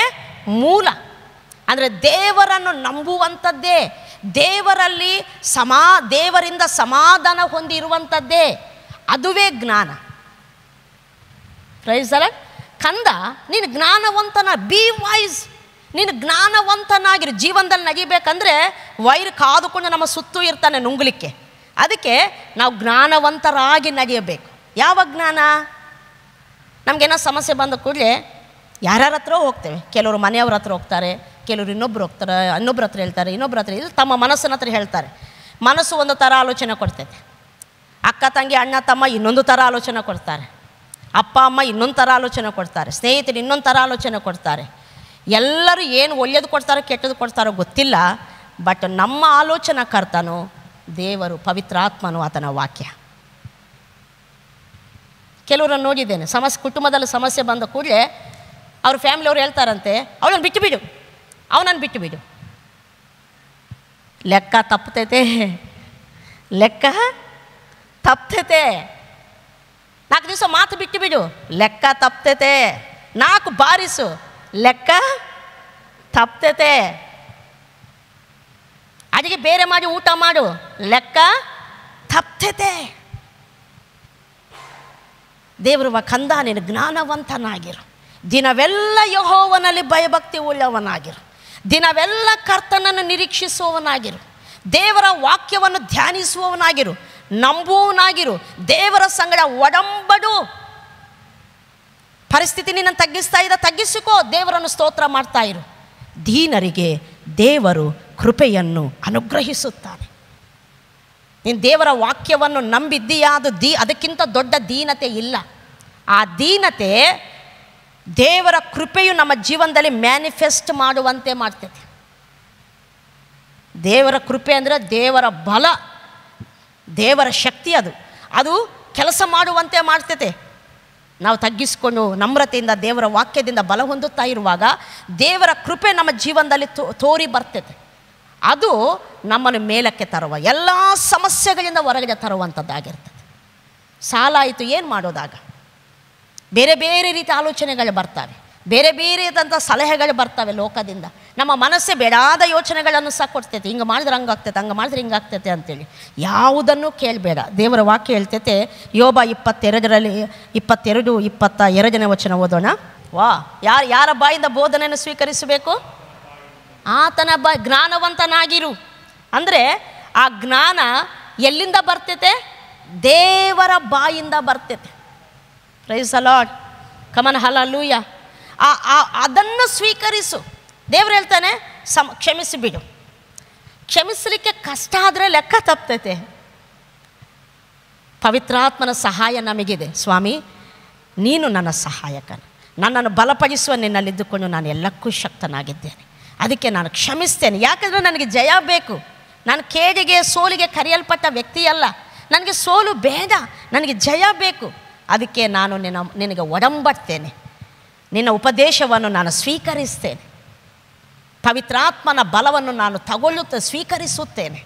ಮೂಲ ಅಂದರೆ ದೇವರನ್ನು ನಂಬುವಂಥದ್ದೇ ದೇವರಲ್ಲಿ ಸಮಾ ದೇವರಿಂದ ಸಮಾಧಾನ ಹೊಂದಿರುವಂಥದ್ದೇ ಅದುವೇ ಜ್ಞಾನ ಪ್ರೈಸರ ಕಂದ ನೀನು ಜ್ಞಾನವಂತನ ಬಿ ವೈಸ್ ನೀನು ಜ್ಞಾನವಂತನಾಗಿರು ಜೀವನದಲ್ಲಿ ನಗಿಬೇಕಂದ್ರೆ ವೈರ್ ಕಾದುಕೊಂಡು ನಮ್ಮ ಸುತ್ತೂ ಇರ್ತಾನೆ ನುಂಗ್ಲಿಕ್ಕೆ ಅದಕ್ಕೆ ನಾವು ಜ್ಞಾನವಂತರಾಗಿ ನಗಿಯಬೇಕು ಯಾವ ಜ್ಞಾನ ನಮಗೇನೋ ಸಮಸ್ಯೆ ಬಂದ ಕೂಡಲೇ ಯಾರ್ಯಾರ ಹತ್ರ ಹೋಗ್ತೇವೆ ಕೆಲವರು ಮನೆಯವ್ರ ಹತ್ರ ಹೋಗ್ತಾರೆ ಕೆಲವರು ಇನ್ನೊಬ್ರು ಹೋಗ್ತಾರೆ ಇನ್ನೊಬ್ರ ಹತ್ರ ಹೇಳ್ತಾರೆ ಇನ್ನೊಬ್ರ ಹತ್ರ ಇಲ್ಲಿ ತಮ್ಮ ಮನಸ್ಸಿನ ಹತ್ರ ಹೇಳ್ತಾರೆ ಮನಸ್ಸು ಒಂದು ಥರ ಆಲೋಚನೆ ಕೊಡ್ತೈತೆ ಅಕ್ಕ ತಂಗಿ ಅಣ್ಣ ತಮ್ಮ ಇನ್ನೊಂದು ಥರ ಆಲೋಚನೆ ಕೊಡ್ತಾರೆ ಅಪ್ಪ ಅಮ್ಮ ಇನ್ನೊಂದು ಥರ ಆಲೋಚನೆ ಕೊಡ್ತಾರೆ ಸ್ನೇಹಿತರು ಇನ್ನೊಂದು ಥರ ಆಲೋಚನೆ ಕೊಡ್ತಾರೆ ಎಲ್ಲರೂ ಏನು ಒಳ್ಳೆಯದು ಕೊಡ್ತಾರೋ ಕೆಟ್ಟದ್ದು ಕೊಡ್ತಾರೋ ಗೊತ್ತಿಲ್ಲ ಬಟ್ ನಮ್ಮ ಆಲೋಚನೆ ಕರ್ತನು ದೇವರು ಪವಿತ್ರಾತ್ಮನು ಆತನ ವಾಕ್ಯ ಕೆಲವರನ್ನು ನೋಡಿದ್ದೇನೆ ಸಮಸ್ಯೆ ಕುಟುಂಬದಲ್ಲಿ ಸಮಸ್ಯೆ ಬಂದ ಕೂಡಲೇ ಅವ್ರ ಫ್ಯಾಮಿಲಿಯವರು ಹೇಳ್ತಾರಂತೆ ಅವಳನ್ನು ಬಿಟ್ಟು ಬಿಡು ಅವನನ್ನು ಬಿಟ್ಟು ಬಿಡು ಲೆಕ್ಕ ತಪ್ಪತೈತೆ ಲೆಕ್ಕ ತಪ್ತೈತೆ ನಾಲ್ಕು ದಿವಸ ಮಾತು ಬಿಟ್ಟು ಬಿಡು ಲೆಕ್ಕ ತಪ್ತೈತೆ ನಾಲ್ಕು ಬಾರಿಸು ಲೆಕ್ಕ ತಪ್ತೈತೆ ಅದಕ್ಕೆ ಬೇರೆ ಮಾಡಿ ಊಟ ಮಾಡು ಲೆಕ್ಕ ತಪ್ತೈತೆ ದೇವರುವ ಕಂದ ನೀನು ಜ್ಞಾನವಂತನಾಗಿರು ದಿನವೆಲ್ಲ ಯಹೋವನಲ್ಲಿ ಭಯಭಕ್ತಿ ಉಳ್ಳವನಾಗಿರು ದಿನವೆಲ್ಲ ಕರ್ತನನ್ನು ನಿರೀಕ್ಷಿಸುವವನಾಗಿರು ದೇವರ ವಾಕ್ಯವನ್ನು ಧ್ಯಾನಿಸುವವನಾಗಿರು ನಂಬುವನಾಗಿರು ದೇವರ ಸಂಗಡ ಒಡಂಬಡು ಪರಿಸ್ಥಿತಿ ನಿನ್ನ ತಗ್ಗಿಸ್ತಾ ಇದ್ದ ತಗ್ಗಿಸಿಕೋ ದೇವರನ್ನು ಸ್ತೋತ್ರ ಮಾಡ್ತಾ ಇರು ದೀನರಿಗೆ ದೇವರು ಕೃಪೆಯನ್ನು ಅನುಗ್ರಹಿಸುತ್ತಾನೆ ನೀನು ದೇವರ ವಾಕ್ಯವನ್ನು ನಂಬಿದ್ದೀಯಾ ಅದು ದೀ ಅದಕ್ಕಿಂತ ದೊಡ್ಡ ದೀನತೆ ಇಲ್ಲ ಆ ದೀನತೆ ದೇವರ ಕೃಪೆಯು ನಮ್ಮ ಜೀವನದಲ್ಲಿ ಮ್ಯಾನಿಫೆಸ್ಟ್ ಮಾಡುವಂತೆ ಮಾಡ್ತದೆ ದೇವರ ಕೃಪೆ ಅಂದರೆ ದೇವರ ಬಲ ದೇವರ ಶಕ್ತಿ ಅದು ಅದು ಕೆಲಸ ಮಾಡುವಂತೆ ಮಾಡ್ತೈತೆ ನಾವು ತಗ್ಗಿಸಿಕೊಂಡು ನಮ್ರತೆಯಿಂದ ದೇವರ ವಾಕ್ಯದಿಂದ ಬಲ ಹೊಂದುತ್ತಾ ಇರುವಾಗ ದೇವರ ಕೃಪೆ ನಮ್ಮ ಜೀವನದಲ್ಲಿ ತೋ ತೋರಿ ಬರ್ತೈತೆ ಅದು ನಮ್ಮನ್ನು ಮೇಲಕ್ಕೆ ತರುವ ಎಲ್ಲ ಸಮಸ್ಯೆಗಳಿಂದ ಹೊರಗಡೆ ತರುವಂಥದ್ದಾಗಿರ್ತದೆ ಸಾಲ ಆಯಿತು ಏನು ಮಾಡೋದಾಗ ಬೇರೆ ಬೇರೆ ರೀತಿ ಆಲೋಚನೆಗಳು ಬರ್ತವೆ ಬೇರೆ ಬೇರೆದಂಥ ಸಲಹೆಗಳು ಬರ್ತವೆ ಲೋಕದಿಂದ ನಮ್ಮ ಮನಸ್ಸೇ ಬೇಡಾದ ಯೋಚನೆಗಳನ್ನು ಸಹ ಕೊಡ್ತೈತೆ ಹಿಂಗೆ ಮಾಡಿದ್ರೆ ಹಂಗಾಗ್ತೈತೆ ಹಂಗೆ ಮಾಡಿದ್ರೆ ಹಿಂಗಾಗ್ತೈತೆ ಅಂತೇಳಿ ಯಾವುದನ್ನು ಕೇಳಬೇಡ ದೇವರ ವಾಕ್ಯ ಹೇಳ್ತೈತೆ ಯೋಬ ಇಪ್ಪತ್ತೆರಡರಲ್ಲಿ ಇಪ್ಪತ್ತೆರಡು ಇಪ್ಪತ್ತ ಎರಡನೇ ವಚನ ಓದೋಣ ವಾ ಯಾರು ಯಾರ ಬಾಯಿಂದ ಬೋಧನೆಯನ್ನು ಸ್ವೀಕರಿಸಬೇಕು ಆತನ ಬ ಜ್ಞಾನವಂತನಾಗಿರು ಅಂದರೆ ಆ ಜ್ಞಾನ ಎಲ್ಲಿಂದ ಬರ್ತೈತೆ ದೇವರ ಬಾಯಿಂದ ಬರ್ತೈತೆ ಪ್ರೈಸ್ ಅಲಾಟ್ ಕಮನ್ ಹಲಲ್ಲೂಯ್ಯ ಆ ಅದನ್ನು ಸ್ವೀಕರಿಸು ದೇವ್ರು ಹೇಳ್ತಾನೆ ಸಮ ಕ್ಷಮಿಸಿಬಿಡು ಕ್ಷಮಿಸಲಿಕ್ಕೆ ಕಷ್ಟ ಆದರೆ ಲೆಕ್ಕ ತಪ್ತೈತೆ ಪವಿತ್ರಾತ್ಮನ ಸಹಾಯ ನಮಗಿದೆ ಸ್ವಾಮಿ ನೀನು ನನ್ನ ಸಹಾಯಕ ನನ್ನನ್ನು ಬಲಪಡಿಸುವ ನಿನ್ನಲ್ಲಿದ್ದುಕೊಂಡು ನಾನು ಎಲ್ಲಕ್ಕೂ ಶಕ್ತನಾಗಿದ್ದೇನೆ ಅದಕ್ಕೆ ನಾನು ಕ್ಷಮಿಸ್ತೇನೆ ಯಾಕಂದರೆ ನನಗೆ ಜಯ ಬೇಕು ನಾನು ಕೇಡಿಗೆ ಸೋಲಿಗೆ ಕರೆಯಲ್ಪಟ್ಟ ವ್ಯಕ್ತಿಯಲ್ಲ ನನಗೆ ಸೋಲು ಬೇಡ ನನಗೆ ಜಯ ಬೇಕು ಅದಕ್ಕೆ ನಾನು ನಿನ್ನ ನಿನಗೆ ಒಡಂಬಡ್ತೇನೆ ನಿನ್ನ ಉಪದೇಶವನ್ನು ನಾನು ಸ್ವೀಕರಿಸ್ತೇನೆ ಪವಿತ್ರಾತ್ಮನ ಬಲವನ್ನು ನಾನು ತಗೊಳ್ಳುತ್ತ ಸ್ವೀಕರಿಸುತ್ತೇನೆ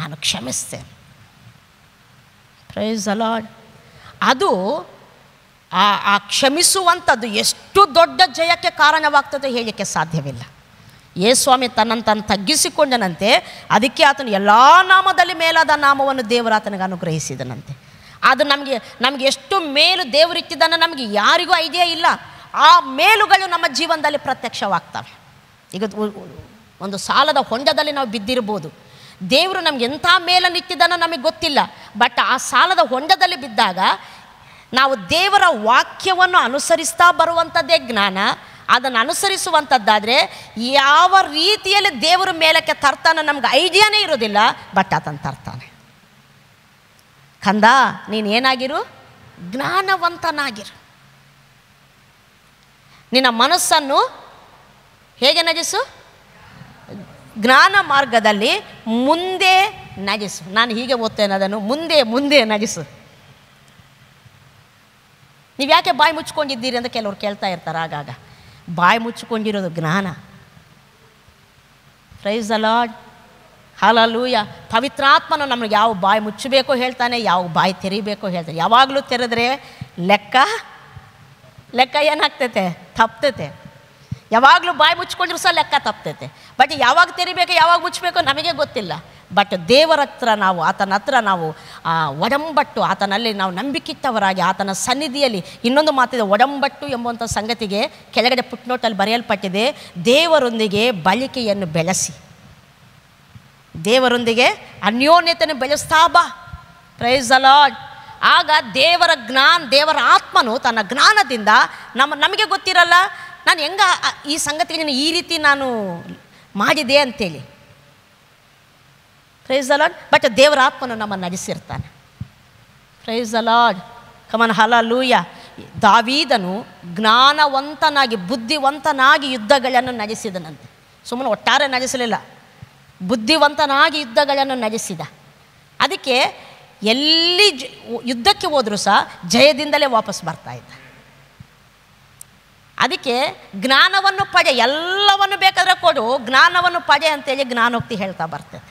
ನಾನು ಕ್ಷಮಿಸ್ತೇನೆ ಪ್ರೈಸ್ ಅಲಾಡ್ ಅದು ಆ ಆ ಕ್ಷಮಿಸುವಂಥದ್ದು ಎಷ್ಟು ದೊಡ್ಡ ಜಯಕ್ಕೆ ಕಾರಣವಾಗ್ತದೆ ಹೇಳಕ್ಕೆ ಸಾಧ್ಯವಿಲ್ಲ ಯೇಸ್ವಾಮಿ ತನ್ನನ್ನು ತನ್ನ ತಗ್ಗಿಸಿಕೊಂಡನಂತೆ ಅದಕ್ಕೆ ಆತನು ಎಲ್ಲ ನಾಮದಲ್ಲಿ ಮೇಲಾದ ನಾಮವನ್ನು ದೇವರಾತನಿಗೆ ಅನುಗ್ರಹಿಸಿದನಂತೆ ಅದು ನಮಗೆ ನಮಗೆ ಎಷ್ಟು ಮೇಲು ದೇವರಿಟ್ಟಿದ್ದಾನೆ ನಮಗೆ ಯಾರಿಗೂ ಐಡಿಯಾ ಇಲ್ಲ ಆ ಮೇಲುಗಳು ನಮ್ಮ ಜೀವನದಲ್ಲಿ ಪ್ರತ್ಯಕ್ಷವಾಗ್ತವೆ ಈಗ ಒಂದು ಸಾಲದ ಹೊಂಡದಲ್ಲಿ ನಾವು ಬಿದ್ದಿರ್ಬೋದು ದೇವರು ನಮ್ಗೆ ಎಂಥ ಮೇಲೆ ನಿಂತಿದ್ದಾನೋ ನಮಗೆ ಗೊತ್ತಿಲ್ಲ ಬಟ್ ಆ ಸಾಲದ ಹೊಂಡದಲ್ಲಿ ಬಿದ್ದಾಗ ನಾವು ದೇವರ ವಾಕ್ಯವನ್ನು ಅನುಸರಿಸ್ತಾ ಬರುವಂಥದ್ದೇ ಜ್ಞಾನ ಅದನ್ನು ಅನುಸರಿಸುವಂಥದ್ದಾದರೆ ಯಾವ ರೀತಿಯಲ್ಲಿ ದೇವರ ಮೇಲಕ್ಕೆ ತರ್ತಾನೆ ನಮ್ಗೆ ಐಡಿಯಾನೇ ಇರೋದಿಲ್ಲ ಬಟ್ ಅದನ್ನು ತರ್ತಾನೆ ಕಂದ ನೀನು ಏನಾಗಿರು ಜ್ಞಾನವಂತನಾಗಿರು ನಿನ್ನ ಮನಸ್ಸನ್ನು ಹೇಗೆ ನಜಸ್ಸು ಜ್ಞಾನ ಮಾರ್ಗದಲ್ಲಿ ಮುಂದೆ ನಜಸ್ಸು ನಾನು ಹೀಗೆ ಓದ್ತೇನೆ ಅದನ್ನು ಮುಂದೆ ಮುಂದೆ ನಜಸ್ಸು ನೀವು ಯಾಕೆ ಬಾಯಿ ಮುಚ್ಕೊಂಡಿದ್ದೀರಿ ಅಂತ ಕೆಲವರು ಕೇಳ್ತಾ ಇರ್ತಾರೆ ಆಗಾಗ ಬಾಯಿ ಮುಚ್ಚಿಕೊಂಡಿರೋದು ಜ್ಞಾನ ಪ್ರೈಸ್ ಅಲಾಡ್ ಹಾಲೂಯ ಪವಿತ್ರಾತ್ಮನು ನಮಗೆ ಯಾವ ಬಾಯಿ ಮುಚ್ಚಬೇಕೋ ಹೇಳ್ತಾನೆ ಯಾವ ಬಾಯಿ ತೆರೀಬೇಕೋ ಹೇಳ್ತಾನೆ ಯಾವಾಗಲೂ ತೆರೆದ್ರೆ ಲೆಕ್ಕ ಲೆಕ್ಕ ಏನಾಗ್ತೈತೆ ತಪ್ತೈತೆ ಯಾವಾಗಲೂ ಬಾಯಿ ಮುಚ್ಕೊಂಡ್ರು ಸಹ ಲೆಕ್ಕ ತಪ್ತೈತೆ ಬಟ್ ಯಾವಾಗ ತೆರಿಬೇಕು ಯಾವಾಗ ಮುಚ್ಚಬೇಕು ನಮಗೆ ಗೊತ್ತಿಲ್ಲ ಬಟ್ ದೇವರ ಹತ್ರ ನಾವು ಆತನ ಹತ್ರ ನಾವು ಒಡಂಬಟ್ಟು ಆತನಲ್ಲಿ ನಾವು ನಂಬಿಕಿತ್ತವರಾಗಿ ಆತನ ಸನ್ನಿಧಿಯಲ್ಲಿ ಇನ್ನೊಂದು ಮಾತಿದೆ ಒಡಂಬಟ್ಟು ಎಂಬುವಂಥ ಸಂಗತಿಗೆ ಕೆಳಗಡೆ ಪುಟ್ನೋಟಲ್ಲಿ ಬರೆಯಲ್ಪಟ್ಟಿದೆ ದೇವರೊಂದಿಗೆ ಬಳಿಕೆಯನ್ನು ಬೆಳೆಸಿ ದೇವರೊಂದಿಗೆ ಅನ್ಯೋನ್ಯತೆಯನ್ನು ಬೆಳೆಸ್ತಾ ಬಾ ಪ್ರೈಸ್ ಅಲಾಡ್ ಆಗ ದೇವರ ಜ್ಞಾನ ದೇವರ ಆತ್ಮನು ತನ್ನ ಜ್ಞಾನದಿಂದ ನಮ್ಮ ನಮಗೆ ಗೊತ್ತಿರಲ್ಲ ನಾನು ಹೆಂಗ ಈ ಸಂಗತಿಗೆ ನೀನು ಈ ರೀತಿ ನಾನು ಮಾಡಿದೆ ಅಂತೇಳಿ ಪ್ರೈಸ್ ಅಲಾಡ್ ಬಟ್ ದೇವರ ಆತ್ಮನು ನಮ್ಮನ್ನು ನಡೆಸಿರ್ತಾನೆ ಪ್ರೈಸ್ ಅಲಾಡ್ ಕಮನ್ ಹಲ ಲೂಯ ದಾವೀದನು ಜ್ಞಾನವಂತನಾಗಿ ಬುದ್ಧಿವಂತನಾಗಿ ಯುದ್ಧಗಳನ್ನು ನಡೆಸಿದನಂತೆ ಸುಮ್ಮನೆ ಒಟ್ಟಾರೆ ನಡೆಸಲಿಲ್ಲ ಬುದ್ಧಿವಂತನಾಗಿ ಯುದ್ಧಗಳನ್ನು ನಡೆಸಿದ ಅದಕ್ಕೆ ಎಲ್ಲಿ ಯುದ್ಧಕ್ಕೆ ಹೋದರೂ ಸಹ ಜಯದಿಂದಲೇ ವಾಪಸ್ ಬರ್ತಾ ಅದಕ್ಕೆ ಜ್ಞಾನವನ್ನು ಪಡೆ ಎಲ್ಲವನ್ನು ಬೇಕಾದರೆ ಕೊಡು ಜ್ಞಾನವನ್ನು ಪಜೆ ಅಂತೇಳಿ ಜ್ಞಾನೋಕ್ತಿ ಹೇಳ್ತಾ ಬರ್ತದೆ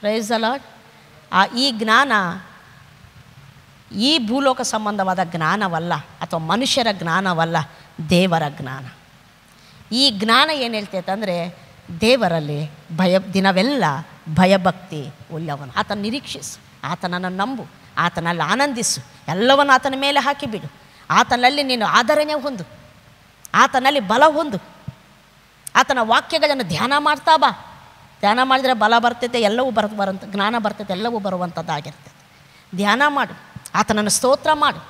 ಪ್ರೈಸ್ ಅಲಾಡ್ ಆ ಈ ಜ್ಞಾನ ಈ ಭೂಲೋಕ ಸಂಬಂಧವಾದ ಜ್ಞಾನವಲ್ಲ ಅಥವಾ ಮನುಷ್ಯರ ಜ್ಞಾನವಲ್ಲ ದೇವರ ಜ್ಞಾನ ಈ ಜ್ಞಾನ ಏನು ಹೇಳ್ತೈತೆ ಅಂದರೆ ದೇವರಲ್ಲಿ ಭಯ ದಿನವೆಲ್ಲ ಭಯಭಕ್ತಿ ಉಳ್ಳವನು ಆತನ ನಿರೀಕ್ಷಿಸು ಆತನನ್ನು ನಂಬು ಆತನಲ್ಲಿ ಆನಂದಿಸು ಎಲ್ಲವನ್ನು ಆತನ ಮೇಲೆ ಹಾಕಿಬಿಡು ಆತನಲ್ಲಿ ನೀನು ಆಧರಣೆ ಹೊಂದು ಆತನಲ್ಲಿ ಬಲ ಹೊಂದು ಆತನ ವಾಕ್ಯಗಳನ್ನು ಧ್ಯಾನ ಮಾಡ್ತಾ ಬಾ ಧ್ಯಾನ ಮಾಡಿದರೆ ಬಲ ಬರ್ತೈತೆ ಎಲ್ಲವೂ ಬರ ಬರಂತ ಜ್ಞಾನ ಬರ್ತೈತೆ ಎಲ್ಲವೂ ಬರುವಂಥದ್ದಾಗಿರ್ತೈತೆ ಧ್ಯಾನ ಮಾಡು ಆತನನ್ನು ಸ್ತೋತ್ರ ಮಾಡು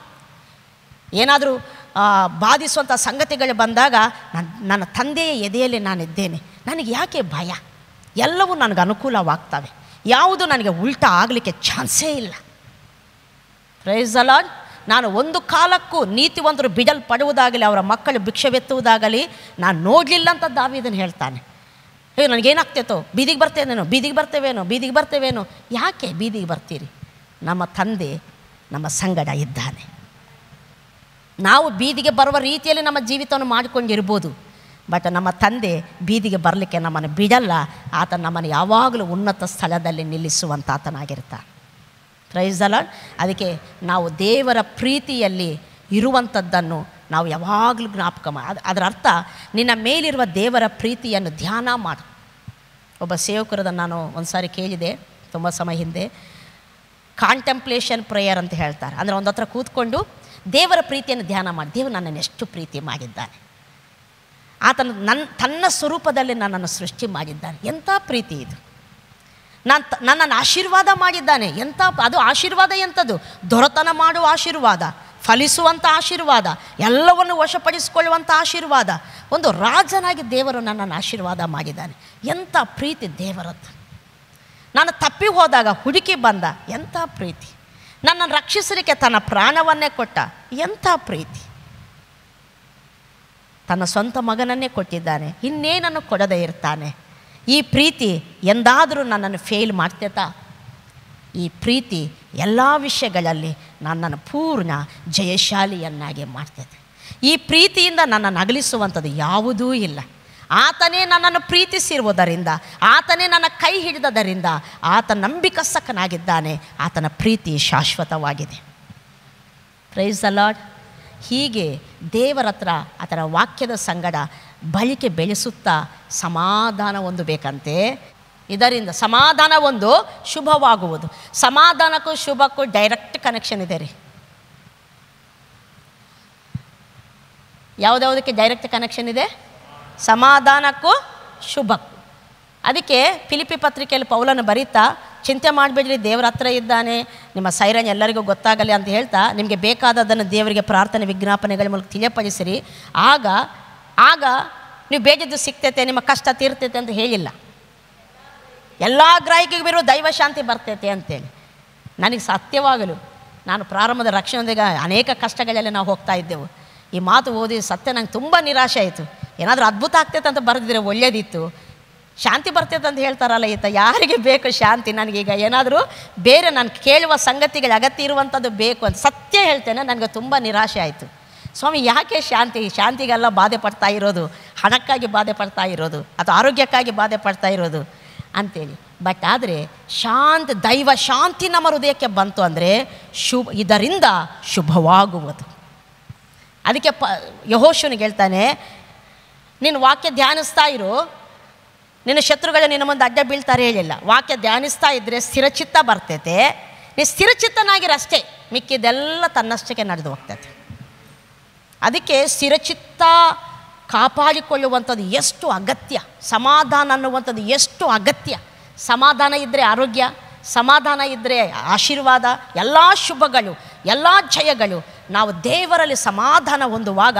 ಏನಾದರೂ ಬಾಧಿಸುವಂಥ ಸಂಗತಿಗಳು ಬಂದಾಗ ನನ್ನ ನನ್ನ ತಂದೆಯ ಎದೆಯಲ್ಲಿ ನಾನಿದ್ದೇನೆ ನನಗೆ ಯಾಕೆ ಭಯ ಎಲ್ಲವೂ ನನಗೆ ಅನುಕೂಲವಾಗ್ತವೆ ಯಾವುದು ನನಗೆ ಉಲ್ಟಾ ಆಗಲಿಕ್ಕೆ ಚಾನ್ಸೇ ಇಲ್ಲ ಪ್ರೈಸ್ ಅಲಾಡ್ ನಾನು ಒಂದು ಕಾಲಕ್ಕೂ ನೀತಿವಂತರು ಬಿಜಲ್ ಪಡುವುದಾಗಲಿ ಅವರ ಮಕ್ಕಳು ಭಿಕ್ಷೆವೆತ್ತುವುದಾಗಲಿ ನಾನು ನೋಡಲಿಲ್ಲ ಅಂತ ದಾವಿದನ್ನು ಹೇಳ್ತಾನೆ ಅಯ್ಯೋ ನನಗೇನಾಗ್ತಿತ್ತು ಬೀದಿಗೆ ಬರ್ತೇನೇನೋ ಬೀದಿಗೆ ಬರ್ತೇವೇನೋ ಬೀದಿಗೆ ಬರ್ತೇವೇನೋ ಯಾಕೆ ಬೀದಿಗೆ ಬರ್ತೀರಿ ನಮ್ಮ ತಂದೆ ನಮ್ಮ ಸಂಗಡ ಇದ್ದಾನೆ ನಾವು ಬೀದಿಗೆ ಬರುವ ರೀತಿಯಲ್ಲಿ ನಮ್ಮ ಜೀವಿತವನ್ನು ಮಾಡಿಕೊಂಡಿರ್ಬೋದು ಬಟ್ ನಮ್ಮ ತಂದೆ ಬೀದಿಗೆ ಬರಲಿಕ್ಕೆ ನಮ್ಮನ್ನು ಬಿಡಲ್ಲ ಆತ ನಮ್ಮನ್ನು ಯಾವಾಗಲೂ ಉನ್ನತ ಸ್ಥಳದಲ್ಲಿ ನಿಲ್ಲಿಸುವಂಥ ಆತನಾಗಿರ್ತಾನೆ ಪ್ರೈಸ್ ಅಲ್ಲ ಅದಕ್ಕೆ ನಾವು ದೇವರ ಪ್ರೀತಿಯಲ್ಲಿ ಇರುವಂಥದ್ದನ್ನು ನಾವು ಯಾವಾಗಲೂ ಜ್ಞಾಪಕ ಮಾಡ ಅದರ ಅರ್ಥ ನಿನ್ನ ಮೇಲಿರುವ ದೇವರ ಪ್ರೀತಿಯನ್ನು ಧ್ಯಾನ ಮಾಡು ಒಬ್ಬ ಸೇವಕರದನ್ನು ನಾನು ಒಂದು ಸಾರಿ ಕೇಳಿದೆ ತುಂಬ ಸಮಯ ಹಿಂದೆ ಕಾಂಟೆಂಪ್ಲೇಷನ್ ಪ್ರೇಯರ್ ಅಂತ ಹೇಳ್ತಾರೆ ಅಂದರೆ ಒಂದು ಹತ್ರ ಕೂತ್ಕೊಂಡು ದೇವರ ಪ್ರೀತಿಯನ್ನು ಧ್ಯಾನ ಮಾಡಿ ದೇವರು ನನ್ನನ್ನು ಎಷ್ಟು ಪ್ರೀತಿ ಮಾಡಿದ್ದಾನೆ ಆತನು ನನ್ನ ತನ್ನ ಸ್ವರೂಪದಲ್ಲಿ ನನ್ನನ್ನು ಸೃಷ್ಟಿ ಮಾಡಿದ್ದಾನೆ ಎಂಥ ಪ್ರೀತಿ ಇದು ನಾನು ನನ್ನನ್ನು ಆಶೀರ್ವಾದ ಮಾಡಿದ್ದಾನೆ ಎಂಥ ಅದು ಆಶೀರ್ವಾದ ಎಂಥದ್ದು ದೊರೆತನ ಮಾಡುವ ಆಶೀರ್ವಾದ ಫಲಿಸುವಂಥ ಆಶೀರ್ವಾದ ಎಲ್ಲವನ್ನು ವಶಪಡಿಸಿಕೊಳ್ಳುವಂಥ ಆಶೀರ್ವಾದ ಒಂದು ರಾಜನಾಗಿ ದೇವರು ನನ್ನನ್ನು ಆಶೀರ್ವಾದ ಮಾಡಿದ್ದಾನೆ ಎಂಥ ಪ್ರೀತಿ ದೇವರದ್ದು ನಾನು ತಪ್ಪಿ ಹೋದಾಗ ಹುಡುಕಿ ಬಂದ ಎಂಥ ಪ್ರೀತಿ ನನ್ನನ್ನು ರಕ್ಷಿಸಲಿಕ್ಕೆ ತನ್ನ ಪ್ರಾಣವನ್ನೇ ಕೊಟ್ಟ ಎಂಥ ಪ್ರೀತಿ ತನ್ನ ಸ್ವಂತ ಮಗನನ್ನೇ ಕೊಟ್ಟಿದ್ದಾನೆ ಇನ್ನೇನನ್ನು ಕೊಡದೇ ಇರ್ತಾನೆ ಈ ಪ್ರೀತಿ ಎಂದಾದರೂ ನನ್ನನ್ನು ಫೇಲ್ ಮಾಡ್ತೇತಾ ಈ ಪ್ರೀತಿ ಎಲ್ಲ ವಿಷಯಗಳಲ್ಲಿ ನನ್ನನ್ನು ಪೂರ್ಣ ಜಯಶಾಲಿಯನ್ನಾಗಿ ಮಾಡ್ತೈತೆ ಈ ಪ್ರೀತಿಯಿಂದ ನನ್ನನ್ನು ಅಗಲಿಸುವಂಥದ್ದು ಯಾವುದೂ ಇಲ್ಲ ಆತನೇ ನನ್ನನ್ನು ಪ್ರೀತಿಸಿರುವುದರಿಂದ ಆತನೇ ನನ್ನ ಕೈ ಹಿಡಿದದರಿಂದ ಆತ ನಂಬಿಕಸ್ಸಕನಾಗಿದ್ದಾನೆ ಆತನ ಪ್ರೀತಿ ಶಾಶ್ವತವಾಗಿದೆ ಪ್ರೈಸ್ ಅಲಾಡ್ ಹೀಗೆ ದೇವರತ್ರ ಹತ್ರ ಆತನ ವಾಕ್ಯದ ಸಂಗಡ ಬಳಿಕೆ ಬೆಳೆಸುತ್ತಾ ಸಮಾಧಾನ ಒಂದು ಬೇಕಂತೆ ಇದರಿಂದ ಸಮಾಧಾನ ಒಂದು ಶುಭವಾಗುವುದು ಸಮಾಧಾನಕ್ಕೂ ಶುಭಕ್ಕೂ ಡೈರೆಕ್ಟ್ ಕನೆಕ್ಷನ್ ಇದೆ ರೀ ಯಾವುದ್ಯಾವುದಕ್ಕೆ ಡೈರೆಕ್ಟ್ ಕನೆಕ್ಷನ್ ಇದೆ ಸಮಾಧಾನಕ್ಕೂ ಶುಭಕ್ಕೂ ಅದಕ್ಕೆ ಫಿಲಿಪಿ ಪತ್ರಿಕೆಯಲ್ಲಿ ಪೌಲನ್ನು ಬರೀತಾ ಚಿಂತೆ ಮಾಡಬೇಡ್ರಿ ದೇವರ ಹತ್ರ ಇದ್ದಾನೆ ನಿಮ್ಮ ಸೈರನ್ ಎಲ್ಲರಿಗೂ ಗೊತ್ತಾಗಲಿ ಅಂತ ಹೇಳ್ತಾ ನಿಮಗೆ ಬೇಕಾದದ್ದನ್ನು ದೇವರಿಗೆ ಪ್ರಾರ್ಥನೆ ವಿಜ್ಞಾಪನೆಗಳ ಮೂಲಕ ತಿಳಿಯಪಡಿಸಿರಿ ಆಗ ಆಗ ನೀವು ಬೇಜದ್ದು ಸಿಗ್ತೈತೆ ನಿಮ್ಮ ಕಷ್ಟ ತೀರ್ತೈತೆ ಅಂತ ಹೇಳಿಲ್ಲ ಎಲ್ಲ ಗ್ರಾಹಕಿಗೆ ಬಿರುವ ದೈವಶಾಂತಿ ಬರ್ತೈತೆ ಅಂತೇಳಿ ನನಗೆ ಸತ್ಯವಾಗಲು ನಾನು ಪ್ರಾರಂಭದ ರಕ್ಷಣೆಯೊಂದಿಗೆ ಅನೇಕ ಕಷ್ಟಗಳಲ್ಲಿ ನಾವು ಹೋಗ್ತಾ ಇದ್ದೆವು ಈ ಮಾತು ಓದಿ ಸತ್ಯ ನಂಗೆ ತುಂಬ ನಿರಾಶೆ ಆಯಿತು ಏನಾದರೂ ಅದ್ಭುತ ಆಗ್ತೈತೆ ಅಂತ ಬರೆದಿದ್ರೆ ಒಳ್ಳೆಯದಿತ್ತು ಶಾಂತಿ ಬರ್ತೈತೆ ಅಂತ ಹೇಳ್ತಾರಲ್ಲ ಈತ ಯಾರಿಗೆ ಬೇಕು ಶಾಂತಿ ನನಗೀಗ ಏನಾದರೂ ಬೇರೆ ನಾನು ಕೇಳುವ ಸಂಗತಿಗಳ ಅಗತ್ಯ ಇರುವಂಥದ್ದು ಬೇಕು ಅಂತ ಸತ್ಯ ಹೇಳ್ತೇನೆ ನನಗೆ ತುಂಬ ನಿರಾಶೆ ಆಯಿತು ಸ್ವಾಮಿ ಯಾಕೆ ಶಾಂತಿ ಶಾಂತಿಗೆಲ್ಲ ಬಾಧೆ ಪಡ್ತಾ ಇರೋದು ಹಣಕ್ಕಾಗಿ ಬಾಧೆ ಪಡ್ತಾ ಇರೋದು ಅಥವಾ ಆರೋಗ್ಯಕ್ಕಾಗಿ ಬಾಧೆ ಪಡ್ತಾ ಇರೋದು ಅಂತೇಳಿ ಬಟ್ ಆದರೆ ಶಾಂತ ದೈವ ಶಾಂತಿ ನಮ್ಮ ಹೃದಯಕ್ಕೆ ಬಂತು ಅಂದರೆ ಶುಭ ಇದರಿಂದ ಶುಭವಾಗುವುದು ಅದಕ್ಕೆ ಪ ಯಹೋಶನಿಗೆ ಹೇಳ್ತಾನೆ ನೀನು ವಾಕ್ಯ ಧ್ಯಾನಿಸ್ತಾ ಇರು ನಿನ್ನ ಶತ್ರುಗಳು ನಿನ್ನ ಮುಂದೆ ಅಡ್ಡ ಬೀಳ್ತಾರೆ ಹೇಳಿಲ್ಲ ವಾಕ್ಯ ಧ್ಯಾನಿಸ್ತಾ ಇದ್ದರೆ ಸ್ಥಿರಚಿತ್ತ ಬರ್ತೈತೆ ನೀನು ಸ್ಥಿರಚಿತ್ತನಾಗಿರಷ್ಟೇ ಮಿಕ್ಕಿದೆಲ್ಲ ತನ್ನಷ್ಟಕ್ಕೆ ನಡೆದು ಹೋಗ್ತೈತೆ ಅದಕ್ಕೆ ಸ್ಥಿರಚಿತ್ತ ಕಾಪಾಡಿಕೊಳ್ಳುವಂಥದ್ದು ಎಷ್ಟು ಅಗತ್ಯ ಸಮಾಧಾನ ಅನ್ನುವಂಥದ್ದು ಎಷ್ಟು ಅಗತ್ಯ ಸಮಾಧಾನ ಇದ್ದರೆ ಆರೋಗ್ಯ ಸಮಾಧಾನ ಇದ್ದರೆ ಆಶೀರ್ವಾದ ಎಲ್ಲ ಶುಭಗಳು ಎಲ್ಲ ಜಯಗಳು ನಾವು ದೇವರಲ್ಲಿ ಸಮಾಧಾನ ಹೊಂದುವಾಗ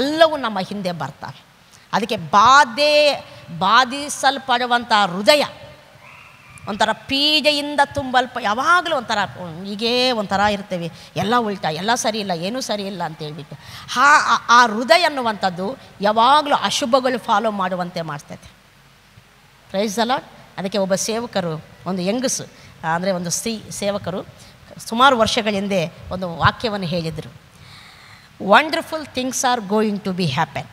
ಎಲ್ಲವೂ ನಮ್ಮ ಹಿಂದೆ ಬರ್ತಾರೆ ಅದಕ್ಕೆ ಬಾಧೆ ಬಾಧಿಸಲ್ಪಡುವಂಥ ಹೃದಯ ಒಂಥರ ಪೀಜೆಯಿಂದ ತುಂಬಲ್ಪ ಯಾವಾಗಲೂ ಒಂಥರ ಹೀಗೇ ಒಂಥರ ಇರ್ತೇವೆ ಎಲ್ಲ ಉಲ್ಟ ಎಲ್ಲ ಸರಿ ಇಲ್ಲ ಏನೂ ಸರಿ ಇಲ್ಲ ಅಂತ ಹೇಳಿಬಿಟ್ಟು ಹಾ ಆ ಹೃದಯ ಅನ್ನುವಂಥದ್ದು ಯಾವಾಗಲೂ ಅಶುಭಗಳು ಫಾಲೋ ಮಾಡುವಂತೆ ಮಾಡ್ತೈತೆ ಪ್ರೈಸ್ ಅಲ್ಲ ಅದಕ್ಕೆ ಒಬ್ಬ ಸೇವಕರು ಒಂದು ಹೆಂಗಸು ಅಂದರೆ ಒಂದು ಸ್ತ್ರೀ ಸೇವಕರು ಸುಮಾರು ವರ್ಷಗಳ ಹಿಂದೆ ಒಂದು ವಾಕ್ಯವನ್ನು ಹೇಳಿದರು wonderful things are going to be happen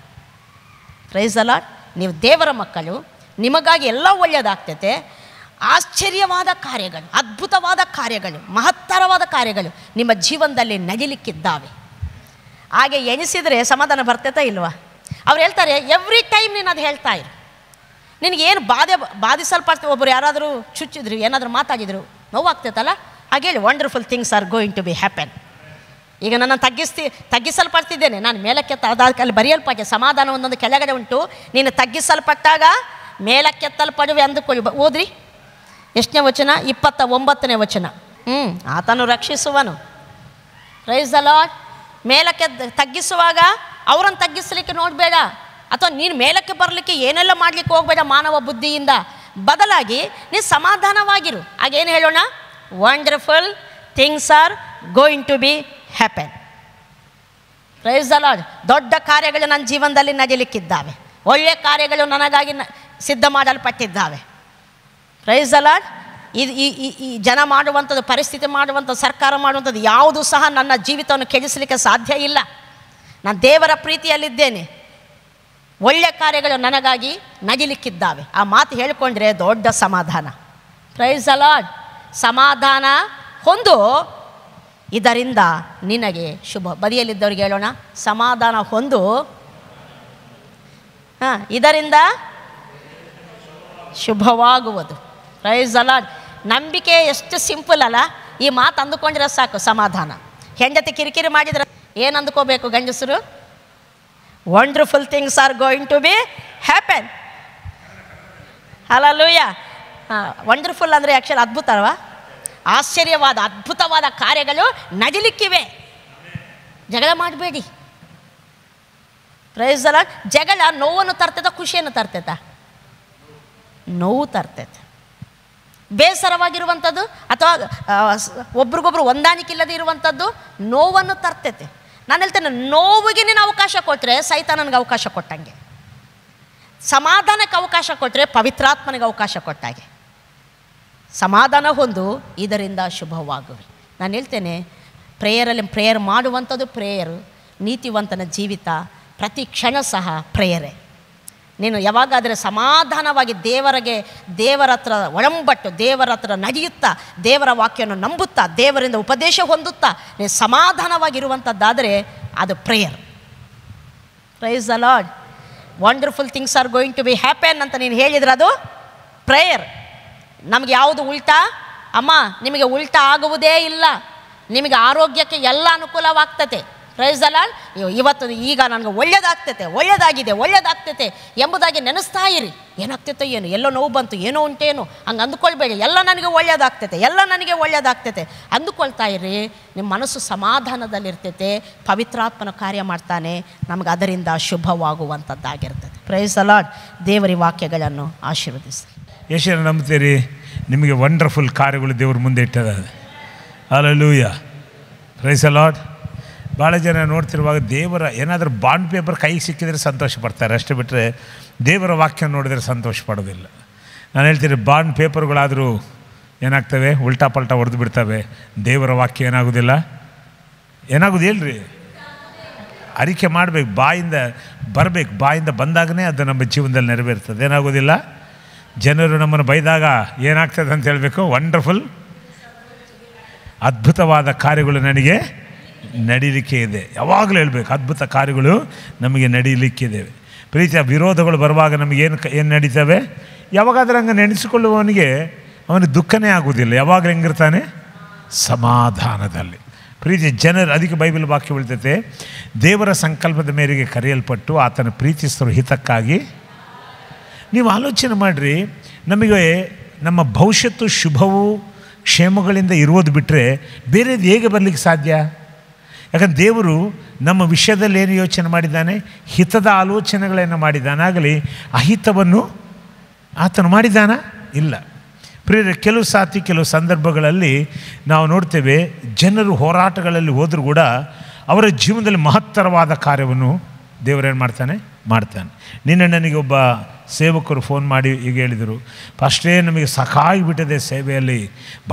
praise ಅಲ್ಲ ನೀವು ದೇವರ ಮಕ್ಕಳು ನಿಮಗಾಗಿ ಎಲ್ಲ ಒಳ್ಳೆಯದಾಗ್ತೈತೆ ಆಶ್ಚರ್ಯವಾದ ಕಾರ್ಯಗಳು ಅದ್ಭುತವಾದ ಕಾರ್ಯಗಳು ಮಹತ್ತರವಾದ ಕಾರ್ಯಗಳು ನಿಮ್ಮ ಜೀವನದಲ್ಲಿ ನಗಿಲಿಕ್ಕಿದ್ದಾವೆ ಹಾಗೆ ಎಣಿಸಿದರೆ ಸಮಾಧಾನ ಬರ್ತೈತಾ ಇಲ್ವಾ ಅವ್ರು ಹೇಳ್ತಾರೆ ಎವ್ರಿ ಟೈಮ್ ನೀನು ಅದು ಹೇಳ್ತಾ ಇರು ನಿನಗೇನು ಬಾಧೆ ಬಾಧಿಸಲ್ಪಡ್ತೀವಿ ಒಬ್ಬರು ಯಾರಾದರೂ ಚುಚ್ಚಿದ್ರು ಏನಾದರೂ ಮಾತಾಡಿದ್ರು ನೋವಾಗ್ತೈತಲ್ಲ ಹಾಗೆ ಹೇಳಿ wonderful things are going to be happen ಈಗ ನನ್ನ ತಗ್ಗಿಸ್ತಿ ತಗ್ಗಿಸಲ್ಪಡ್ತಿದ್ದೇನೆ ನಾನು ಅಲ್ಲಿ ಬರೆಯಲ್ಪಟ್ಟೆ ಸಮಾಧಾನ ಒಂದೊಂದು ಕೆಳಗಡೆ ಉಂಟು ನೀನು ತಗ್ಗಿಸಲ್ಪಟ್ಟಾಗ ಮೇಲಕ್ಕೆತ್ತಲ್ಪಡುವೆ ಅಂದುಕೊಳ್ಳಿ ಓದ್ರಿ ಎಷ್ಟನೇ ವಚನ ಇಪ್ಪತ್ತ ಒಂಬತ್ತನೇ ವಚನ ಹ್ಞೂ ಆತನು ರಕ್ಷಿಸುವನು ರೈಸ್ ಲಾಟ್ ಮೇಲಕ್ಕೆ ತಗ್ಗಿಸುವಾಗ ಅವರನ್ನು ತಗ್ಗಿಸಲಿಕ್ಕೆ ನೋಡಬೇಡ ಅಥವಾ ನೀನು ಮೇಲಕ್ಕೆ ಬರಲಿಕ್ಕೆ ಏನೆಲ್ಲ ಮಾಡಲಿಕ್ಕೆ ಹೋಗಬೇಡ ಮಾನವ ಬುದ್ಧಿಯಿಂದ ಬದಲಾಗಿ ನೀನು ಸಮಾಧಾನವಾಗಿರು ಆಗೇನು ಹೇಳೋಣ wonderful things are going to be happen praise the Lord ದೊಡ್ಡ ಕಾರ್ಯಗಳು ನನ್ನ ಜೀವನದಲ್ಲಿ ನಡೀಲಿಕ್ಕಿದ್ದಾವೆ ಒಳ್ಳೆಯ ಕಾರ್ಯಗಳು ನನಗಾಗಿ ಸಿದ್ಧ ಮಾಡಲ್ಪಟ್ಟಿದ್ದಾವೆ ಪ್ರೈಸ್ ಅಲಾಡ್ ಇದು ಈ ಈ ಜನ ಮಾಡುವಂಥದ್ದು ಪರಿಸ್ಥಿತಿ ಮಾಡುವಂಥದ್ದು ಸರ್ಕಾರ ಮಾಡುವಂಥದ್ದು ಯಾವುದೂ ಸಹ ನನ್ನ ಜೀವಿತವನ್ನು ಕೆಡಿಸಲಿಕ್ಕೆ ಸಾಧ್ಯ ಇಲ್ಲ ನಾನು ದೇವರ ಪ್ರೀತಿಯಲ್ಲಿದ್ದೇನೆ ಒಳ್ಳೆಯ ಕಾರ್ಯಗಳು ನನಗಾಗಿ ನಗಿಲಿಕ್ಕಿದ್ದಾವೆ ಆ ಮಾತು ಹೇಳಿಕೊಂಡ್ರೆ ದೊಡ್ಡ ಸಮಾಧಾನ ಪ್ರೈಸ್ ಅಲಾಡ್ ಸಮಾಧಾನ ಹೊಂದು ಇದರಿಂದ ನಿನಗೆ ಶುಭ ಬದಿಯಲ್ಲಿದ್ದವ್ರಿಗೆ ಹೇಳೋಣ ಸಮಾಧಾನ ಹೊಂದು ಹಾಂ ಇದರಿಂದ ಶುಭವಾಗುವುದು ಪ್ರೈಸ್ ಅಲ್ಲ ನಂಬಿಕೆ ಎಷ್ಟು ಸಿಂಪಲ್ ಅಲ್ಲ ಈ ಮಾತು ಅಂದುಕೊಂಡ್ರೆ ಸಾಕು ಸಮಾಧಾನ ಹೆಂಡತಿ ಕಿರಿಕಿರಿ ಮಾಡಿದ್ರೆ ಏನು ಅಂದ್ಕೋಬೇಕು ಗಂಡಸರು wonderful things are going to be happen hallelujah wonderful ಅಂದರೆ ಆ್ಯಕ್ಚುಲಿ ಅದ್ಭುತ ಅಲ್ವಾ ಆಶ್ಚರ್ಯವಾದ ಅದ್ಭುತವಾದ ಕಾರ್ಯಗಳು ನಡಿಲಿಕ್ಕಿವೆ ಜಗಳ ಮಾಡಬೇಡಿ ಪ್ರೈಸ್ ಅಲ್ಲ ಜಗಳ ನೋವನ್ನು ತರ್ತದ ಖುಷಿಯನ್ನು ತರ್ತೈತ ನೋವು ತರ್ತೈತೆ ಬೇಸರವಾಗಿರುವಂಥದ್ದು ಅಥವಾ ಒಬ್ರಿಗೊಬ್ರು ಹೊಂದಾಣಿಕೆ ಇರುವಂಥದ್ದು ನೋವನ್ನು ತರ್ತೈತೆ ನಾನು ಹೇಳ್ತೇನೆ ನೋವಿಗೆ ನೀನು ಅವಕಾಶ ಕೊಟ್ಟರೆ ಸಹಿತ ನನಗೆ ಅವಕಾಶ ಕೊಟ್ಟಂಗೆ ಸಮಾಧಾನಕ್ಕೆ ಅವಕಾಶ ಕೊಟ್ಟರೆ ಪವಿತ್ರಾತ್ಮನಿಗೆ ಅವಕಾಶ ಕೊಟ್ಟಾಗೆ ಸಮಾಧಾನ ಹೊಂದು ಇದರಿಂದ ಶುಭವಾಗುವೆ ನಾನು ಹೇಳ್ತೇನೆ ಪ್ರೇಯರಲ್ಲಿ ಪ್ರೇಯರ್ ಮಾಡುವಂಥದ್ದು ಪ್ರೇಯರು ನೀತಿವಂತನ ಜೀವಿತ ಪ್ರತಿ ಕ್ಷಣ ಸಹ ಪ್ರೇಯರೇ ನೀನು ಯಾವಾಗಾದರೆ ಸಮಾಧಾನವಾಗಿ ದೇವರಿಗೆ ದೇವರ ಹತ್ರ ಒಳಂಬಟ್ಟು ದೇವರ ಹತ್ರ ನಡೆಯುತ್ತಾ ದೇವರ ವಾಕ್ಯವನ್ನು ನಂಬುತ್ತಾ ದೇವರಿಂದ ಉಪದೇಶ ಹೊಂದುತ್ತಾ ನೀನು ಸಮಾಧಾನವಾಗಿರುವಂಥದ್ದಾದರೆ ಅದು prayer praise the Lord wonderful things are going to be happen ಅಂತ ನೀನು ಹೇಳಿದ್ರೆ ಅದು ಪ್ರೇಯರ್ ನಮಗೆ ಯಾವುದು ಉಲ್ಟಾ ಅಮ್ಮ ನಿಮಗೆ ಉಲ್ಟಾ ಆಗುವುದೇ ಇಲ್ಲ ನಿಮಗೆ ಆರೋಗ್ಯಕ್ಕೆ ಎಲ್ಲ ಅನುಕೂಲವಾಗ್ತದೆ ಪ್ರೈಸ್ ಅಲ್ಲ ಇವತ್ತು ಈಗ ನನಗೆ ಒಳ್ಳೆಯದಾಗ್ತೈತೆ ಒಳ್ಳೆಯದಾಗಿದೆ ಒಳ್ಳೆಯದಾಗ್ತೈತೆ ಎಂಬುದಾಗಿ ನೆನೆಸ್ತಾ ಇರಿ ಏನಾಗ್ತೈತೋ ಏನು ಎಲ್ಲೋ ನೋವು ಬಂತು ಏನೋ ಉಂಟೇನು ಹಂಗೆ ಅಂದ್ಕೊಳ್ಬೇಡಿ ಎಲ್ಲ ನನಗೆ ಒಳ್ಳೆಯದಾಗ್ತೈತೆ ಎಲ್ಲ ನನಗೆ ಒಳ್ಳೆಯದಾಗ್ತೈತೆ ಅಂದುಕೊಳ್ತಾ ಇರಿ ನಿಮ್ಮ ಮನಸ್ಸು ಸಮಾಧಾನದಲ್ಲಿರ್ತೈತೆ ಪವಿತ್ರಾತ್ಮನ ಕಾರ್ಯ ಮಾಡ್ತಾನೆ ನಮಗೆ ಅದರಿಂದ ಶುಭವಾಗುವಂಥದ್ದಾಗಿರ್ತದೆ ಪ್ರೈಸ್ ಅಲಾಡ್ ದೇವರಿ ವಾಕ್ಯಗಳನ್ನು ಆಶೀರ್ವದಿಸಿ ಯಶನ ನಂಬ್ತೀರಿ ನಿಮಗೆ ವಂಡರ್ಫುಲ್ ಕಾರ್ಯಗಳು ದೇವ್ರ ಮುಂದೆ ಇಟ್ಟದ ಅಲ್ಲೂಯ್ಯ ಪ್ರೈಸ್ ಅಲಾಡ್ ಭಾಳ ಜನ ನೋಡ್ತಿರುವಾಗ ದೇವರ ಏನಾದರೂ ಬಾಂಡ್ ಪೇಪರ್ ಕೈಗೆ ಸಿಕ್ಕಿದರೆ ಸಂತೋಷ ಪಡ್ತಾರೆ ಅಷ್ಟು ಬಿಟ್ಟರೆ ದೇವರ ವಾಕ್ಯ ನೋಡಿದರೆ ಸಂತೋಷ ಪಡೋದಿಲ್ಲ ನಾನು ಹೇಳ್ತೀನಿ ಬಾಂಡ್ ಪೇಪರ್ಗಳಾದರೂ ಏನಾಗ್ತವೆ ಉಲ್ಟಾ ಪಲ್ಟಾ ಹೊಡೆದು ಬಿಡ್ತವೆ ದೇವರ ವಾಕ್ಯ ಏನಾಗೋದಿಲ್ಲ ಹೇಳ್ರಿ ಅರಿಕೆ ಮಾಡಬೇಕು ಬಾಯಿಂದ ಬರಬೇಕು ಬಾಯಿಂದ ಬಂದಾಗನೇ ಅದು ನಮ್ಮ ಜೀವನದಲ್ಲಿ ನೆರವೇರ್ತದೆ ಏನಾಗೋದಿಲ್ಲ ಜನರು ನಮ್ಮನ್ನು ಬೈದಾಗ ಏನಾಗ್ತದೆ ಅಂತ ಹೇಳಬೇಕು ವಂಡರ್ಫುಲ್ ಅದ್ಭುತವಾದ ಕಾರ್ಯಗಳು ನನಗೆ ನಡೀಲಿಕ್ಕೆ ಇದೆ ಯಾವಾಗಲೂ ಹೇಳಬೇಕು ಅದ್ಭುತ ಕಾರ್ಯಗಳು ನಮಗೆ ನಡೀಲಿಕ್ಕಿದ್ದೇವೆ ಪ್ರೀತಿಯ ವಿರೋಧಗಳು ಬರುವಾಗ ನಮಗೇನು ಏನು ನಡೀತವೆ ಯಾವಾಗಾದರೂ ಹಂಗೆ ನೆನೆಸಿಕೊಳ್ಳುವವನಿಗೆ ಅವನಿಗೆ ದುಃಖನೇ ಆಗುವುದಿಲ್ಲ ಯಾವಾಗಲೂ ಹೆಂಗಿರ್ತಾನೆ ಸಮಾಧಾನದಲ್ಲಿ ಪ್ರೀತಿ ಜನರು ಅದಕ್ಕೆ ಬೈಬಲ್ ವಾಕ್ಯ ಉಳಿತೈತೆ ದೇವರ ಸಂಕಲ್ಪದ ಮೇರೆಗೆ ಕರೆಯಲ್ಪಟ್ಟು ಆತನ ಪ್ರೀತಿಸುವ ಹಿತಕ್ಕಾಗಿ ನೀವು ಆಲೋಚನೆ ಮಾಡಿರಿ ನಮಗೆ ನಮ್ಮ ಭವಿಷ್ಯತ್ತು ಶುಭವು ಕ್ಷೇಮಗಳಿಂದ ಇರುವುದು ಬಿಟ್ಟರೆ ಬೇರೆದು ಹೇಗೆ ಬರಲಿಕ್ಕೆ ಸಾಧ್ಯ ಯಾಕಂದರೆ ದೇವರು ನಮ್ಮ ವಿಷಯದಲ್ಲಿ ಏನು ಯೋಚನೆ ಮಾಡಿದ್ದಾನೆ ಹಿತದ ಆಲೋಚನೆಗಳನ್ನು ಆಗಲಿ ಅಹಿತವನ್ನು ಆತನು ಮಾಡಿದ್ದಾನ ಇಲ್ಲ ಪ್ರೇರ ಕೆಲವು ಸಾತಿ ಕೆಲವು ಸಂದರ್ಭಗಳಲ್ಲಿ ನಾವು ನೋಡ್ತೇವೆ ಜನರು ಹೋರಾಟಗಳಲ್ಲಿ ಹೋದರೂ ಕೂಡ ಅವರ ಜೀವನದಲ್ಲಿ ಮಹತ್ತರವಾದ ಕಾರ್ಯವನ್ನು ದೇವರೇನು ಮಾಡ್ತಾನೆ ಮಾಡ್ತಾನೆ ನಿನ್ನೆ ನನಗೆ ಒಬ್ಬ ಸೇವಕರು ಫೋನ್ ಮಾಡಿ ಈಗ ಹೇಳಿದರು ಫಸ್ಟೇ ನಮಗೆ ಬಿಟ್ಟದೆ ಸೇವೆಯಲ್ಲಿ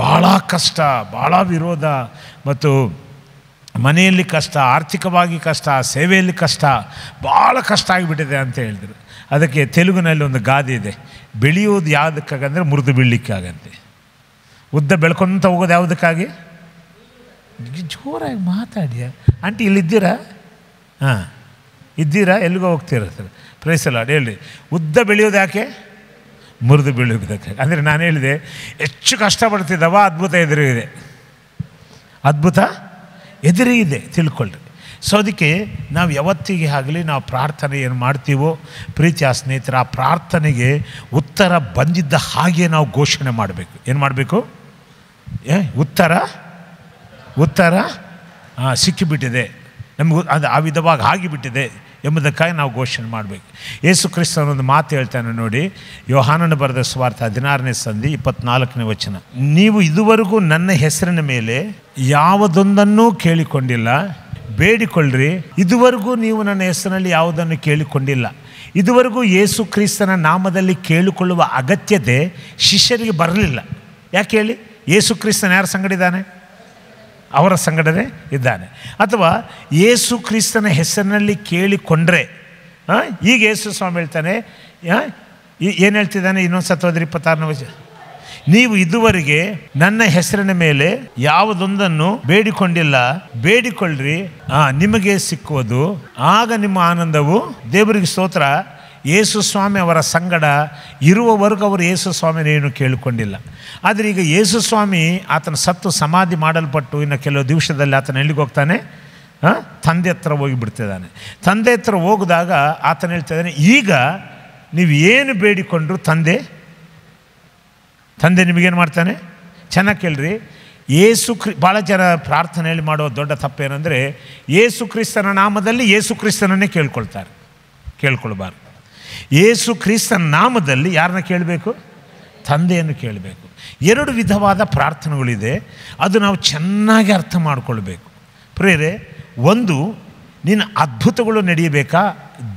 ಭಾಳ ಕಷ್ಟ ಭಾಳ ವಿರೋಧ ಮತ್ತು ಮನೆಯಲ್ಲಿ ಕಷ್ಟ ಆರ್ಥಿಕವಾಗಿ ಕಷ್ಟ ಸೇವೆಯಲ್ಲಿ ಕಷ್ಟ ಭಾಳ ಕಷ್ಟ ಆಗಿಬಿಟ್ಟಿದೆ ಅಂತ ಹೇಳಿದರು ಅದಕ್ಕೆ ತೆಲುಗಿನಲ್ಲಿ ಒಂದು ಗಾದೆ ಇದೆ ಬೆಳೆಯೋದು ಯಾವುದಕ್ಕಾಗಂದರೆ ಮುರಿದು ಬೀಳಲಿಕ್ಕಾಗಂತೆ ಉದ್ದ ಬೆಳ್ಕೊಂತ ಹೋಗೋದು ಯಾವುದಕ್ಕಾಗಿ ಜೋರಾಗಿ ಮಾತಾಡಿಯ ಆಂಟಿ ಇಲ್ಲಿದ್ದೀರಾ ಹಾಂ ಇದ್ದೀರಾ ಎಲ್ಲಿಗೋ ಹೋಗ್ತೀರ ಸರ್ ಅಲ್ಲ ಹೇಳಿ ಉದ್ದ ಬೆಳೆಯೋದು ಯಾಕೆ ಮುರಿದು ಬೀಳೋದಕ್ಕೆ ಅಂದರೆ ನಾನು ಹೇಳಿದೆ ಹೆಚ್ಚು ಕಷ್ಟಪಡ್ತಿದ್ದವ ಅದ್ಭುತ ಇದೆ ಅದ್ಭುತ ಎದುರೇ ಇದೆ ತಿಳ್ಕೊಳ್ಳ್ರಿ ಸೊ ಅದಕ್ಕೆ ನಾವು ಯಾವತ್ತಿಗೆ ಆಗಲಿ ನಾವು ಪ್ರಾರ್ಥನೆ ಏನು ಮಾಡ್ತೀವೋ ಪ್ರೀತಿಯ ಸ್ನೇಹಿತರ ಆ ಪ್ರಾರ್ಥನೆಗೆ ಉತ್ತರ ಬಂದಿದ್ದ ಹಾಗೆ ನಾವು ಘೋಷಣೆ ಮಾಡಬೇಕು ಏನು ಮಾಡಬೇಕು ಏ ಉತ್ತರ ಉತ್ತರ ಸಿಕ್ಕಿಬಿಟ್ಟಿದೆ ನಮಗೂ ಅದು ಆ ವಿಧವಾಗಿ ಆಗಿಬಿಟ್ಟಿದೆ ಎಂಬುದಕ್ಕಾಗಿ ನಾವು ಘೋಷಣೆ ಮಾಡಬೇಕು ಯೇಸು ಕ್ರಿಸ್ತನೊಂದು ಮಾತು ಹೇಳ್ತಾನೆ ನೋಡಿ ಯೋಹಾನನ ಬರೆದ ಸ್ವಾರ್ಥ ಹದಿನಾರನೇ ಸಂಧಿ ಇಪ್ಪತ್ನಾಲ್ಕನೇ ವಚನ ನೀವು ಇದುವರೆಗೂ ನನ್ನ ಹೆಸರಿನ ಮೇಲೆ ಯಾವುದೊಂದನ್ನು ಕೇಳಿಕೊಂಡಿಲ್ಲ ಬೇಡಿಕೊಳ್ಳ್ರಿ ಇದುವರೆಗೂ ನೀವು ನನ್ನ ಹೆಸರಿನಲ್ಲಿ ಯಾವುದನ್ನು ಕೇಳಿಕೊಂಡಿಲ್ಲ ಇದುವರೆಗೂ ಯೇಸು ಕ್ರಿಸ್ತನ ನಾಮದಲ್ಲಿ ಕೇಳಿಕೊಳ್ಳುವ ಅಗತ್ಯತೆ ಶಿಷ್ಯರಿಗೆ ಬರಲಿಲ್ಲ ಯಾಕೆ ಹೇಳಿ ಯೇಸು ಕ್ರಿಸ್ತನ ಯಾರು ಸಂಗಡಿದ್ದಾನೆ ಅವರ ಸಂಗಡನೆ ಇದ್ದಾನೆ ಅಥವಾ ಯೇಸು ಕ್ರಿಸ್ತನ ಹೆಸರಿನಲ್ಲಿ ಕೇಳಿಕೊಂಡ್ರೆ ಈಗ ಯೇಸು ಸ್ವಾಮಿ ಹೇಳ್ತಾನೆ ಏನು ಹೇಳ್ತಿದ್ದಾನೆ ಇನ್ನೊಂದು ಸತ್ವಾದ್ರೆ ಇಪ್ಪತ್ತಾರನೇ ವಚ ನೀವು ಇದುವರೆಗೆ ನನ್ನ ಹೆಸರಿನ ಮೇಲೆ ಯಾವುದೊಂದನ್ನು ಬೇಡಿಕೊಂಡಿಲ್ಲ ಬೇಡಿಕೊಳ್ಳ್ರಿ ನಿಮಗೆ ಸಿಕ್ಕುವುದು ಆಗ ನಿಮ್ಮ ಆನಂದವು ದೇವರಿಗೆ ಸ್ತೋತ್ರ ಯೇಸು ಸ್ವಾಮಿ ಅವರ ಸಂಗಡ ಇರುವವರೆಗೂ ಅವರು ಯೇಸು ಏನು ಕೇಳಿಕೊಂಡಿಲ್ಲ ಆದರೆ ಈಗ ಯೇಸು ಸ್ವಾಮಿ ಆತನ ಸತ್ತು ಸಮಾಧಿ ಮಾಡಲ್ಪಟ್ಟು ಇನ್ನು ಕೆಲವು ದಿವಸದಲ್ಲಿ ಆತನ ಎಲ್ಲಿಗೆ ಹೋಗ್ತಾನೆ ತಂದೆ ಹತ್ರ ಹೋಗಿಬಿಡ್ತಿದ್ದಾನೆ ತಂದೆ ಹತ್ರ ಹೋಗಿದಾಗ ಆತನ ಹೇಳ್ತಿದ್ದಾನೆ ಈಗ ನೀವು ಏನು ಬೇಡಿಕೊಂಡ್ರು ತಂದೆ ತಂದೆ ನಿಮಗೇನು ಮಾಡ್ತಾನೆ ಚೆನ್ನಾಗಿ ಕೇಳ್ರಿ ಏಸು ಕ್ರಿ ಭಾಳ ಜನ ಪ್ರಾರ್ಥನೆಯಲ್ಲಿ ಮಾಡುವ ದೊಡ್ಡ ತಪ್ಪೇನೆಂದರೆ ಯೇಸು ಕ್ರಿಸ್ತನ ನಾಮದಲ್ಲಿ ಏಸು ಕ್ರಿಸ್ತನನ್ನೇ ಕೇಳ್ಕೊಳ್ತಾರೆ ಕೇಳ್ಕೊಳ್ಬಾರ್ದು ಯೇಸು ಕ್ರಿಸ್ತನ ನಾಮದಲ್ಲಿ ಯಾರನ್ನ ಕೇಳಬೇಕು ತಂದೆಯನ್ನು ಕೇಳಬೇಕು ಎರಡು ವಿಧವಾದ ಪ್ರಾರ್ಥನೆಗಳಿದೆ ಅದು ನಾವು ಚೆನ್ನಾಗಿ ಅರ್ಥ ಮಾಡಿಕೊಳ್ಬೇಕು ಪ್ರೇರೆ ಒಂದು ನಿನ್ನ ಅದ್ಭುತಗಳು ನಡೆಯಬೇಕಾ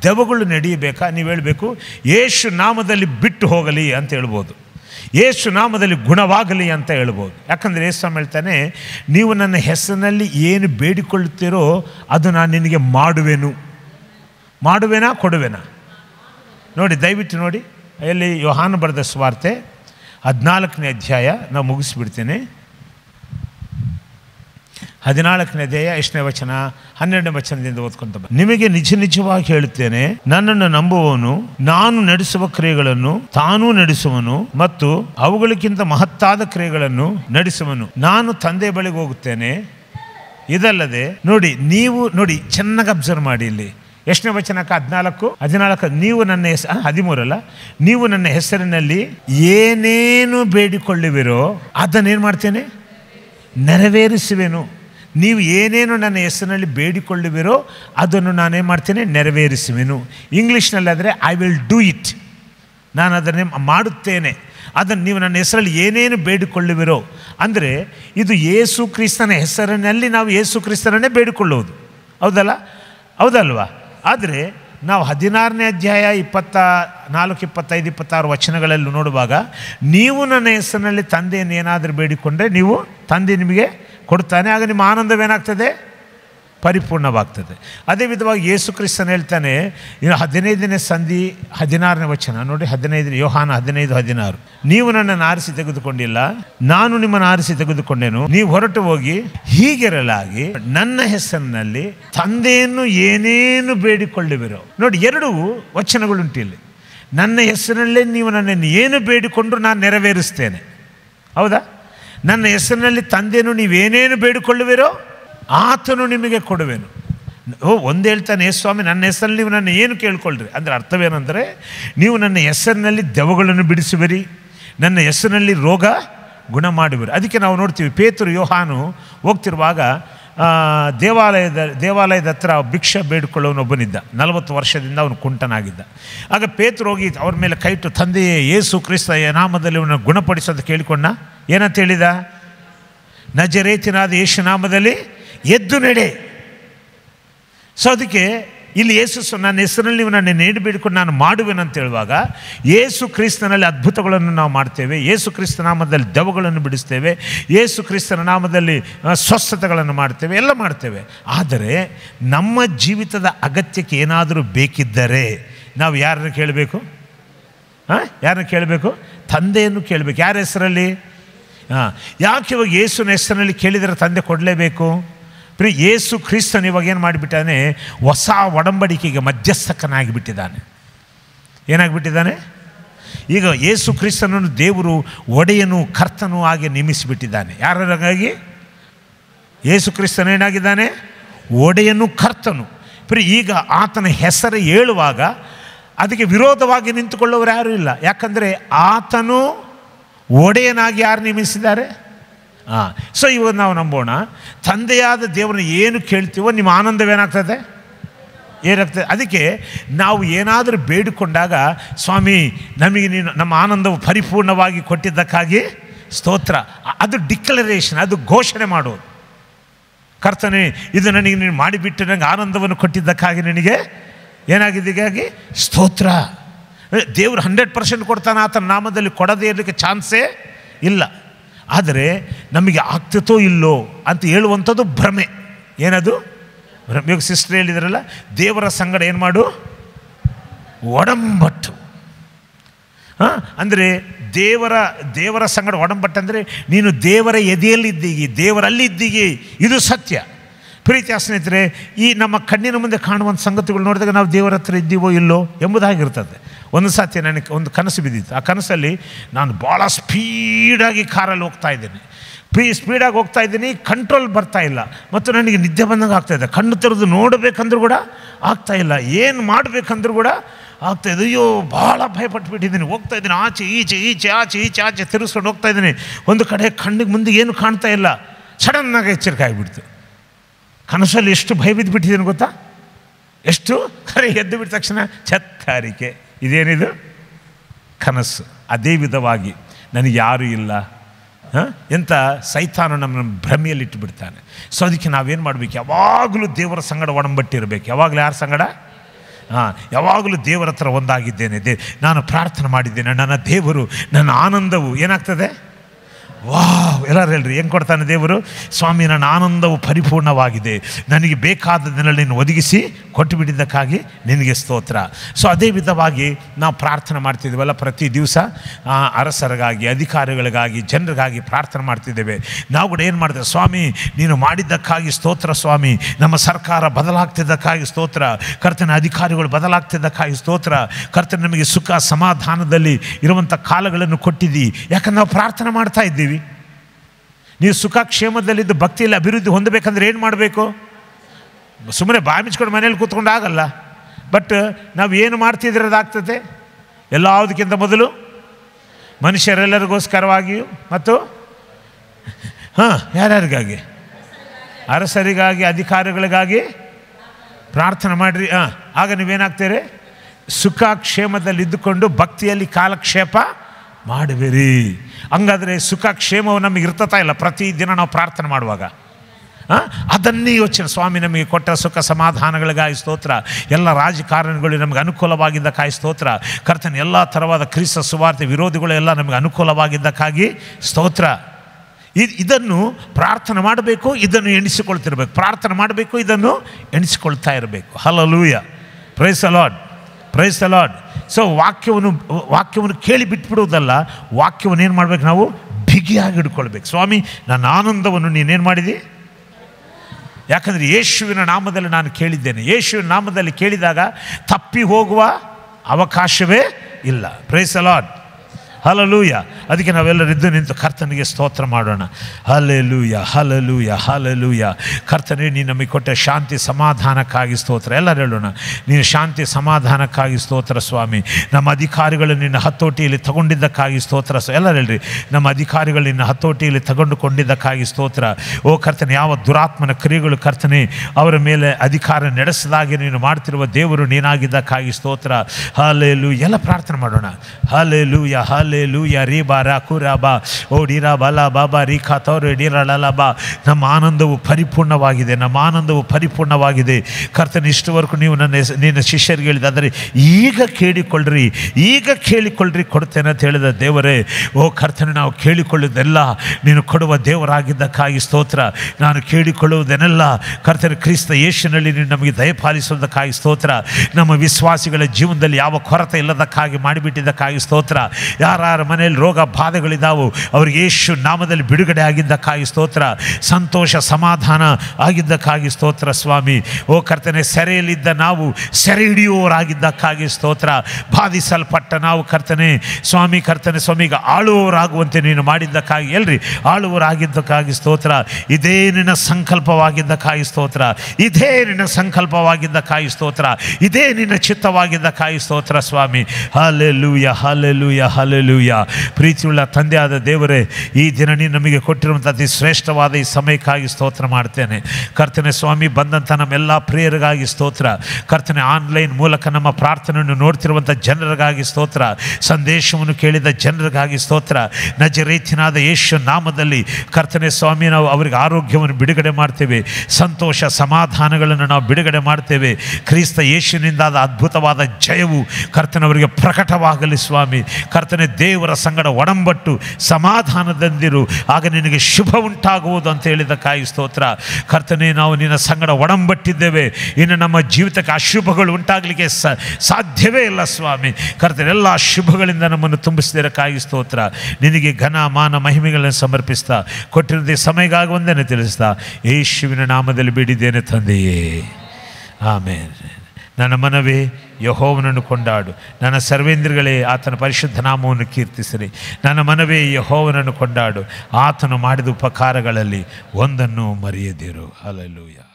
ದೆವಗಳು ನಡೆಯಬೇಕಾ ನೀವು ಹೇಳಬೇಕು ಯೇಸು ನಾಮದಲ್ಲಿ ಬಿಟ್ಟು ಹೋಗಲಿ ಅಂತ ಹೇಳ್ಬೋದು ಯೇಸು ನಾಮದಲ್ಲಿ ಗುಣವಾಗಲಿ ಅಂತ ಹೇಳ್ಬೋದು ಯಾಕಂದರೆ ಯೇಸು ಹೇಳ್ತಾನೆ ನೀವು ನನ್ನ ಹೆಸರಿನಲ್ಲಿ ಏನು ಬೇಡಿಕೊಳ್ಳುತ್ತೀರೋ ಅದು ನಾನು ನಿನಗೆ ಮಾಡುವೆನು ಮಾಡುವೆನಾ ಕೊಡುವೆನಾ ನೋಡಿ ದಯವಿಟ್ಟು ನೋಡಿ ಎಲ್ಲಿ ಯೋಹಾನ ಬರೆದ ಸ್ವಾರ್ತೆ ಹದಿನಾಲ್ಕನೇ ಅಧ್ಯಾಯ ನಾವು ಮುಗಿಸ್ಬಿಡ್ತೀನಿ ಹದಿನಾಲ್ಕನೇ ಅಧ್ಯಾಯ ಎಷ್ಟನೇ ವಚನ ಹನ್ನೆರಡನೇ ವಚನದಿಂದ ಓದ್ಕೊಂತ ನಿಮಗೆ ನಿಜ ನಿಜವಾಗಿ ಹೇಳುತ್ತೇನೆ ನನ್ನನ್ನು ನಂಬುವವನು ನಾನು ನಡೆಸುವ ಕ್ರಿಯೆಗಳನ್ನು ತಾನೂ ನಡೆಸುವನು ಮತ್ತು ಅವುಗಳಿಗಿಂತ ಮಹತ್ತಾದ ಕ್ರಿಯೆಗಳನ್ನು ನಡೆಸುವನು ನಾನು ತಂದೆ ಬಳಿಗೆ ಹೋಗುತ್ತೇನೆ ಇದಲ್ಲದೆ ನೋಡಿ ನೀವು ನೋಡಿ ಚೆನ್ನಾಗಿ ಅಬ್ಸರ್ವ್ ಮಾಡಿ ಇಲ್ಲಿ ಎಷ್ಟನೇ ವಚನಕ್ಕೆ ಹದಿನಾಲ್ಕು ಹದಿನಾಲ್ಕು ನೀವು ನನ್ನ ಹೆಸ ಹದಿಮೂರಲ್ಲ ನೀವು ನನ್ನ ಹೆಸರಿನಲ್ಲಿ ಏನೇನು ಬೇಡಿಕೊಳ್ಳುವಿರೋ ಅದನ್ನೇನು ಮಾಡ್ತೇನೆ ನೆರವೇರಿಸುವೆನು ನೀವು ಏನೇನು ನನ್ನ ಹೆಸರಿನಲ್ಲಿ ಬೇಡಿಕೊಳ್ಳುವಿರೋ ಅದನ್ನು ನಾನೇನು ಮಾಡ್ತೇನೆ ನೆರವೇರಿಸುವೆನು ಇಂಗ್ಲೀಷ್ನಲ್ಲಾದರೆ ಐ ವಿಲ್ ಡೂ ಇಟ್ ನಾನು ಅದನ್ನೇ ಮಾಡುತ್ತೇನೆ ಅದನ್ನು ನೀವು ನನ್ನ ಹೆಸರಲ್ಲಿ ಏನೇನು ಬೇಡಿಕೊಳ್ಳುವಿರೋ ಅಂದರೆ ಇದು ಯೇಸು ಕ್ರಿಸ್ತನ ಹೆಸರಿನಲ್ಲಿ ನಾವು ಯೇಸು ಕ್ರಿಸ್ತನನ್ನೇ ಬೇಡಿಕೊಳ್ಳುವುದು ಹೌದಲ್ಲ ಹೌದಲ್ವಾ ಆದರೆ ನಾವು ಹದಿನಾರನೇ ಅಧ್ಯಾಯ ಇಪ್ಪತ್ತ ನಾಲ್ಕು ಇಪ್ಪತ್ತೈದು ಇಪ್ಪತ್ತಾರು ವಚನಗಳಲ್ಲಿ ನೋಡುವಾಗ ನೀವು ನನ್ನ ಹೆಸರಿನಲ್ಲಿ ತಂದೆಯನ್ನು ಏನಾದರೂ ಬೇಡಿಕೊಂಡ್ರೆ ನೀವು ತಂದೆ ನಿಮಗೆ ಕೊಡ್ತಾನೆ ಆಗ ನಿಮ್ಮ ಆನಂದವೇನಾಗ್ತದೆ ಪರಿಪೂರ್ಣವಾಗ್ತದೆ ಅದೇ ವಿಧವಾಗಿ ಯೇಸು ಕ್ರಿಸ್ತನ್ ಹೇಳ್ತಾನೆ ಇನ್ನು ಹದಿನೈದನೇ ಸಂಧಿ ಹದಿನಾರನೇ ವಚನ ನೋಡಿ ಹದಿನೈದು ಯೋಹಾನ ಹದಿನೈದು ಹದಿನಾರು ನೀವು ನನ್ನನ್ನು ಆರಿಸಿ ತೆಗೆದುಕೊಂಡಿಲ್ಲ ನಾನು ನಿಮ್ಮನ್ನು ಆರಿಸಿ ತೆಗೆದುಕೊಂಡೆನು ನೀವು ಹೊರಟು ಹೋಗಿ ಹೀಗಿರಲಾಗಿ ನನ್ನ ಹೆಸರಿನಲ್ಲಿ ತಂದೆಯನ್ನು ಏನೇನು ಬೇಡಿಕೊಳ್ಳುವಿರೋ ನೋಡಿ ಎರಡೂ ವಚನಗಳುಂಟಿಲ್ಲ ನನ್ನ ಹೆಸರಿನಲ್ಲೇ ನೀವು ನನ್ನನ್ನು ಏನು ಬೇಡಿಕೊಂಡ್ರು ನಾನು ನೆರವೇರಿಸ್ತೇನೆ ಹೌದಾ ನನ್ನ ಹೆಸರಿನಲ್ಲಿ ತಂದೆಯನ್ನು ನೀವೇನೇನು ಬೇಡಿಕೊಳ್ಳುವಿರೋ ಆತನು ನಿಮಗೆ ಕೊಡುವೆನು ಓ ಒಂದು ಹೇಳ್ತಾನೆ ಸ್ವಾಮಿ ನನ್ನ ಹೆಸರಲ್ಲಿ ನೀವು ನನ್ನ ಏನು ಕೇಳ್ಕೊಳ್ರಿ ಅಂದರೆ ಅರ್ಥವೇನೆಂದರೆ ನೀವು ನನ್ನ ಹೆಸರಿನಲ್ಲಿ ದೆವಗಳನ್ನು ಬಿಡಿಸುವಿರಿ ನನ್ನ ಹೆಸರಿನಲ್ಲಿ ರೋಗ ಗುಣ ಮಾಡುವಿರಿ ಅದಕ್ಕೆ ನಾವು ನೋಡ್ತೀವಿ ಪೇತೃ ಯೋಹಾನು ಹೋಗ್ತಿರುವಾಗ ದೇವಾಲಯದ ದೇವಾಲಯದ ಹತ್ರ ಭಿಕ್ಷೆ ಬೇಡಿಕೊಳ್ಳೋನೊಬ್ಬನಿದ್ದ ನಲವತ್ತು ವರ್ಷದಿಂದ ಅವನು ಕುಂಟನಾಗಿದ್ದ ಆಗ ಪೇತ್ರ ಹೋಗಿ ಅವ್ರ ಮೇಲೆ ಕೈಟು ತಂದೆಯೇ ಏಸು ಕ್ರಿಸ್ತ ನಾಮದಲ್ಲಿ ಅವನ ಗುಣಪಡಿಸೋದು ಕೇಳಿಕೊಂಡ ಏನಂತ ಹೇಳಿದ ನಜರೇತಿನಾದ ಯೇಸು ನಾಮದಲ್ಲಿ ಎದ್ದು ನಡೆ ಸೊ ಅದಕ್ಕೆ ಇಲ್ಲಿ ಯೇಸು ನನ್ನ ಹೆಸರಲ್ಲಿ ನೀವು ನನ್ನ ನಾನು ಮಾಡುವೆನಂತ ಹೇಳುವಾಗ ಏಸು ಕ್ರಿಸ್ತನಲ್ಲಿ ಅದ್ಭುತಗಳನ್ನು ನಾವು ಮಾಡ್ತೇವೆ ಏಸು ಕ್ರಿಸ್ತ ನಾಮದಲ್ಲಿ ದೆವಗಳನ್ನು ಬಿಡಿಸ್ತೇವೆ ಏಸು ಕ್ರಿಸ್ತನ ನಾಮದಲ್ಲಿ ಸ್ವಸ್ಥತೆಗಳನ್ನು ಮಾಡ್ತೇವೆ ಎಲ್ಲ ಮಾಡ್ತೇವೆ ಆದರೆ ನಮ್ಮ ಜೀವಿತದ ಅಗತ್ಯಕ್ಕೆ ಏನಾದರೂ ಬೇಕಿದ್ದರೆ ನಾವು ಯಾರನ್ನು ಕೇಳಬೇಕು ಹಾಂ ಯಾರನ್ನು ಕೇಳಬೇಕು ತಂದೆಯನ್ನು ಕೇಳಬೇಕು ಯಾರ ಹೆಸರಲ್ಲಿ ಹಾಂ ಯಾಕೆ ಇವಾಗ ಯೇಸುನ ಹೆಸರಿನಲ್ಲಿ ಕೇಳಿದರೆ ತಂದೆ ಕೊಡಲೇಬೇಕು ಪ್ರಿ ಯೇಸು ಕ್ರಿಸ್ತನು ಇವಾಗ ಏನು ಮಾಡಿಬಿಟ್ಟಾನೆ ಹೊಸ ಒಡಂಬಡಿಕೆಗೆ ಮಧ್ಯಸ್ಥಕನಾಗಿಬಿಟ್ಟಿದ್ದಾನೆ ಏನಾಗಿಬಿಟ್ಟಿದ್ದಾನೆ ಈಗ ಯೇಸು ಕ್ರಿಸ್ತನನ್ನು ದೇವರು ಒಡೆಯನು ಕರ್ತನೂ ಆಗಿ ನೇಮಿಸಿಬಿಟ್ಟಿದ್ದಾನೆ ಯಾರಾಗಿ ಯೇಸು ಕ್ರಿಸ್ತನೇನಾಗಿದ್ದಾನೆ ಏನಾಗಿದ್ದಾನೆ ಒಡೆಯನು ಕರ್ತನು ಪ್ರಿ ಈಗ ಆತನ ಹೆಸರು ಹೇಳುವಾಗ ಅದಕ್ಕೆ ವಿರೋಧವಾಗಿ ನಿಂತುಕೊಳ್ಳೋರು ಯಾರೂ ಇಲ್ಲ ಯಾಕಂದರೆ ಆತನು ಒಡೆಯನಾಗಿ ಯಾರು ನೇಮಿಸಿದ್ದಾರೆ ಹಾಂ ಸೊ ಇವಾಗ ನಾವು ನಂಬೋಣ ತಂದೆಯಾದ ದೇವರನ್ನ ಏನು ಕೇಳ್ತೀವೋ ನಿಮ್ಮ ಆನಂದವೇನಾಗ್ತದೆ ಏನಾಗ್ತದೆ ಅದಕ್ಕೆ ನಾವು ಏನಾದರೂ ಬೇಡಿಕೊಂಡಾಗ ಸ್ವಾಮಿ ನಮಗೆ ನೀನು ನಮ್ಮ ಆನಂದವು ಪರಿಪೂರ್ಣವಾಗಿ ಕೊಟ್ಟಿದ್ದಕ್ಕಾಗಿ ಸ್ತೋತ್ರ ಅದು ಡಿಕ್ಲರೇಷನ್ ಅದು ಘೋಷಣೆ ಮಾಡೋದು ಕರ್ತನೆ ಇದು ನನಗೆ ನೀನು ಮಾಡಿಬಿಟ್ಟು ನನಗೆ ಆನಂದವನ್ನು ಕೊಟ್ಟಿದ್ದಕ್ಕಾಗಿ ನಿನಗೆ ಏನಾಗಿದೆಗಾಗಿ ಸ್ತೋತ್ರ ದೇವರು ಹಂಡ್ರೆಡ್ ಪರ್ಸೆಂಟ್ ಕೊಡ್ತಾನೆ ಆತನ ನಾಮದಲ್ಲಿ ಕೊಡದೇ ಇರಲಿಕ್ಕೆ ಚಾನ್ಸೇ ಇಲ್ಲ ಆದರೆ ನಮಗೆ ಆಗ್ತೈತೋ ಇಲ್ಲೋ ಅಂತ ಹೇಳುವಂಥದ್ದು ಭ್ರಮೆ ಏನದು ಭ್ರಮೆ ಸಿಸ್ಟರ್ ಹೇಳಿದ್ರಲ್ಲ ದೇವರ ಸಂಗಡ ಏನು ಮಾಡು ಒಡಂಬಟ್ಟು ಹಾಂ ಅಂದರೆ ದೇವರ ದೇವರ ಸಂಗಡ ಒಡಂಬಟ್ಟು ಅಂದರೆ ನೀನು ದೇವರ ಎದೆಯಲ್ಲಿದ್ದೀಗಿ ದೇವರಲ್ಲಿದ್ದೀಗಿ ಇದು ಸತ್ಯ ಪ್ರೀತಿಯ ಸ್ನೇಹಿತರೆ ಈ ನಮ್ಮ ಕಣ್ಣಿನ ಮುಂದೆ ಕಾಣುವಂಥ ಸಂಗತಿಗಳು ನೋಡಿದಾಗ ನಾವು ದೇವರ ಹತ್ರ ಇದ್ದೀವೋ ಇಲ್ಲೋ ಎಂಬುದಾಗಿರ್ತದೆ ಒಂದು ಸಾತಿ ನನಗೆ ಒಂದು ಕನಸು ಬಿದ್ದಿತ್ತು ಆ ಕನಸಲ್ಲಿ ನಾನು ಭಾಳ ಸ್ಪೀಡಾಗಿ ಕಾರಲ್ಲಿ ಹೋಗ್ತಾ ಇದ್ದೀನಿ ಪೀ ಸ್ಪೀಡಾಗಿ ಹೋಗ್ತಾ ಇದ್ದೀನಿ ಕಂಟ್ರೋಲ್ ಬರ್ತಾ ಇಲ್ಲ ಮತ್ತು ನನಗೆ ನಿದ್ದೆ ಬಂದಂಗೆ ಆಗ್ತಾಯಿದೆ ಕಣ್ಣು ತೆರೆದು ನೋಡಬೇಕಂದ್ರೂ ಕೂಡ ಆಗ್ತಾಯಿಲ್ಲ ಏನು ಮಾಡಬೇಕಂದ್ರೂ ಕೂಡ ಆಗ್ತಾಯಿದೆ ಅಯ್ಯೋ ಭಾಳ ಭಯಪಟ್ಬಿಟ್ಟಿದ್ದೀನಿ ಹೋಗ್ತಾ ಇದ್ದೀನಿ ಆಚೆ ಈಚೆ ಈಚೆ ಆಚೆ ಈಚೆ ಆಚೆ ತಿರುಗಿಸ್ಕೊಂಡು ಹೋಗ್ತಾ ಇದ್ದೀನಿ ಒಂದು ಕಡೆ ಕಣ್ಣಿಗೆ ಮುಂದೆ ಏನು ಕಾಣ್ತಾ ಇಲ್ಲ ಸಡನ್ನಾಗಿ ಎಚ್ಚರಿಕೆ ಆಗಿಬಿಡ್ತು ಕನಸಲ್ಲಿ ಎಷ್ಟು ಭಯ ಬಿದ್ದು ಬಿಟ್ಟಿದ್ದೀನಿ ಗೊತ್ತಾ ಎಷ್ಟು ಅರೆ ಎದ್ದು ಬಿಟ್ಟ ತಕ್ಷಣ ಛತ್ತಾರಿಕೆ ಇದೇನಿದು ಕನಸು ಅದೇ ವಿಧವಾಗಿ ನನಗೆ ಯಾರೂ ಇಲ್ಲ ಎಂಥ ಸೈತಾನು ನಮ್ಮನ್ನು ಭ್ರಮೆಯಲ್ಲಿ ಸೊ ಅದಕ್ಕೆ ನಾವೇನು ಮಾಡಬೇಕು ಯಾವಾಗಲೂ ದೇವರ ಸಂಗಡ ಒಡಂಬಟ್ಟಿರಬೇಕು ಯಾವಾಗಲೂ ಯಾರ ಸಂಗಡ ಹಾಂ ಯಾವಾಗಲೂ ದೇವರ ಹತ್ರ ಒಂದಾಗಿದ್ದೇನೆ ದೇ ನಾನು ಪ್ರಾರ್ಥನೆ ಮಾಡಿದ್ದೇನೆ ನನ್ನ ದೇವರು ನನ್ನ ಆನಂದವು ಏನಾಗ್ತದೆ ವಾವ್ ಎಲ್ಲರೂ ಹೇಳ್ರಿ ಹೆಂಗೆ ಕೊಡ್ತಾನೆ ದೇವರು ಸ್ವಾಮಿ ನನ್ನ ಆನಂದವು ಪರಿಪೂರ್ಣವಾಗಿದೆ ನನಗೆ ಬೇಕಾದ ನೀನು ಒದಗಿಸಿ ಕೊಟ್ಟು ನಿನಗೆ ಸ್ತೋತ್ರ ಸೊ ಅದೇ ವಿಧವಾಗಿ ನಾವು ಪ್ರಾರ್ಥನೆ ಮಾಡ್ತಿದ್ದೇವಲ್ಲ ಪ್ರತಿ ದಿವಸ ಅರಸರಿಗಾಗಿ ಅಧಿಕಾರಿಗಳಿಗಾಗಿ ಜನರಿಗಾಗಿ ಪ್ರಾರ್ಥನೆ ಮಾಡ್ತಿದ್ದೇವೆ ನಾವು ಕೂಡ ಏನು ಮಾಡಿದೆ ಸ್ವಾಮಿ ನೀನು ಮಾಡಿದ್ದಕ್ಕಾಗಿ ಸ್ತೋತ್ರ ಸ್ವಾಮಿ ನಮ್ಮ ಸರ್ಕಾರ ಬದಲಾಗ್ತಿದ್ದಕ್ಕಾಗಿ ಸ್ತೋತ್ರ ಕರ್ತನ ಅಧಿಕಾರಿಗಳು ಬದಲಾಗ್ತಿದ್ದಕ್ಕಾಗಿ ಸ್ತೋತ್ರ ಕರ್ತನ ನಮಗೆ ಸುಖ ಸಮಾಧಾನದಲ್ಲಿ ಇರುವಂಥ ಕಾಲಗಳನ್ನು ಕೊಟ್ಟಿದ್ದೀವಿ ಯಾಕಂದ್ರೆ ನಾವು ಪ್ರಾರ್ಥನೆ ಮಾಡ್ತಾ ಇದ್ದೀವಿ ನೀವು ಸುಖ ಕ್ಷೇಮದಲ್ಲಿದ್ದು ಭಕ್ತಿಯಲ್ಲಿ ಅಭಿವೃದ್ಧಿ ಹೊಂದಬೇಕಂದ್ರೆ ಏನು ಮಾಡಬೇಕು ಸುಮ್ಮನೆ ಬಾಯಿ ಮನೇಲಿ ಕೂತ್ಕೊಂಡು ಆಗಲ್ಲ ಬಟ್ ನಾವು ಏನು ಮಾಡ್ತಿದ್ರೆ ಅದಾಗ್ತದೆ ಎಲ್ಲದಕ್ಕಿಂತ ಮೊದಲು ಮನುಷ್ಯರೆಲ್ಲರಿಗೋಸ್ಕರವಾಗಿಯೂ ಮತ್ತು <laughs> ಹಾಂ ಯಾರ್ಯಾರಿಗಾಗಿ ಅರಸರಿಗಾಗಿ ಅಧಿಕಾರಿಗಳಿಗಾಗಿ ಪ್ರಾರ್ಥನೆ ಮಾಡಿರಿ ಹಾಂ ಆಗ ನೀವೇನಾಗ್ತೀರಿ ಸುಖ ಇದ್ದುಕೊಂಡು ಭಕ್ತಿಯಲ್ಲಿ ಕಾಲಕ್ಷೇಪ ಮಾಡಬೇಡಿ ಹಂಗಾದರೆ ಸುಖ ಕ್ಷೇಮವು ನಮಗೆ ಇರ್ತತಾ ಇಲ್ಲ ಪ್ರತಿದಿನ ನಾವು ಪ್ರಾರ್ಥನೆ ಮಾಡುವಾಗ ಅದನ್ನೇ ಯೋಚನೆ ಸ್ವಾಮಿ ನಮಗೆ ಕೊಟ್ಟ ಸುಖ ಸಮಾಧಾನಗಳಿಗಾಗಿ ಸ್ತೋತ್ರ ಎಲ್ಲ ರಾಜಕಾರಣಿಗಳು ನಮಗೆ ಅನುಕೂಲವಾಗಿದ್ದಕ್ಕಾಗಿ ಸ್ತೋತ್ರ ಕರ್ತನ ಎಲ್ಲ ಥರವಾದ ಕ್ರಿಸ್ತ ಸುವಾರ್ತೆ ವಿರೋಧಿಗಳು ಎಲ್ಲ ನಮಗೆ ಅನುಕೂಲವಾಗಿದ್ದಕ್ಕಾಗಿ ಸ್ತೋತ್ರ ಇದು ಇದನ್ನು ಪ್ರಾರ್ಥನೆ ಮಾಡಬೇಕು ಇದನ್ನು ಎಣಿಸಿಕೊಳ್ತಿರ್ಬೇಕು ಪ್ರಾರ್ಥನೆ ಮಾಡಬೇಕು ಇದನ್ನು ಎಣಿಸಿಕೊಳ್ತಾ ಇರಬೇಕು hallelujah praise the Lord praise Lord so ವಾಕ್ಯವನ್ನು ವಾಕ್ಯವನ್ನು ಕೇಳಿ ಬಿಟ್ಬಿಡೋದಲ್ಲ ವಾಕ್ಯವನ್ನು ಏನು ಮಾಡಬೇಕು ನಾವು ಬಿಗಿಯಾಗಿ ಇಟ್ಕೊಳ್ಬೇಕು ಸ್ವಾಮಿ ನನ್ನ ಆನಂದವನ್ನು ನೀನೇನು ಮಾಡಿದಿ ಯಾಕಂದರೆ ಯೇಸುವಿನ ನಾಮದಲ್ಲಿ ನಾನು ಕೇಳಿದ್ದೇನೆ ಯೇಸುವಿನ ನಾಮದಲ್ಲಿ ಕೇಳಿದಾಗ ತಪ್ಪಿ ಹೋಗುವ ಅವಕಾಶವೇ ಇಲ್ಲ ಪ್ರೈಸ್ ಲಾರ್ಡ್ ಹಲಲೂಯ ಅದಕ್ಕೆ ನಾವೆಲ್ಲರಿದ್ದು ನಿಂತು ಕರ್ತನಿಗೆ ಸ್ತೋತ್ರ ಮಾಡೋಣ ಹಲಲೂಯ ಹಲಲೂಯ ಹಲಲೂಯ ಕರ್ತನೇ ನೀನು ನಮಗೆ ಕೊಟ್ಟ ಶಾಂತಿ ಸಮಾಧಾನಕ್ಕಾಗಿ ಸ್ತೋತ್ರ ಎಲ್ಲರೂ ಹೇಳೋಣ ನೀನು ಶಾಂತಿ ಸಮಾಧಾನಕ್ಕಾಗಿ ಸ್ತೋತ್ರ ಸ್ವಾಮಿ ನಮ್ಮ ಅಧಿಕಾರಿಗಳು ನಿನ್ನ ಹತ್ತೋಟಿಯಲ್ಲಿ ತಗೊಂಡಿದ್ದಕ್ಕಾಗಿ ಸ್ತೋತ್ರ ಎಲ್ಲರೂ ಹೇಳ್ರಿ ನಮ್ಮ ಅಧಿಕಾರಿಗಳು ನಿನ್ನ ಹತ್ತೋಟಿಯಲ್ಲಿ ತಗೊಂಡುಕೊಂಡಿದ್ದಕ್ಕಾಗಿ ಸ್ತೋತ್ರ ಓ ಕರ್ತನೆ ಯಾವ ದುರಾತ್ಮನ ಕ್ರಿಯೆಗಳು ಕರ್ತನೆ ಅವರ ಮೇಲೆ ಅಧಿಕಾರ ನಡೆಸಲಾಗಿ ನೀನು ಮಾಡ್ತಿರುವ ದೇವರು ನೀನಾಗಿದ್ದಕ್ಕಾಗಿ ಸ್ತೋತ್ರ ಹಲೇಲು ಎಲ್ಲ ಪ್ರಾರ್ಥನೆ ಮಾಡೋಣ ಹಲೇಲು ಯ ಹಲ್ ಹಾಲೆಲೂಯ ರೀ ಬಾರ ಕುರಾಬ ಓಡಿರ ಬಲ ಬಾಬಾ ರೀ ಖಾತವ್ರು ಬಾ ನಮ್ಮ ಆನಂದವು ಪರಿಪೂರ್ಣವಾಗಿದೆ ನಮ್ಮ ಆನಂದವು ಪರಿಪೂರ್ಣವಾಗಿದೆ ಕರ್ತನ ಇಷ್ಟುವರೆಗೂ ನೀವು ನನ್ನ ನಿನ್ನ ಶಿಷ್ಯರಿಗೆ ಹೇಳಿದೆ ಆದರೆ ಈಗ ಕೇಳಿಕೊಳ್ಳ್ರಿ ಈಗ ಕೇಳಿಕೊಳ್ಳ್ರಿ ಕೊಡ್ತೇನೆ ಅಂತ ಹೇಳಿದ ದೇವರೇ ಓ ಕರ್ತನ ನಾವು ಕೇಳಿಕೊಳ್ಳುವುದೆಲ್ಲ ನೀನು ಕೊಡುವ ದೇವರಾಗಿದ್ದಕ್ಕಾಗಿ ಸ್ತೋತ್ರ ನಾನು ಕೇಳಿಕೊಳ್ಳುವುದನ್ನೆಲ್ಲ ಕರ್ತನ ಕ್ರಿಸ್ತ ಏಷ್ಯನಲ್ಲಿ ನೀನು ನಮಗೆ ದಯಪಾಲಿಸುವುದಕ್ಕಾಗಿ ಸ್ತೋತ್ರ ನಮ್ಮ ವಿಶ್ವಾಸಿಗಳ ಜೀವನದಲ್ಲಿ ಯಾವ ಕೊರತೆ ಇಲ್ಲದಕ್ಕಾಗಿ ಮಾಡಿಬಿಟ್ಟಿದ್ದಕ್ಕಾಗಿ ಸ್ತೋತ್ರ ಯಾರ ಯಾರ್ಯಾರ ಮನೆಯಲ್ಲಿ ರೋಗ ಬಾಧೆಗಳಿದ್ದಾವೋ ಅವ್ರಿಗೆ ಯೇಸು ನಾಮದಲ್ಲಿ ಬಿಡುಗಡೆ ಆಗಿದ್ದಕ್ಕಾಗಿ ಸ್ತೋತ್ರ ಸಂತೋಷ ಸಮಾಧಾನ ಆಗಿದ್ದಕ್ಕಾಗಿ ಸ್ತೋತ್ರ ಸ್ವಾಮಿ ಓ ಕರ್ತನೆ ಸೆರೆಯಲ್ಲಿದ್ದ ನಾವು ಸೆರೆ ಹಿಡಿಯುವವರಾಗಿದ್ದಕ್ಕಾಗಿ ಸ್ತೋತ್ರ ಬಾಧಿಸಲ್ಪಟ್ಟ ನಾವು ಕರ್ತನೆ ಸ್ವಾಮಿ ಕರ್ತನೆ ಸ್ವಾಮಿಗೆ ಆಳುವವರಾಗುವಂತೆ ನೀನು ಮಾಡಿದ್ದಕ್ಕಾಗಿ ಎಲ್ರಿ ಆಳುವರಾಗಿದ್ದಕ್ಕಾಗಿ ಸ್ತೋತ್ರ ಇದೇ ನಿನ್ನ ಸಂಕಲ್ಪವಾಗಿದ್ದಕ್ಕಾಗಿ ಸ್ತೋತ್ರ ಇದೇ ನಿನ್ನ ಸಂಕಲ್ಪವಾಗಿದ್ದಕ್ಕಾಗಿ ಸ್ತೋತ್ರ ಇದೇ ನಿನ್ನ ಚಿತ್ತವಾಗಿದ್ದಕ್ಕಾಗಿ ಸ್ತೋತ್ರ ಸ್ವಾಮಿ ಹಲೆಲುಯ ಹಲೆಲುಯ ಹಲೆಲು ಪ್ರೀತಿಯುಳ್ಳ ತಂದೆಯಾದ ದೇವರೇ ಈ ದಿನ ನೀನು ನಮಗೆ ಕೊಟ್ಟಿರುವಂಥ ಅತಿ ಶ್ರೇಷ್ಠವಾದ ಈ ಸಮಯಕ್ಕಾಗಿ ಸ್ತೋತ್ರ ಮಾಡ್ತೇನೆ ಕರ್ತನೆ ಸ್ವಾಮಿ ಬಂದಂಥ ನಮ್ಮೆಲ್ಲ ಪ್ರಿಯರಿಗಾಗಿ ಸ್ತೋತ್ರ ಕರ್ತನೆ ಆನ್ಲೈನ್ ಮೂಲಕ ನಮ್ಮ ಪ್ರಾರ್ಥನೆಯನ್ನು ನೋಡ್ತಿರುವಂಥ ಜನರಿಗಾಗಿ ಸ್ತೋತ್ರ ಸಂದೇಶವನ್ನು ಕೇಳಿದ ಜನರಿಗಾಗಿ ಸ್ತೋತ್ರ ನಜ ರೀತಿನಾದ ಯೇಸು ನಾಮದಲ್ಲಿ ಕರ್ತನೆ ಸ್ವಾಮಿ ನಾವು ಅವರಿಗೆ ಆರೋಗ್ಯವನ್ನು ಬಿಡುಗಡೆ ಮಾಡ್ತೇವೆ ಸಂತೋಷ ಸಮಾಧಾನಗಳನ್ನು ನಾವು ಬಿಡುಗಡೆ ಮಾಡ್ತೇವೆ ಕ್ರಿಸ್ತ ಯೇಶುನಿಂದಾದ ಅದ್ಭುತವಾದ ಜಯವು ಕರ್ತನವರಿಗೆ ಪ್ರಕಟವಾಗಲಿ ಸ್ವಾಮಿ ಕರ್ತನೆ ದೇವರ ಸಂಗಡ ಒಡಂಬಟ್ಟು ಸಮಾಧಾನದಂದಿರು ಆಗ ನಿನಗೆ ಶುಭ ಉಂಟಾಗುವುದು ಅಂತ ಹೇಳಿದ ಕಾಯಿ ಸ್ತೋತ್ರ ಕರ್ತನೆ ನಾವು ನಿನ್ನ ಸಂಗಡ ಒಡಂಬಟ್ಟಿದ್ದೇವೆ ಇನ್ನು ನಮ್ಮ ಜೀವಿತಕ್ಕೆ ಅಶುಭಗಳು ಉಂಟಾಗಲಿಕ್ಕೆ ಸಾಧ್ಯವೇ ಇಲ್ಲ ಸ್ವಾಮಿ ಕರ್ತನೆ ಎಲ್ಲ ಶುಭಗಳಿಂದ ನಮ್ಮನ್ನು ತುಂಬಿಸಿದರೆ ಕಾಯಿ ಸ್ತೋತ್ರ ನಿನಗೆ ಘನ ಮಾನ ಮಹಿಮೆಗಳನ್ನು ಸಮರ್ಪಿಸ್ತಾ ಕೊಟ್ಟಿರೋದೇ ಸಮಯಗಾಗುವಂದನ್ನು ತಿಳಿಸ್ತಾ ಯೇಸುವಿನ ನಾಮದಲ್ಲಿ ಬಿಡಿದ್ದೇನೆ ತಂದೆಯೇ ಆಮೇಲೆ ನನ್ನ ಮನವೇ ಯಹೋವನನ್ನು ಕೊಂಡಾಡು ನನ್ನ ಸರ್ವೇಂದ್ರಗಳೇ ಆತನ ಪರಿಶುದ್ಧ ನಾಮವನ್ನು ಕೀರ್ತಿಸಲಿ ನನ್ನ ಮನವೇ ಯಹೋವನನ್ನು ಕೊಂಡಾಡು ಆತನು ಮಾಡಿದ ಉಪಕಾರಗಳಲ್ಲಿ ಒಂದನ್ನು ಮರೆಯದಿರು ಅಲ್ಲೂಯ್ಯ